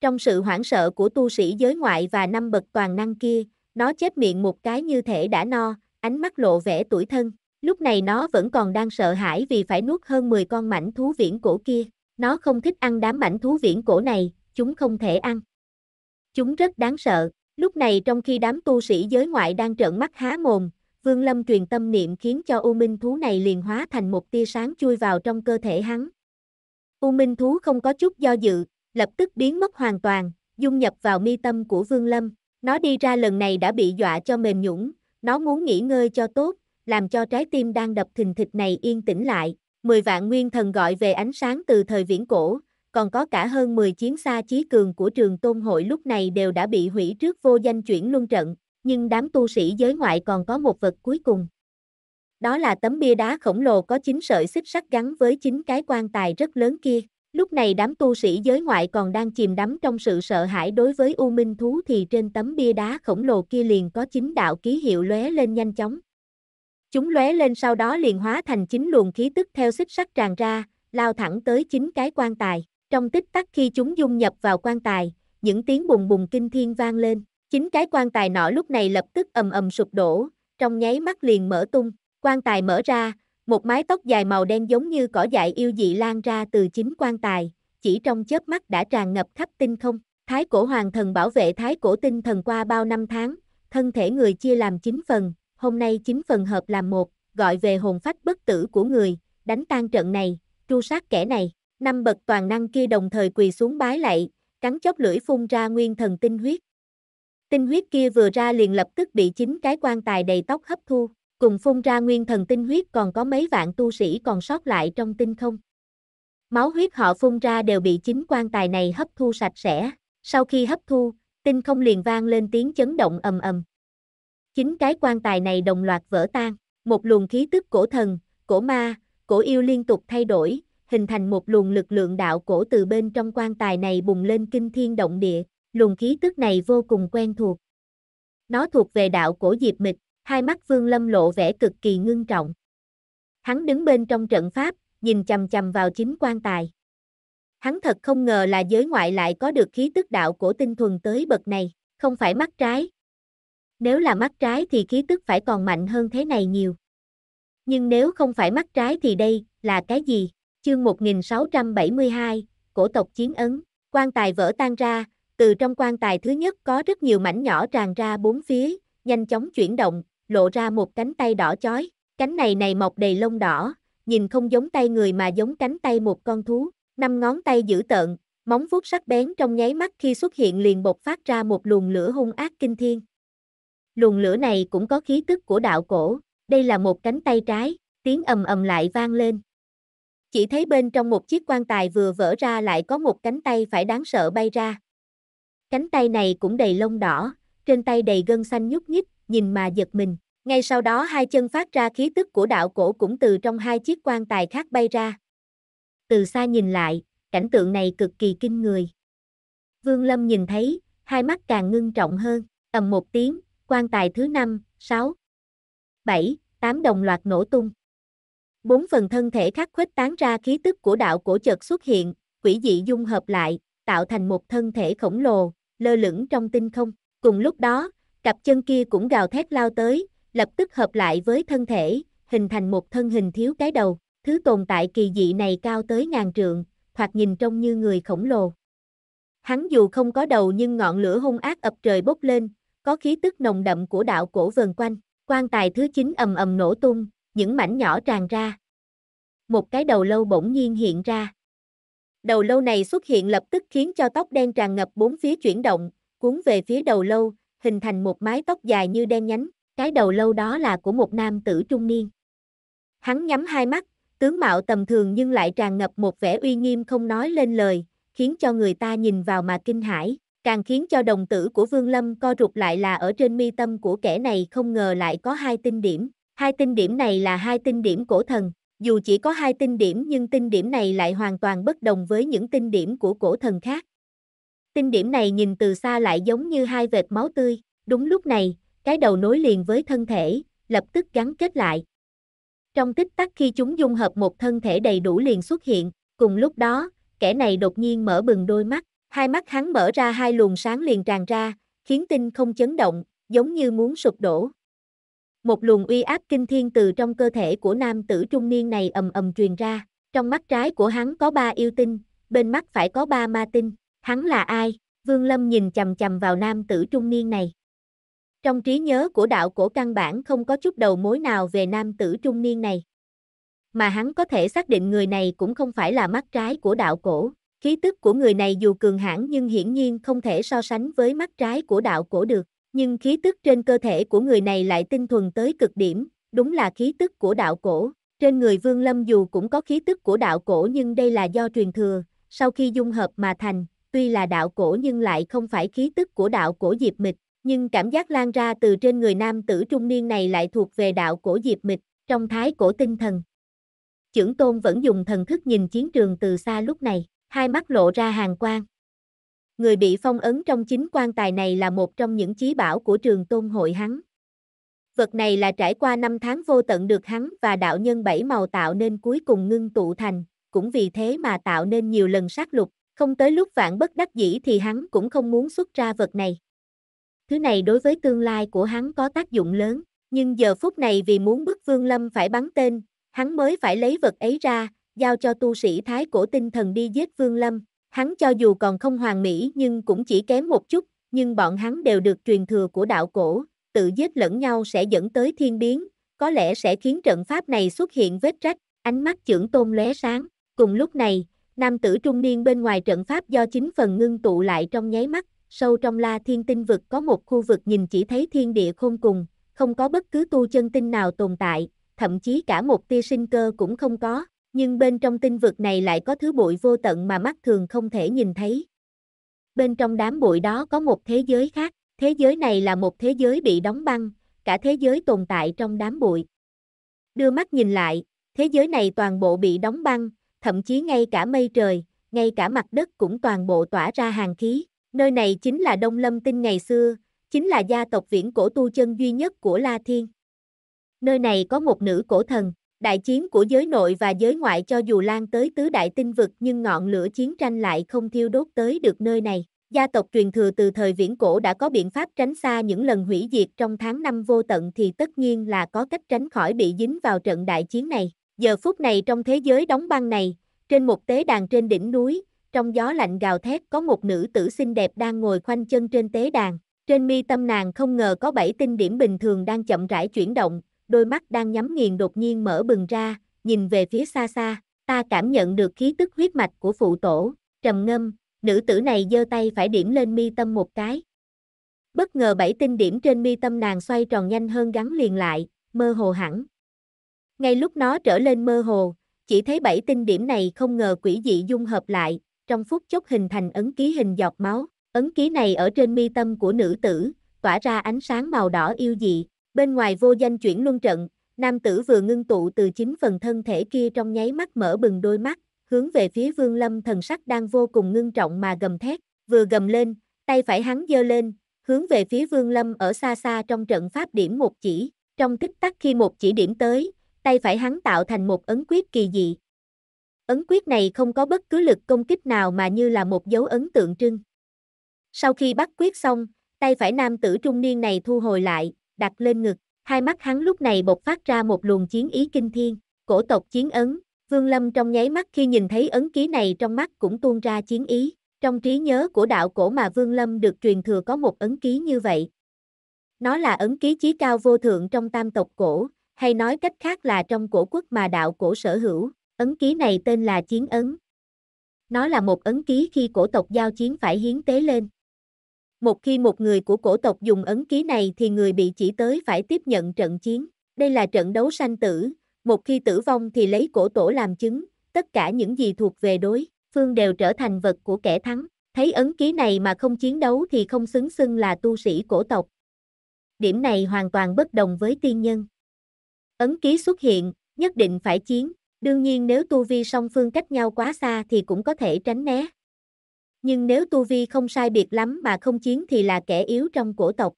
Trong sự hoảng sợ của tu sĩ giới ngoại và năm bậc toàn năng kia, nó chép miệng một cái như thể đã no, ánh mắt lộ vẻ tuổi thân. Lúc này nó vẫn còn đang sợ hãi vì phải nuốt hơn 10 con mảnh thú viễn cổ kia. Nó không thích ăn đám mảnh thú viễn cổ này, chúng không thể ăn. Chúng rất đáng sợ. Lúc này trong khi đám tu sĩ giới ngoại đang trợn mắt há mồm, Vương Lâm truyền tâm niệm khiến cho u minh thú này liền hóa thành một tia sáng chui vào trong cơ thể hắn, U Minh Thú không có chút do dự, lập tức biến mất hoàn toàn, dung nhập vào mi tâm của Vương Lâm. Nó đi ra lần này đã bị dọa cho mềm nhũng, nó muốn nghỉ ngơi cho tốt, làm cho trái tim đang đập thình thịch này yên tĩnh lại. Mười vạn nguyên thần gọi về ánh sáng từ thời viễn cổ, còn có cả hơn 10 chiến xa chí cường của trường tôn hội lúc này đều đã bị hủy trước vô danh chuyển luân trận, nhưng đám tu sĩ giới ngoại còn có một vật cuối cùng. Đó là tấm bia đá khổng lồ có chín sợi xích sắt gắn với chín cái quan tài rất lớn kia. Lúc này đám tu sĩ giới ngoại còn đang chìm đắm trong sự sợ hãi đối với U Minh Thú thì trên tấm bia đá khổng lồ kia liền có chín đạo ký hiệu lóe lên nhanh chóng. Chúng lóe lên sau đó liền hóa thành chín luồng khí tức theo xích sắt tràn ra, lao thẳng tới chín cái quan tài. Trong tích tắc khi chúng dung nhập vào quan tài, những tiếng bùng bùng kinh thiên vang lên. Chín cái quan tài nọ lúc này lập tức ầm ầm sụp đổ, trong nháy mắt liền mở tung. Quan tài mở ra, một mái tóc dài màu đen giống như cỏ dại yêu dị lan ra từ chính quan tài, chỉ trong chớp mắt đã tràn ngập khắp tinh không. Thái cổ hoàng thần bảo vệ thái cổ tinh thần qua bao năm tháng, thân thể người chia làm chín phần, hôm nay chín phần hợp làm một, gọi về hồn phách bất tử của người, đánh tan trận này, tru sát kẻ này. Năm bậc toàn năng kia đồng thời quỳ xuống bái lạy, cắn chóp lưỡi phun ra nguyên thần tinh huyết. Tinh huyết kia vừa ra liền lập tức bị chính cái quan tài đầy tóc hấp thu cùng phun ra nguyên thần tinh huyết còn có mấy vạn tu sĩ còn sót lại trong tinh không. Máu huyết họ phun ra đều bị chính quan tài này hấp thu sạch sẽ, sau khi hấp thu, tinh không liền vang lên tiếng chấn động ầm ầm. Chính cái quan tài này đồng loạt vỡ tan, một luồng khí tức cổ thần, cổ ma, cổ yêu liên tục thay đổi, hình thành một luồng lực lượng đạo cổ từ bên trong quan tài này bùng lên kinh thiên động địa, luồng khí tức này vô cùng quen thuộc. Nó thuộc về đạo cổ diệp mịch, hai mắt Vương Lâm lộ vẻ cực kỳ ngưng trọng. Hắn đứng bên trong trận pháp, nhìn chầm chầm vào chính quan tài. Hắn thật không ngờ là giới ngoại lại có được khí tức đạo của tinh thuần tới bậc này, không phải mắt trái. Nếu là mắt trái thì khí tức phải còn mạnh hơn thế này nhiều. Nhưng nếu không phải mắt trái thì đây là cái gì? Chương 1672, cổ tộc chiến ấn, quan tài vỡ tan ra, từ trong quan tài thứ nhất có rất nhiều mảnh nhỏ tràn ra bốn phía, nhanh chóng chuyển động, lộ ra một cánh tay đỏ chói, cánh này này mọc đầy lông đỏ, nhìn không giống tay người mà giống cánh tay một con thú, năm ngón tay dữ tợn, móng vuốt sắc bén trong nháy mắt khi xuất hiện liền bộc phát ra một luồng lửa hung ác kinh thiên. Luồng lửa này cũng có khí tức của đạo cổ, đây là một cánh tay trái, tiếng ầm ầm lại vang lên. Chỉ thấy bên trong một chiếc quan tài vừa vỡ ra lại có một cánh tay phải đáng sợ bay ra. Cánh tay này cũng đầy lông đỏ, trên tay đầy gân xanh nhúc nhích, nhìn mà giật mình. Ngay sau đó hai chân phát ra khí tức của đạo cổ cũng từ trong hai chiếc quan tài khác bay ra. Từ xa nhìn lại, cảnh tượng này cực kỳ kinh người. Vương Lâm nhìn thấy, hai mắt càng ngưng trọng hơn, ầm một tiếng, quan tài thứ năm sáu bảy tám đồng loạt nổ tung. Bốn phần thân thể khác khuếch tán ra khí tức của đạo cổ chợt xuất hiện, quỷ dị dung hợp lại, tạo thành một thân thể khổng lồ, lơ lửng trong tinh không. Cùng lúc đó, cặp chân kia cũng gào thét lao tới, lập tức hợp lại với thân thể, hình thành một thân hình thiếu cái đầu, thứ tồn tại kỳ dị này cao tới ngàn trượng, thoạt nhìn trông như người khổng lồ. Hắn dù không có đầu nhưng ngọn lửa hung ác ập trời bốc lên, có khí tức nồng đậm của đạo cổ vần quanh, quan tài thứ chín ầm ầm nổ tung, những mảnh nhỏ tràn ra. Một cái đầu lâu bỗng nhiên hiện ra. Đầu lâu này xuất hiện lập tức khiến cho tóc đen tràn ngập bốn phía chuyển động, cuốn về phía đầu lâu, hình thành một mái tóc dài như đen nhánh, cái đầu lâu đó là của một nam tử trung niên. Hắn nhắm hai mắt, tướng mạo tầm thường nhưng lại tràn ngập một vẻ uy nghiêm không nói lên lời, khiến cho người ta nhìn vào mà kinh hãi, càng khiến cho đồng tử của Vương Lâm co rụt lại là ở trên mi tâm của kẻ này không ngờ lại có hai tinh điểm, hai tinh điểm này là hai tinh điểm cổ thần, dù chỉ có hai tinh điểm nhưng tinh điểm này lại hoàn toàn bất đồng với những tinh điểm của cổ thần khác. Tinh điểm này nhìn từ xa lại giống như hai vệt máu tươi, đúng lúc này, cái đầu nối liền với thân thể, lập tức gắn kết lại. Trong tích tắc khi chúng dung hợp một thân thể đầy đủ liền xuất hiện, cùng lúc đó, kẻ này đột nhiên mở bừng đôi mắt, hai mắt hắn mở ra hai luồng sáng liền tràn ra, khiến tinh không chấn động, giống như muốn sụp đổ. Một luồng uy áp kinh thiên từ trong cơ thể của nam tử trung niên này ầm ầm truyền ra, trong mắt trái của hắn có ba yêu tinh, bên mắt phải có ba ma tinh. Hắn là ai? Vương Lâm nhìn chầm chầm vào nam tử trung niên này. Trong trí nhớ của đạo cổ căn bản không có chút đầu mối nào về nam tử trung niên này. Mà hắn có thể xác định người này cũng không phải là mắt trái của đạo cổ. Khí tức của người này dù cường hãn nhưng hiển nhiên không thể so sánh với mắt trái của đạo cổ được. Nhưng khí tức trên cơ thể của người này lại tinh thuần tới cực điểm, đúng là khí tức của đạo cổ. Trên người Vương Lâm dù cũng có khí tức của đạo cổ nhưng đây là do truyền thừa, sau khi dung hợp mà thành, tuy là đạo cổ nhưng lại không phải khí tức của đạo cổ Diệp Mịch, nhưng cảm giác lan ra từ trên người nam tử trung niên này lại thuộc về đạo cổ Diệp Mịch, trong thái cổ tinh thần. Chưởng tôn vẫn dùng thần thức nhìn chiến trường từ xa lúc này, hai mắt lộ ra hàng quang. Người bị phong ấn trong chính quan tài này là một trong những chí bảo của trường tôn hội hắn. Vật này là trải qua năm tháng vô tận được hắn và đạo nhân bảy màu tạo nên cuối cùng ngưng tụ thành, cũng vì thế mà tạo nên nhiều lần sát lục, không tới lúc vạn bất đắc dĩ thì hắn cũng không muốn xuất ra vật này. Thứ này đối với tương lai của hắn có tác dụng lớn, nhưng giờ phút này vì muốn bức Vương Lâm phải bắn tên, hắn mới phải lấy vật ấy ra, giao cho tu sĩ thái cổ tinh thần đi giết Vương Lâm. Hắn cho dù còn không hoàn mỹ nhưng cũng chỉ kém một chút, nhưng bọn hắn đều được truyền thừa của đạo cổ, tự giết lẫn nhau sẽ dẫn tới thiên biến, có lẽ sẽ khiến trận pháp này xuất hiện vết rách, ánh mắt trưởng tôn lóe sáng. Cùng lúc này, Nam tử trung niên bên ngoài trận pháp do chính phần ngưng tụ lại trong nháy mắt, sâu trong la thiên tinh vực có một khu vực nhìn chỉ thấy thiên địa khôn cùng, không có bất cứ tu chân tinh nào tồn tại, thậm chí cả một tia sinh cơ cũng không có, nhưng bên trong tinh vực này lại có thứ bụi vô tận mà mắt thường không thể nhìn thấy. Bên trong đám bụi đó có một thế giới khác, thế giới này là một thế giới bị đóng băng, cả thế giới tồn tại trong đám bụi. Đưa mắt nhìn lại, thế giới này toàn bộ bị đóng băng, thậm chí ngay cả mây trời, ngay cả mặt đất cũng toàn bộ tỏa ra hàng khí. Nơi này chính là Đông Lâm Tinh ngày xưa, chính là gia tộc viễn cổ tu chân duy nhất của La Thiên. Nơi này có một nữ cổ thần, đại chiến của giới nội và giới ngoại cho dù lan tới tứ đại tinh vực nhưng ngọn lửa chiến tranh lại không thiêu đốt tới được nơi này. Gia tộc truyền thừa từ thời viễn cổ đã có biện pháp tránh xa những lần hủy diệt trong tháng năm vô tận thì tất nhiên là có cách tránh khỏi bị dính vào trận đại chiến này. Giờ phút này trong thế giới đóng băng này, trên một tế đàn trên đỉnh núi, trong gió lạnh gào thét có một nữ tử xinh đẹp đang ngồi khoanh chân trên tế đàn. Trên mi tâm nàng không ngờ có bảy tinh điểm bình thường đang chậm rãi chuyển động, đôi mắt đang nhắm nghiền đột nhiên mở bừng ra, nhìn về phía xa xa, ta cảm nhận được khí tức huyết mạch của phụ tổ, trầm ngâm, nữ tử này giơ tay phải điểm lên mi tâm một cái. Bất ngờ bảy tinh điểm trên mi tâm nàng xoay tròn nhanh hơn gắn liền lại, mơ hồ hẳn, ngay lúc nó trở lên mơ hồ, chỉ thấy bảy tinh điểm này không ngờ quỷ dị dung hợp lại, trong phút chốc hình thành ấn ký hình giọt máu. Ấn ký này ở trên mi tâm của nữ tử, tỏa ra ánh sáng màu đỏ yêu dị. Bên ngoài vô danh chuyển luân trận, nam tử vừa ngưng tụ từ chính phần thân thể kia trong nháy mắt mở bừng đôi mắt, hướng về phía vương lâm thần sắc đang vô cùng ngưng trọng mà gầm thét, vừa gầm lên, tay phải hắn giơ lên, hướng về phía vương lâm ở xa xa trong trận pháp điểm một chỉ. Trong tích tắc khi một chỉ điểm tới, tay phải hắn tạo thành một ấn quyết kỳ dị. Ấn quyết này không có bất cứ lực công kích nào mà như là một dấu ấn tượng trưng. Sau khi bắt quyết xong, tay phải nam tử trung niên này thu hồi lại, đặt lên ngực, hai mắt hắn lúc này bộc phát ra một luồng chiến ý kinh thiên, cổ tộc chiến ấn, Vương Lâm trong nháy mắt khi nhìn thấy ấn ký này trong mắt cũng tuôn ra chiến ý, trong trí nhớ của đạo cổ mà Vương Lâm được truyền thừa có một ấn ký như vậy. Nó là ấn ký chí cao vô thượng trong tam tộc cổ, hay nói cách khác là trong cổ quốc mà đạo cổ sở hữu, ấn ký này tên là chiến ấn. Nó là một ấn ký khi cổ tộc giao chiến phải hiến tế lên. Một khi một người của cổ tộc dùng ấn ký này thì người bị chỉ tới phải tiếp nhận trận chiến. Đây là trận đấu sanh tử, một khi tử vong thì lấy cổ tổ làm chứng, tất cả những gì thuộc về đối, phương đều trở thành vật của kẻ thắng. Thấy ấn ký này mà không chiến đấu thì không xứng xưng là tu sĩ cổ tộc. Điểm này hoàn toàn bất đồng với tiên nhân ấn ký xuất hiện, nhất định phải chiến. Đương nhiên nếu tu vi song phương cách nhau quá xa thì cũng có thể tránh né. Nhưng nếu tu vi không sai biệt lắm mà không chiến thì là kẻ yếu trong cổ tộc.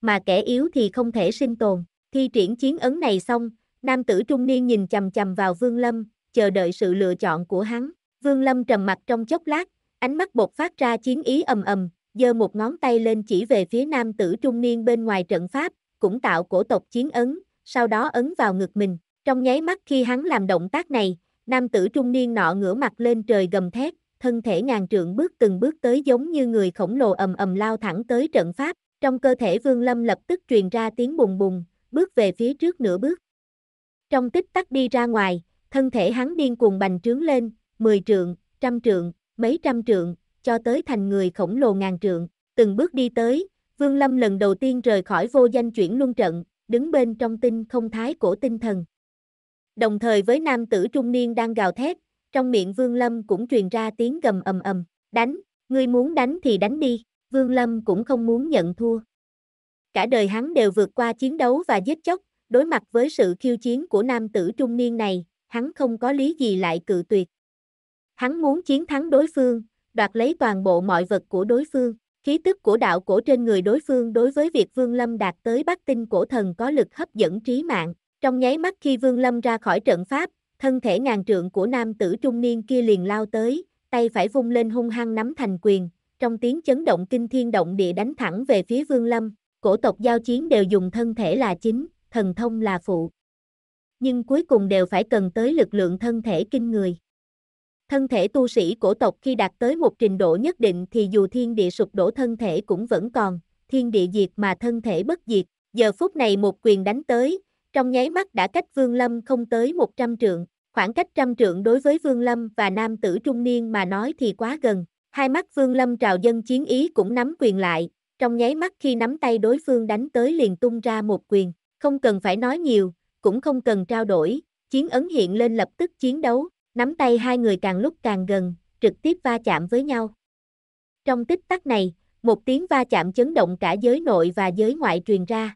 Mà kẻ yếu thì không thể sinh tồn. Thi triển chiến ấn này xong, nam tử trung niên nhìn chầm chầm vào Vương Lâm, chờ đợi sự lựa chọn của hắn. Vương Lâm trầm mặt trong chốc lát, ánh mắt bột phát ra chiến ý ầm ầm, giơ một ngón tay lên chỉ về phía nam tử trung niên bên ngoài trận pháp, cũng tạo cổ tộc chiến ấn, sau đó ấn vào ngực mình. Trong nháy mắt khi hắn làm động tác này, nam tử trung niên nọ ngửa mặt lên trời gầm thét, thân thể ngàn trượng bước từng bước tới giống như người khổng lồ ầm ầm lao thẳng tới trận pháp. Trong cơ thể Vương Lâm lập tức truyền ra tiếng bùng bùng, bước về phía trước nửa bước. Trong tích tắc đi ra ngoài, thân thể hắn điên cuồng bành trướng lên, 10 trượng, trăm trượng, mấy trăm trượng, cho tới thành người khổng lồ ngàn trượng, từng bước đi tới, Vương Lâm lần đầu tiên rời khỏi vô danh chuyển luân trận, đứng bên trong tinh không thái cổ tinh thần. Đồng thời với nam tử trung niên đang gào thét, trong miệng Vương Lâm cũng truyền ra tiếng gầm ầm ầm, đánh, ngươi muốn đánh thì đánh đi, Vương Lâm cũng không muốn nhận thua. Cả đời hắn đều vượt qua chiến đấu và giết chóc, đối mặt với sự khiêu chiến của nam tử trung niên này, hắn không có lý gì lại cự tuyệt. Hắn muốn chiến thắng đối phương, đoạt lấy toàn bộ mọi vật của đối phương. Khí tức của đạo cổ trên người đối phương đối với việc Vương Lâm đạt tới bát Tinh cổ thần có lực hấp dẫn trí mạng. Trong nháy mắt khi Vương Lâm ra khỏi trận pháp, thân thể ngàn trượng của nam tử trung niên kia liền lao tới, tay phải vung lên hung hăng nắm thành quyền, trong tiếng chấn động kinh thiên động địa đánh thẳng về phía Vương Lâm. Cổ tộc giao chiến đều dùng thân thể là chính, thần thông là phụ. Nhưng cuối cùng đều phải cần tới lực lượng thân thể kinh người. Thân thể tu sĩ cổ tộc khi đạt tới một trình độ nhất định thì dù thiên địa sụp đổ thân thể cũng vẫn còn, thiên địa diệt mà thân thể bất diệt. Giờ phút này một quyền đánh tới, trong nháy mắt đã cách Vương Lâm không tới 100 trượng, khoảng cách trăm trượng đối với Vương Lâm và nam tử trung niên mà nói thì quá gần. Hai mắt Vương Lâm trào dân chiến ý cũng nắm quyền lại, trong nháy mắt khi nắm tay đối phương đánh tới liền tung ra một quyền, không cần phải nói nhiều, cũng không cần trao đổi, chiến ấn hiện lên lập tức chiến đấu, nắm tay hai người càng lúc càng gần, trực tiếp va chạm với nhau. Trong tích tắc này, một tiếng va chạm chấn động cả giới nội và giới ngoại truyền ra.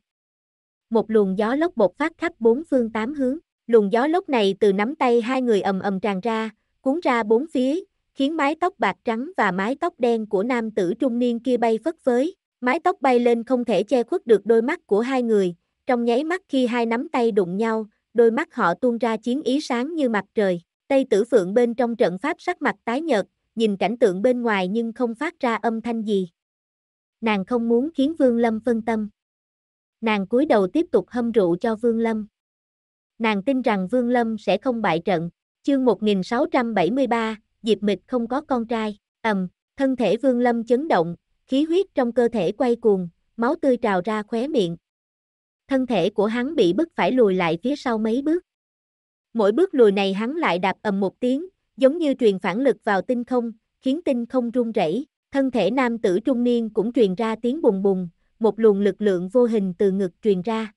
Một luồng gió lốc bột phát khắp bốn phương tám hướng, luồng gió lốc này từ nắm tay hai người ầm ầm tràn ra, cuốn ra bốn phía, khiến mái tóc bạc trắng và mái tóc đen của nam tử trung niên kia bay phất phới, mái tóc bay lên không thể che khuất được đôi mắt của hai người, trong nháy mắt khi hai nắm tay đụng nhau, đôi mắt họ tuôn ra chiến ý sáng như mặt trời. Tây tử phượng bên trong trận pháp sắc mặt tái nhợt, nhìn cảnh tượng bên ngoài nhưng không phát ra âm thanh gì. Nàng không muốn khiến Vương Lâm phân tâm. Nàng cúi đầu tiếp tục hâm rượu cho Vương Lâm. Nàng tin rằng Vương Lâm sẽ không bại trận. Chương 1673, Diệp Mịch không có con trai, ầm, thân thể Vương Lâm chấn động, khí huyết trong cơ thể quay cuồng, máu tươi trào ra khóe miệng. Thân thể của hắn bị bức phải lùi lại phía sau mấy bước. Mỗi bước lùi này hắn lại đạp ầm một tiếng, giống như truyền phản lực vào tinh không, khiến tinh không rung rẩy. Thân thể nam tử trung niên cũng truyền ra tiếng bùng bùng, một luồng lực lượng vô hình từ ngực truyền ra.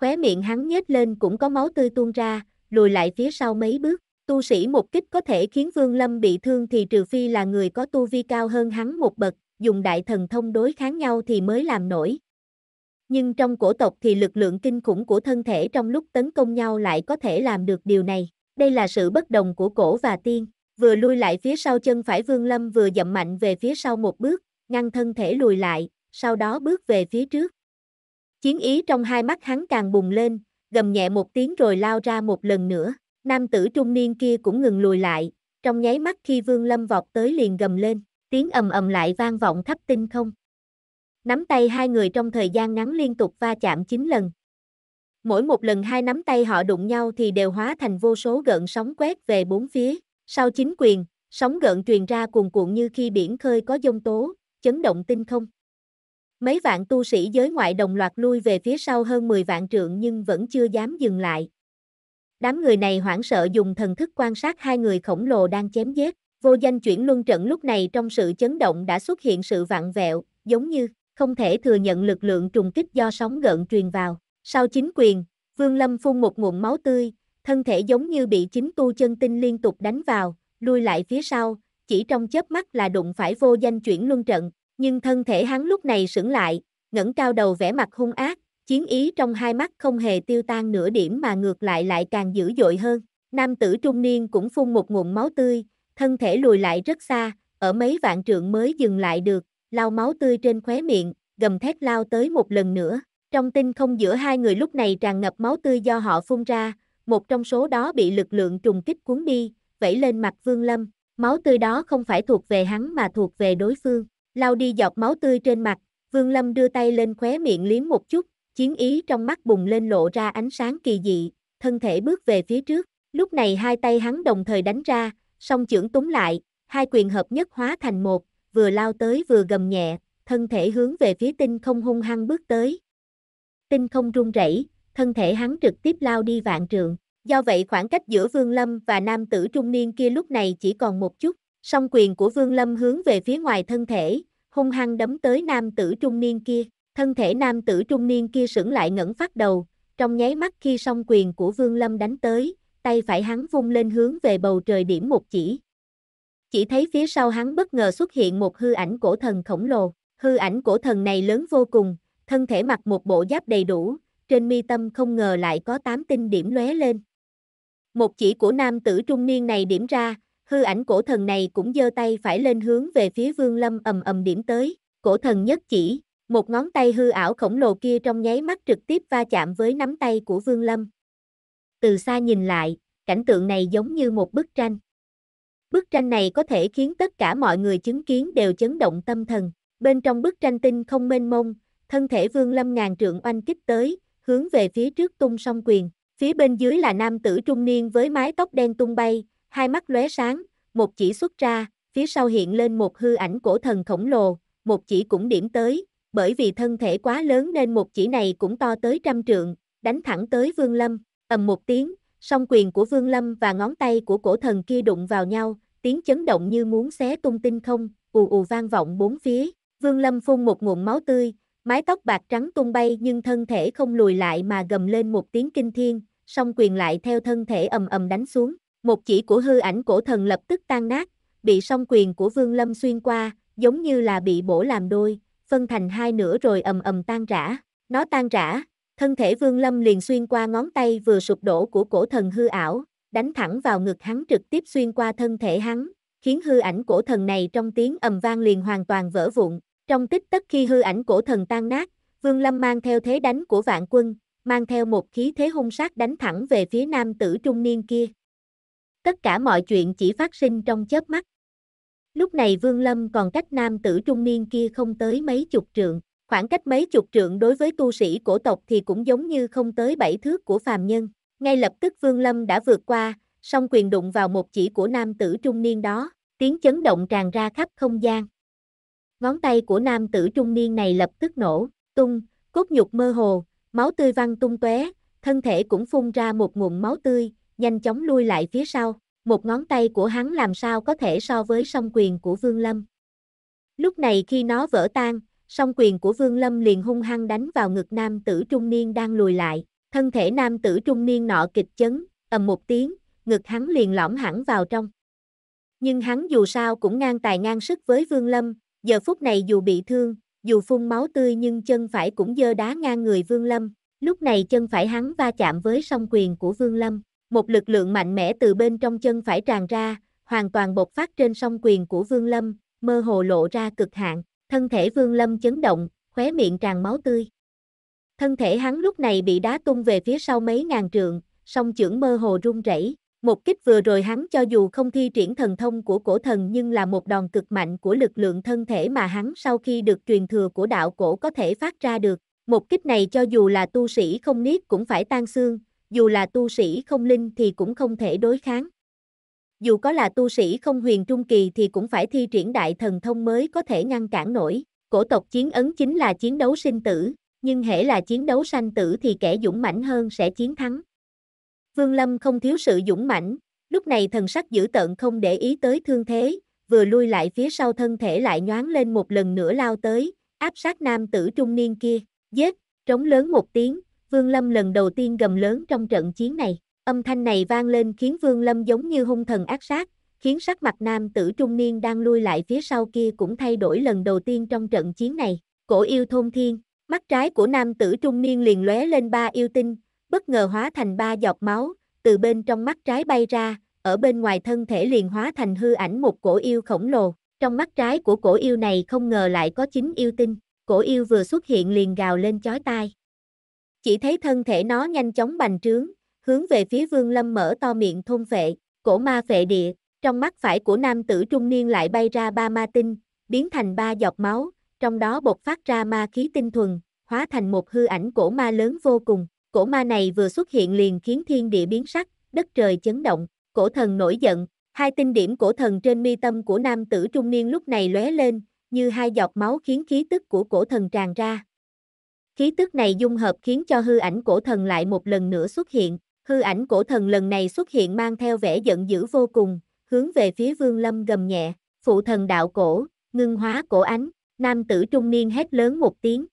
Khóe miệng hắn nhếch lên cũng có máu tươi tuôn ra, lùi lại phía sau mấy bước. Tu sĩ một kích có thể khiến Vương Lâm bị thương thì trừ phi là người có tu vi cao hơn hắn một bậc, dùng đại thần thông đối kháng nhau thì mới làm nổi nhưng trong cổ tộc thì lực lượng kinh khủng của thân thể trong lúc tấn công nhau lại có thể làm được điều này. Đây là sự bất đồng của cổ và tiên, vừa lui lại phía sau chân phải Vương Lâm vừa dậm mạnh về phía sau một bước, ngăn thân thể lùi lại, sau đó bước về phía trước. Chiến ý trong hai mắt hắn càng bùng lên, gầm nhẹ một tiếng rồi lao ra một lần nữa. Nam tử trung niên kia cũng ngừng lùi lại, trong nháy mắt khi Vương Lâm vọt tới liền gầm lên, tiếng ầm ầm lại vang vọng khắp tinh không. Nắm tay hai người trong thời gian ngắn liên tục va chạm 9 lần. Mỗi một lần hai nắm tay họ đụng nhau thì đều hóa thành vô số gợn sóng quét về bốn phía. Sau chính quyền, sóng gợn truyền ra cuồn cuộn như khi biển khơi có dông tố, chấn động tinh không. Mấy vạn tu sĩ giới ngoại đồng loạt lui về phía sau hơn 10 vạn trượng nhưng vẫn chưa dám dừng lại. Đám người này hoảng sợ dùng thần thức quan sát hai người khổng lồ đang chém giết, vô danh chuyển luân trận lúc này trong sự chấn động đã xuất hiện sự vặn vẹo, giống như không thể thừa nhận lực lượng trùng kích do sóng gợn truyền vào. Sau chính quyền, Vương Lâm phun một nguồn máu tươi, thân thể giống như bị chính tu chân tinh liên tục đánh vào, lui lại phía sau, chỉ trong chớp mắt là đụng phải vô danh chuyển luân trận, nhưng thân thể hắn lúc này sững lại, ngẩng cao đầu vẻ mặt hung ác, chiến ý trong hai mắt không hề tiêu tan nửa điểm mà ngược lại lại càng dữ dội hơn. Nam tử trung niên cũng phun một nguồn máu tươi, thân thể lùi lại rất xa, ở mấy vạn trượng mới dừng lại được, lau máu tươi trên khóe miệng, gầm thét lao tới một lần nữa. Trong tinh không giữa hai người lúc này tràn ngập máu tươi do họ phun ra, một trong số đó bị lực lượng trùng kích cuốn đi, vẫy lên mặt Vương Lâm. Máu tươi đó không phải thuộc về hắn mà thuộc về đối phương. Lao đi giọt máu tươi trên mặt, Vương Lâm đưa tay lên khóe miệng liếm một chút, chiến ý trong mắt bùng lên lộ ra ánh sáng kỳ dị, thân thể bước về phía trước. Lúc này hai tay hắn đồng thời đánh ra, song chưởng túng lại, hai quyền hợp nhất hóa thành một, vừa lao tới vừa gầm nhẹ, thân thể hướng về phía tinh không hung hăng bước tới. Tinh không run rẩy, thân thể hắn trực tiếp lao đi vạn trượng. Do vậy khoảng cách giữa Vương Lâm và nam tử trung niên kia lúc này chỉ còn một chút, song quyền của Vương Lâm hướng về phía ngoài thân thể, hung hăng đấm tới nam tử trung niên kia. Thân thể nam tử trung niên kia sững lại ngẩng phát đầu, trong nháy mắt khi song quyền của Vương Lâm đánh tới, tay phải hắn vung lên hướng về bầu trời điểm một chỉ. Chỉ thấy phía sau hắn bất ngờ xuất hiện một hư ảnh cổ thần khổng lồ. Hư ảnh cổ thần này lớn vô cùng, thân thể mặc một bộ giáp đầy đủ, trên mi tâm không ngờ lại có tám tinh điểm lóe lên. Một chỉ của nam tử trung niên này điểm ra, hư ảnh cổ thần này cũng giơ tay phải lên hướng về phía Vương Lâm ầm ầm điểm tới, cổ thần nhất chỉ, một ngón tay hư ảo khổng lồ kia trong nháy mắt trực tiếp va chạm với nắm tay của Vương Lâm. Từ xa nhìn lại, cảnh tượng này giống như một bức tranh. Bức tranh này có thể khiến tất cả mọi người chứng kiến đều chấn động tâm thần. Bên trong bức tranh tinh không mênh mông, thân thể Vương Lâm ngàn trượng oanh kích tới, hướng về phía trước tung song quyền. Phía bên dưới là nam tử trung niên với mái tóc đen tung bay, hai mắt lóe sáng, một chỉ xuất ra, phía sau hiện lên một hư ảnh cổ thần khổng lồ, một chỉ cũng điểm tới, bởi vì thân thể quá lớn nên một chỉ này cũng to tới trăm trượng, đánh thẳng tới Vương Lâm, ầm một tiếng, song quyền của Vương Lâm và ngón tay của cổ thần kia đụng vào nhau, tiếng chấn động như muốn xé tung tinh không, ù ù vang vọng bốn phía. Vương Lâm phun một ngụm máu tươi, mái tóc bạc trắng tung bay nhưng thân thể không lùi lại mà gầm lên một tiếng kinh thiên, song quyền lại theo thân thể ầm ầm đánh xuống. Một chỉ của hư ảnh cổ thần lập tức tan nát, bị song quyền của Vương Lâm xuyên qua, giống như là bị bổ làm đôi, phân thành hai nửa rồi ầm ầm tan rã. Nó tan rã, Thân thể Vương Lâm liền xuyên qua ngón tay vừa sụp đổ của cổ thần hư ảo, đánh thẳng vào ngực hắn trực tiếp xuyên qua thân thể hắn, khiến hư ảnh cổ thần này trong tiếng ầm vang liền hoàn toàn vỡ vụn. Trong tích tất khi hư ảnh cổ thần tan nát, Vương Lâm mang theo thế đánh của vạn quân, mang theo một khí thế hung sát đánh thẳng về phía nam tử trung niên kia. Tất cả mọi chuyện chỉ phát sinh trong chớp mắt. Lúc này Vương Lâm còn cách nam tử trung niên kia không tới mấy chục trượng. Khoảng cách mấy chục trượng đối với tu sĩ cổ tộc thì cũng giống như không tới bảy thước của phàm nhân. Ngay lập tức Vương Lâm đã vượt qua, song quyền đụng vào một chỉ của nam tử trung niên đó, tiếng chấn động tràn ra khắp không gian. Ngón tay của nam tử trung niên này lập tức nổ, tung, cốt nhục mơ hồ, máu tươi văng tung tóe, thân thể cũng phun ra một nguồn máu tươi, nhanh chóng lui lại phía sau. Một ngón tay của hắn làm sao có thể so với song quyền của Vương Lâm. Lúc này khi nó vỡ tan, song quyền của Vương Lâm liền hung hăng đánh vào ngực nam tử trung niên đang lùi lại, thân thể nam tử trung niên nọ kịch chấn, ầm một tiếng, ngực hắn liền lõm hẳn vào trong. Nhưng hắn dù sao cũng ngang tài ngang sức với Vương Lâm, giờ phút này dù bị thương, dù phun máu tươi nhưng chân phải cũng dơ đá ngang người Vương Lâm, lúc này chân phải hắn va chạm với song quyền của Vương Lâm, một lực lượng mạnh mẽ từ bên trong chân phải tràn ra, hoàn toàn bộc phát trên song quyền của Vương Lâm, mơ hồ lộ ra cực hạn. Thân thể Vương Lâm chấn động, khóe miệng tràn máu tươi. Thân thể hắn lúc này bị đá tung về phía sau mấy ngàn trượng, song trưởng mơ hồ rung rẩy. Một kích vừa rồi hắn cho dù không thi triển thần thông của cổ thần nhưng là một đòn cực mạnh của lực lượng thân thể mà hắn sau khi được truyền thừa của đạo cổ có thể phát ra được. Một kích này cho dù là tu sĩ không niết cũng phải tan xương, dù là tu sĩ không linh thì cũng không thể đối kháng dù có là tu sĩ không huyền trung kỳ thì cũng phải thi triển đại thần thông mới có thể ngăn cản nổi. Cổ tộc chiến ấn chính là chiến đấu sinh tử, nhưng hễ là chiến đấu sanh tử thì kẻ dũng mãnh hơn sẽ chiến thắng. Vương Lâm không thiếu sự dũng mãnh, lúc này thần sắc dữ tợn không để ý tới thương thế, vừa lui lại phía sau thân thể lại nhoáng lên một lần nữa lao tới, áp sát nam tử trung niên kia, giết, trống lớn một tiếng, Vương Lâm lần đầu tiên gầm lớn trong trận chiến này. Âm thanh này vang lên khiến Vương Lâm giống như hung thần ác sát, khiến sắc mặt nam tử trung niên đang lui lại phía sau kia cũng thay đổi lần đầu tiên trong trận chiến này. Cổ yêu thôn thiên, mắt trái của nam tử trung niên liền lóe lên ba yêu tinh, bất ngờ hóa thành ba giọt máu, từ bên trong mắt trái bay ra, ở bên ngoài thân thể liền hóa thành hư ảnh một cổ yêu khổng lồ. Trong mắt trái của cổ yêu này không ngờ lại có chính yêu tinh, cổ yêu vừa xuất hiện liền gào lên chói tai. Chỉ thấy thân thể nó nhanh chóng bành trướng, hướng về phía vương lâm mở to miệng thôn phệ, cổ ma phệ địa, trong mắt phải của nam tử trung niên lại bay ra ba ma tinh, biến thành ba giọt máu, trong đó bột phát ra ma khí tinh thuần, hóa thành một hư ảnh cổ ma lớn vô cùng. Cổ ma này vừa xuất hiện liền khiến thiên địa biến sắc, đất trời chấn động, cổ thần nổi giận, hai tinh điểm cổ thần trên mi tâm của nam tử trung niên lúc này lóe lên, như hai giọt máu khiến khí tức của cổ thần tràn ra. Khí tức này dung hợp khiến cho hư ảnh cổ thần lại một lần nữa xuất hiện, Hư ảnh cổ thần lần này xuất hiện mang theo vẻ giận dữ vô cùng, hướng về phía Vương Lâm gầm nhẹ, phụ thần đạo cổ, ngưng hóa cổ ánh, nam tử trung niên hét lớn một tiếng.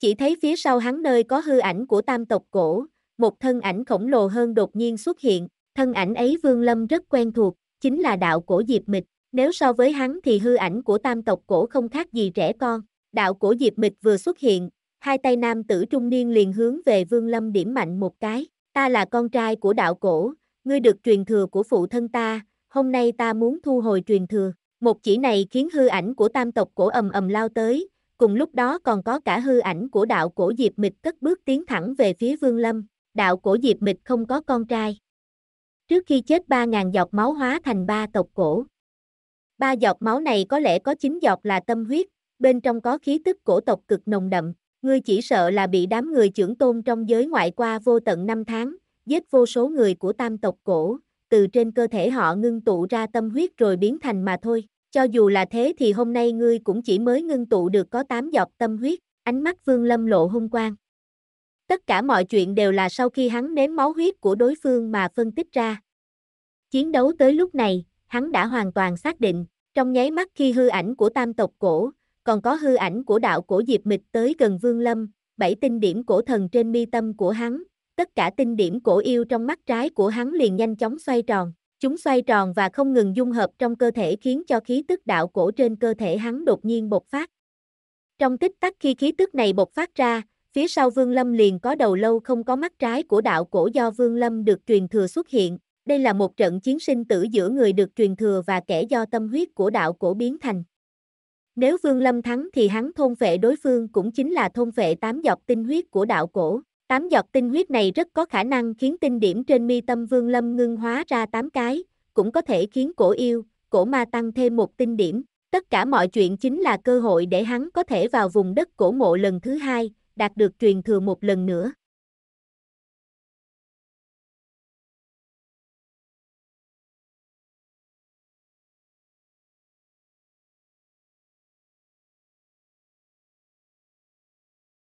Chỉ thấy phía sau hắn nơi có hư ảnh của tam tộc cổ, một thân ảnh khổng lồ hơn đột nhiên xuất hiện, thân ảnh ấy Vương Lâm rất quen thuộc, chính là đạo cổ Diệp Mịch, nếu so với hắn thì hư ảnh của tam tộc cổ không khác gì trẻ con, đạo cổ Diệp Mịch vừa xuất hiện, hai tay nam tử trung niên liền hướng về Vương Lâm điểm mạnh một cái ta là con trai của đạo cổ, ngươi được truyền thừa của phụ thân ta, hôm nay ta muốn thu hồi truyền thừa. Một chỉ này khiến hư ảnh của tam tộc cổ ầm ầm lao tới, cùng lúc đó còn có cả hư ảnh của đạo cổ diệp mịch cất bước tiến thẳng về phía vương lâm, đạo cổ diệp mịch không có con trai. Trước khi chết ba ngàn giọt máu hóa thành ba tộc cổ. Ba giọt máu này có lẽ có chín giọt là tâm huyết, bên trong có khí tức cổ tộc cực nồng đậm, ngươi chỉ sợ là bị đám người trưởng tôn trong giới ngoại qua vô tận năm tháng, giết vô số người của tam tộc cổ, từ trên cơ thể họ ngưng tụ ra tâm huyết rồi biến thành mà thôi. Cho dù là thế thì hôm nay ngươi cũng chỉ mới ngưng tụ được có tám giọt tâm huyết, ánh mắt vương lâm lộ hung quang. Tất cả mọi chuyện đều là sau khi hắn nếm máu huyết của đối phương mà phân tích ra. Chiến đấu tới lúc này, hắn đã hoàn toàn xác định, trong nháy mắt khi hư ảnh của tam tộc cổ, còn có hư ảnh của đạo cổ diệp mịch tới gần Vương Lâm, bảy tinh điểm cổ thần trên mi tâm của hắn, tất cả tinh điểm cổ yêu trong mắt trái của hắn liền nhanh chóng xoay tròn. Chúng xoay tròn và không ngừng dung hợp trong cơ thể khiến cho khí tức đạo cổ trên cơ thể hắn đột nhiên bộc phát. Trong tích tắc khi khí tức này bộc phát ra, phía sau Vương Lâm liền có đầu lâu không có mắt trái của đạo cổ do Vương Lâm được truyền thừa xuất hiện. Đây là một trận chiến sinh tử giữa người được truyền thừa và kẻ do tâm huyết của đạo cổ biến thành. Nếu Vương Lâm thắng thì hắn thôn vệ đối phương cũng chính là thôn vệ tám giọt tinh huyết của đạo cổ. Tám giọt tinh huyết này rất có khả năng khiến tinh điểm trên mi tâm Vương Lâm ngưng hóa ra tám cái, cũng có thể khiến cổ yêu, cổ ma tăng thêm một tinh điểm. Tất cả mọi chuyện chính là cơ hội để hắn có thể vào vùng đất cổ mộ lần thứ hai, đạt được truyền thừa một lần nữa.